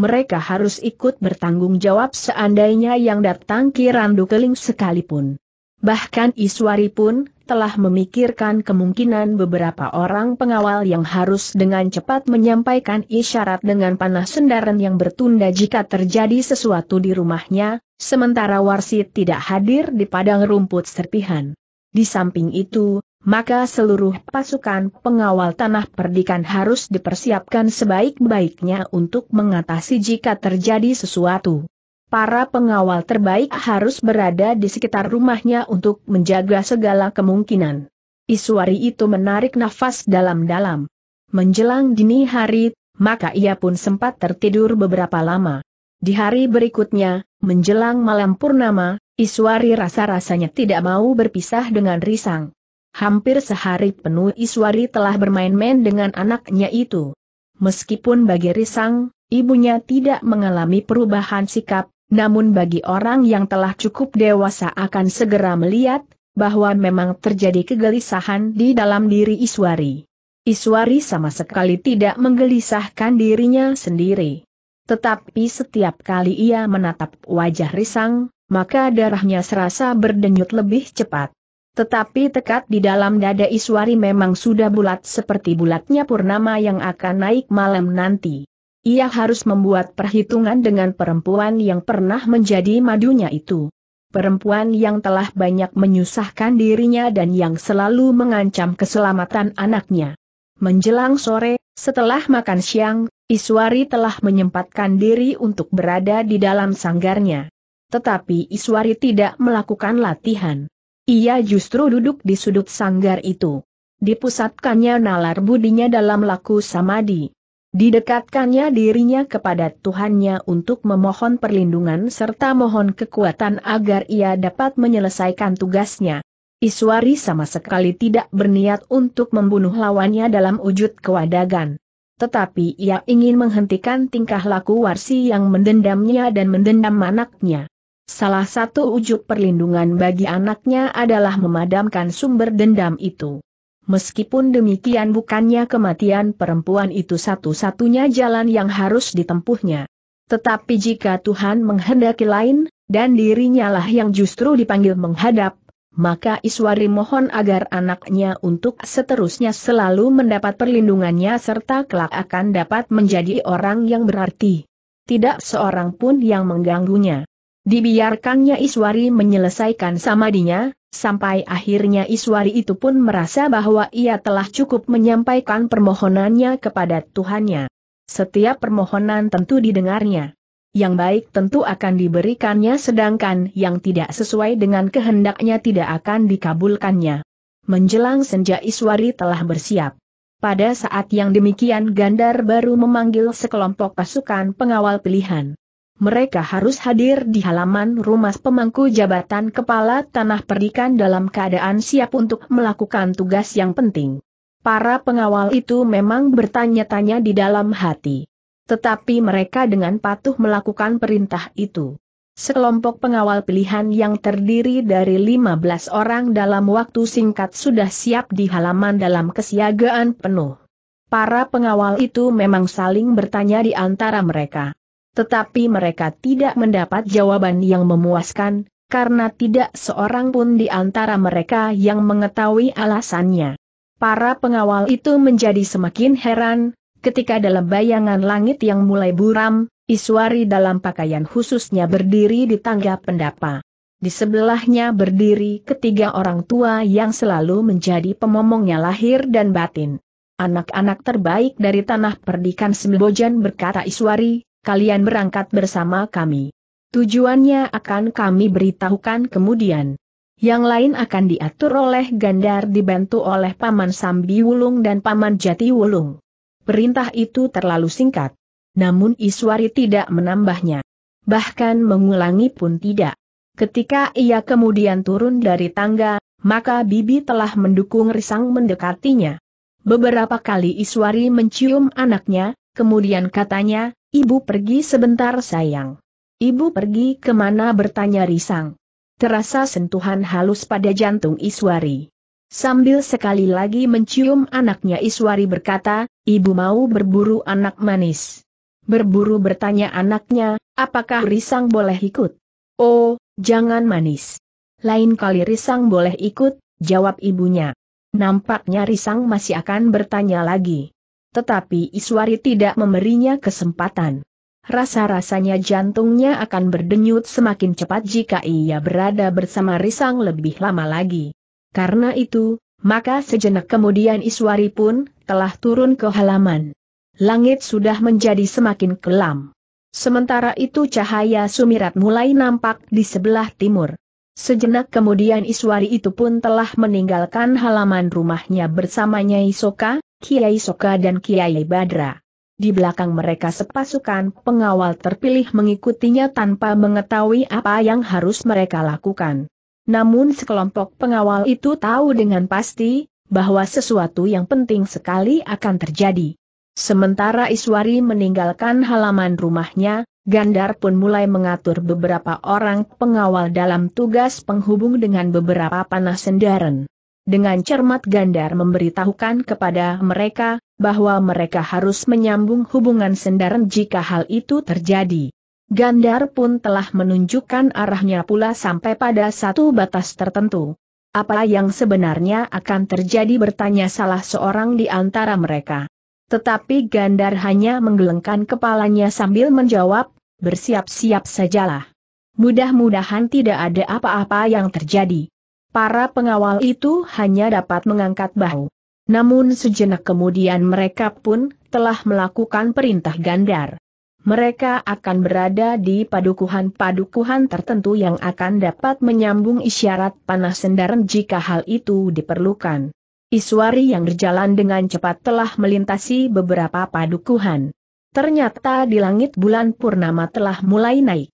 Mereka harus ikut bertanggung jawab seandainya yang datang Kirandu Keling sekalipun. Bahkan Iswari pun, telah memikirkan kemungkinan beberapa orang pengawal yang harus dengan cepat menyampaikan isyarat dengan panah sendaran yang bertunda jika terjadi sesuatu di rumahnya, sementara Warsit tidak hadir di padang rumput serpihan. Di samping itu, maka seluruh pasukan pengawal tanah perdikan harus dipersiapkan sebaik-baiknya untuk mengatasi jika terjadi sesuatu para pengawal terbaik harus berada di sekitar rumahnya untuk menjaga segala kemungkinan. Iswari itu menarik nafas dalam-dalam. Menjelang dini hari, maka ia pun sempat tertidur beberapa lama. Di hari berikutnya, menjelang malam purnama, Iswari rasa-rasanya tidak mau berpisah dengan Risang. Hampir sehari penuh Iswari telah bermain-main dengan anaknya itu. Meskipun bagi Risang, ibunya tidak mengalami perubahan sikap, namun bagi orang yang telah cukup dewasa akan segera melihat, bahwa memang terjadi kegelisahan di dalam diri Iswari. Iswari sama sekali tidak menggelisahkan dirinya sendiri. Tetapi setiap kali ia menatap wajah Risang, maka darahnya serasa berdenyut lebih cepat. Tetapi tekad di dalam dada Iswari memang sudah bulat seperti bulatnya purnama yang akan naik malam nanti. Ia harus membuat perhitungan dengan perempuan yang pernah menjadi madunya itu. Perempuan yang telah banyak menyusahkan dirinya dan yang selalu mengancam keselamatan anaknya. Menjelang sore, setelah makan siang, Iswari telah menyempatkan diri untuk berada di dalam sanggarnya. Tetapi Iswari tidak melakukan latihan. Ia justru duduk di sudut sanggar itu. Dipusatkannya nalar budinya dalam laku samadi. Didekatkannya dirinya kepada Tuhannya untuk memohon perlindungan serta mohon kekuatan agar ia dapat menyelesaikan tugasnya. Iswari sama sekali tidak berniat untuk membunuh lawannya dalam wujud kewadagan. Tetapi ia ingin menghentikan tingkah laku Warsi yang mendendamnya dan mendendam anaknya. Salah satu wujud perlindungan bagi anaknya adalah memadamkan sumber dendam itu. Meskipun demikian bukannya kematian perempuan itu satu-satunya jalan yang harus ditempuhnya. Tetapi jika Tuhan menghendaki lain, dan dirinya lah yang justru dipanggil menghadap, maka Iswari mohon agar anaknya untuk seterusnya selalu mendapat perlindungannya serta kelak akan dapat menjadi orang yang berarti. Tidak seorang pun yang mengganggunya. Dibiarkannya Iswari menyelesaikan samadinya, sampai akhirnya Iswari itu pun merasa bahwa ia telah cukup menyampaikan permohonannya kepada Tuhannya. Setiap permohonan tentu didengarnya. Yang baik tentu akan diberikannya sedangkan yang tidak sesuai dengan kehendaknya tidak akan dikabulkannya. Menjelang senja Iswari telah bersiap. Pada saat yang demikian Gandar baru memanggil sekelompok pasukan pengawal pilihan mereka harus hadir di halaman rumah pemangku jabatan kepala tanah perdikan dalam keadaan siap untuk melakukan tugas yang penting. Para pengawal itu memang bertanya-tanya di dalam hati. Tetapi mereka dengan patuh melakukan perintah itu. Sekelompok pengawal pilihan yang terdiri dari 15 orang dalam waktu singkat sudah siap di halaman dalam kesiagaan penuh. Para pengawal itu memang saling bertanya di antara mereka. Tetapi mereka tidak mendapat jawaban yang memuaskan, karena tidak seorang pun di antara mereka yang mengetahui alasannya. Para pengawal itu menjadi semakin heran, ketika dalam bayangan langit yang mulai buram, Iswari dalam pakaian khususnya berdiri di tangga pendapa. Di sebelahnya berdiri ketiga orang tua yang selalu menjadi pemomongnya lahir dan batin. Anak-anak terbaik dari tanah perdikan Sembojan berkata Iswari, kalian berangkat bersama kami. Tujuannya akan kami beritahukan kemudian. Yang lain akan diatur oleh Gandar dibantu oleh Paman Sambi Wulung dan Paman Jati Wulung. Perintah itu terlalu singkat. Namun Iswari tidak menambahnya. Bahkan mengulangi pun tidak. Ketika ia kemudian turun dari tangga, maka Bibi telah mendukung Risang mendekatinya. Beberapa kali Iswari mencium anaknya, kemudian katanya, Ibu pergi sebentar sayang. Ibu pergi kemana bertanya risang. Terasa sentuhan halus pada jantung Iswari. Sambil sekali lagi mencium anaknya Iswari berkata, ibu mau berburu anak manis. Berburu bertanya anaknya, apakah risang boleh ikut? Oh, jangan manis. Lain kali risang boleh ikut, jawab ibunya. Nampaknya risang masih akan bertanya lagi. Tetapi Iswari tidak memberinya kesempatan. Rasa-rasanya jantungnya akan berdenyut semakin cepat jika ia berada bersama Risang lebih lama lagi. Karena itu, maka sejenak kemudian Iswari pun telah turun ke halaman. Langit sudah menjadi semakin kelam. Sementara itu cahaya sumirat mulai nampak di sebelah timur. Sejenak kemudian Iswari itu pun telah meninggalkan halaman rumahnya bersamanya Isoka. Kiai Soka dan Kiai Badra. Di belakang mereka sepasukan pengawal terpilih mengikutinya tanpa mengetahui apa yang harus mereka lakukan. Namun sekelompok pengawal itu tahu dengan pasti, bahwa sesuatu yang penting sekali akan terjadi. Sementara Iswari meninggalkan halaman rumahnya, Gandar pun mulai mengatur beberapa orang pengawal dalam tugas penghubung dengan beberapa panah sendaren. Dengan cermat Gandar memberitahukan kepada mereka, bahwa mereka harus menyambung hubungan sendaran jika hal itu terjadi. Gandar pun telah menunjukkan arahnya pula sampai pada satu batas tertentu. Apa yang sebenarnya akan terjadi bertanya salah seorang di antara mereka. Tetapi Gandar hanya menggelengkan kepalanya sambil menjawab, bersiap-siap sajalah. Mudah-mudahan tidak ada apa-apa yang terjadi. Para pengawal itu hanya dapat mengangkat bahu. Namun sejenak kemudian mereka pun telah melakukan perintah gandar. Mereka akan berada di padukuhan-padukuhan tertentu yang akan dapat menyambung isyarat panah sendaran jika hal itu diperlukan. Iswari yang berjalan dengan cepat telah melintasi beberapa padukuhan. Ternyata di langit bulan purnama telah mulai naik.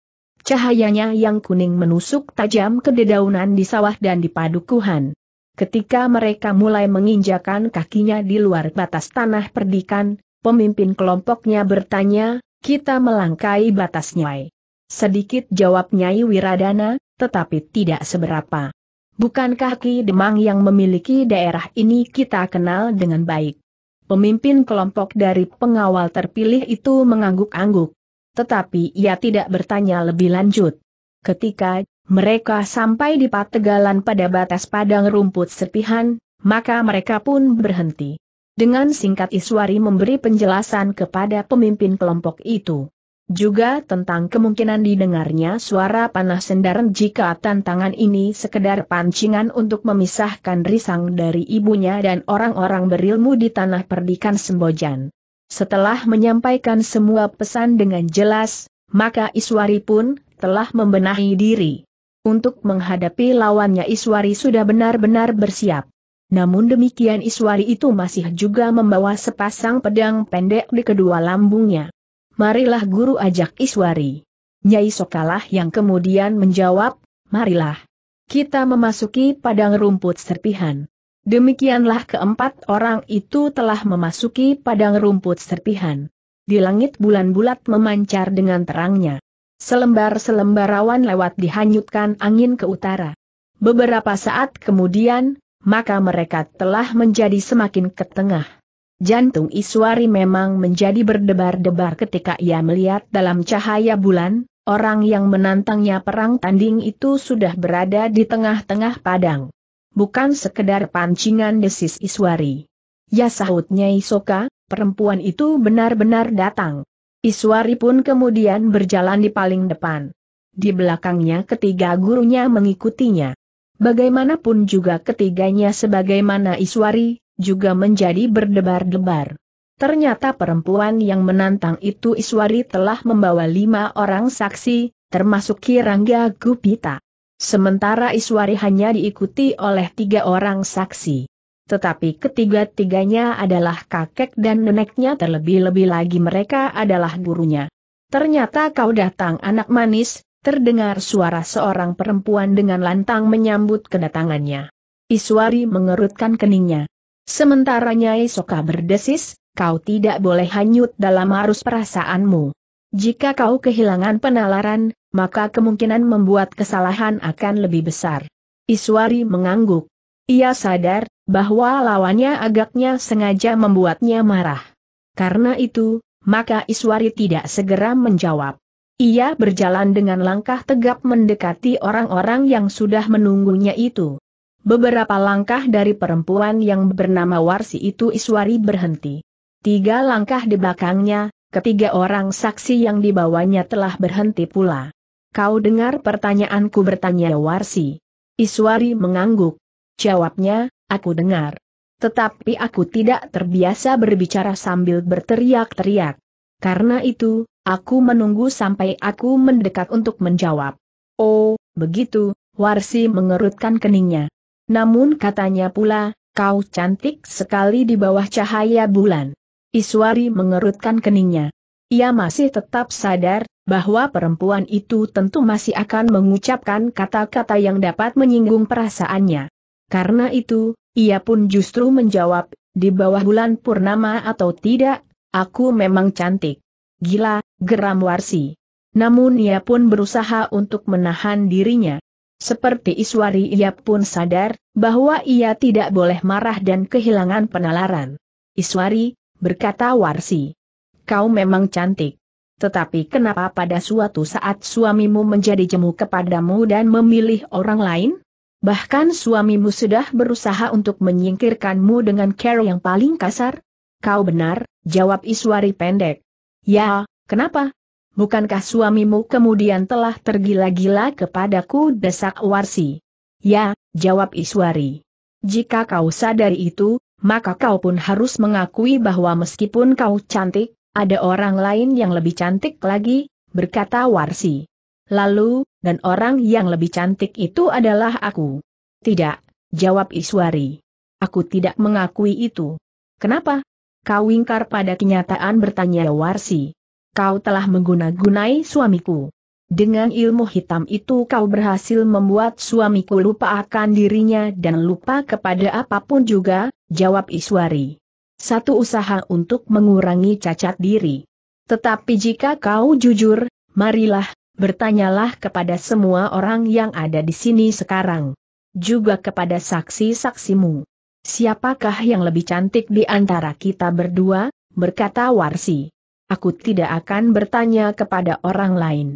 Cahayanya yang kuning menusuk tajam ke dedaunan di sawah dan di padukuhan. Ketika mereka mulai menginjakan kakinya di luar batas tanah perdikan, pemimpin kelompoknya bertanya, kita melangkai batas Nyai. Sedikit jawab Nyai Wiradana, tetapi tidak seberapa. Bukankah Ki Demang yang memiliki daerah ini kita kenal dengan baik? Pemimpin kelompok dari pengawal terpilih itu mengangguk-angguk. Tetapi ia tidak bertanya lebih lanjut. Ketika mereka sampai di pategalan pada batas padang rumput serpihan, maka mereka pun berhenti. Dengan singkat Iswari memberi penjelasan kepada pemimpin kelompok itu. Juga tentang kemungkinan didengarnya suara panah sendaran jika tantangan ini sekedar pancingan untuk memisahkan Risang dari ibunya dan orang-orang berilmu di tanah perdikan Sembojan. Setelah menyampaikan semua pesan dengan jelas, maka Iswari pun telah membenahi diri. Untuk menghadapi lawannya Iswari sudah benar-benar bersiap. Namun demikian Iswari itu masih juga membawa sepasang pedang pendek di kedua lambungnya. Marilah guru ajak Iswari. Nyai Sokalah yang kemudian menjawab, marilah. Kita memasuki padang rumput serpihan. Demikianlah keempat orang itu telah memasuki padang rumput serpihan. Di langit bulan bulat memancar dengan terangnya. Selembar-selembar awan lewat dihanyutkan angin ke utara. Beberapa saat kemudian, maka mereka telah menjadi semakin ke tengah. Jantung Iswari memang menjadi berdebar-debar ketika ia melihat dalam cahaya bulan, orang yang menantangnya perang tanding itu sudah berada di tengah-tengah padang bukan sekedar pancingan desis Iswari. Ya sahutnya Isoka, perempuan itu benar-benar datang. Iswari pun kemudian berjalan di paling depan. Di belakangnya ketiga gurunya mengikutinya. Bagaimanapun juga ketiganya sebagaimana Iswari, juga menjadi berdebar-debar. Ternyata perempuan yang menantang itu Iswari telah membawa lima orang saksi, termasuk Kirangga Gupita. Sementara Iswari hanya diikuti oleh tiga orang saksi. Tetapi ketiga-tiganya adalah kakek dan neneknya terlebih-lebih lagi mereka adalah gurunya. Ternyata kau datang anak manis, terdengar suara seorang perempuan dengan lantang menyambut kedatangannya. Iswari mengerutkan keningnya. Sementara Nyai Soka berdesis, kau tidak boleh hanyut dalam arus perasaanmu. Jika kau kehilangan penalaran, maka kemungkinan membuat kesalahan akan lebih besar. Iswari mengangguk. Ia sadar bahwa lawannya agaknya sengaja membuatnya marah. Karena itu, maka Iswari tidak segera menjawab. Ia berjalan dengan langkah tegap mendekati orang-orang yang sudah menunggunya itu. Beberapa langkah dari perempuan yang bernama Warsi itu Iswari berhenti. Tiga langkah di belakangnya, ketiga orang saksi yang dibawanya telah berhenti pula. Kau dengar pertanyaanku bertanya Warsi. Iswari mengangguk. Jawabnya, aku dengar. Tetapi aku tidak terbiasa berbicara sambil berteriak-teriak. Karena itu, aku menunggu sampai aku mendekat untuk menjawab. Oh, begitu, Warsi mengerutkan keningnya. Namun katanya pula, kau cantik sekali di bawah cahaya bulan. Iswari mengerutkan keningnya. Ia masih tetap sadar bahwa perempuan itu tentu masih akan mengucapkan kata-kata yang dapat menyinggung perasaannya. Karena itu, ia pun justru menjawab, di bawah bulan purnama atau tidak, aku memang cantik. Gila, geram Warsi. Namun ia pun berusaha untuk menahan dirinya. Seperti Iswari ia pun sadar, bahwa ia tidak boleh marah dan kehilangan penalaran. Iswari, berkata Warsi kau memang cantik. Tetapi kenapa pada suatu saat suamimu menjadi jemu kepadamu dan memilih orang lain? Bahkan suamimu sudah berusaha untuk menyingkirkanmu dengan cara yang paling kasar? Kau benar, jawab Iswari pendek. Ya, kenapa? Bukankah suamimu kemudian telah tergila-gila kepadaku desak Warsi? Ya, jawab Iswari. Jika kau sadari itu, maka kau pun harus mengakui bahwa meskipun kau cantik, ada orang lain yang lebih cantik lagi, berkata Warsi. Lalu, dan orang yang lebih cantik itu adalah aku. Tidak, jawab Iswari. Aku tidak mengakui itu. Kenapa? Kau ingkar pada kenyataan bertanya Warsi. Kau telah mengguna-gunai suamiku. Dengan ilmu hitam itu kau berhasil membuat suamiku lupa akan dirinya dan lupa kepada apapun juga, jawab Iswari. Satu usaha untuk mengurangi cacat diri. Tetapi jika kau jujur, marilah, bertanyalah kepada semua orang yang ada di sini sekarang. Juga kepada saksi-saksimu. Siapakah yang lebih cantik di antara kita berdua, berkata Warsi. Aku tidak akan bertanya kepada orang lain.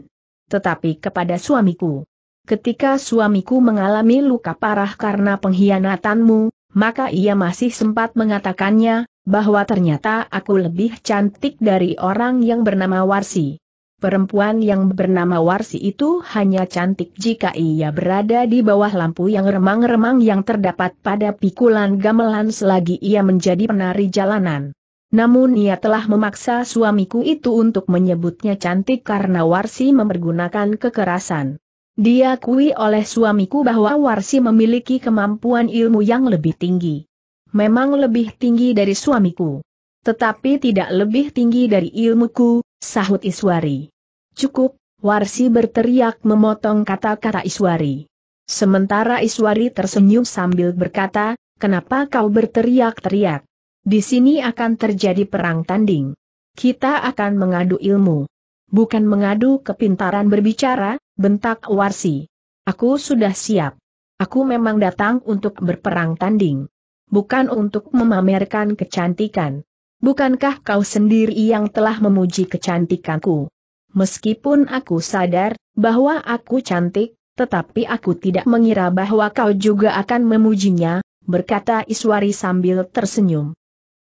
Tetapi kepada suamiku. Ketika suamiku mengalami luka parah karena pengkhianatanmu, maka ia masih sempat mengatakannya, bahwa ternyata aku lebih cantik dari orang yang bernama Warsi. Perempuan yang bernama Warsi itu hanya cantik jika ia berada di bawah lampu yang remang-remang yang terdapat pada pikulan gamelan selagi ia menjadi penari jalanan. Namun ia telah memaksa suamiku itu untuk menyebutnya cantik karena Warsi mempergunakan kekerasan. Diakui oleh suamiku bahwa Warsi memiliki kemampuan ilmu yang lebih tinggi memang lebih tinggi dari suamiku. Tetapi tidak lebih tinggi dari ilmuku, sahut Iswari. Cukup, Warsi berteriak memotong kata-kata Iswari. Sementara Iswari tersenyum sambil berkata, kenapa kau berteriak-teriak? Di sini akan terjadi perang tanding. Kita akan mengadu ilmu. Bukan mengadu kepintaran berbicara, bentak Warsi. Aku sudah siap. Aku memang datang untuk berperang tanding bukan untuk memamerkan kecantikan. Bukankah kau sendiri yang telah memuji kecantikanku? Meskipun aku sadar bahwa aku cantik, tetapi aku tidak mengira bahwa kau juga akan memujinya, berkata Iswari sambil tersenyum.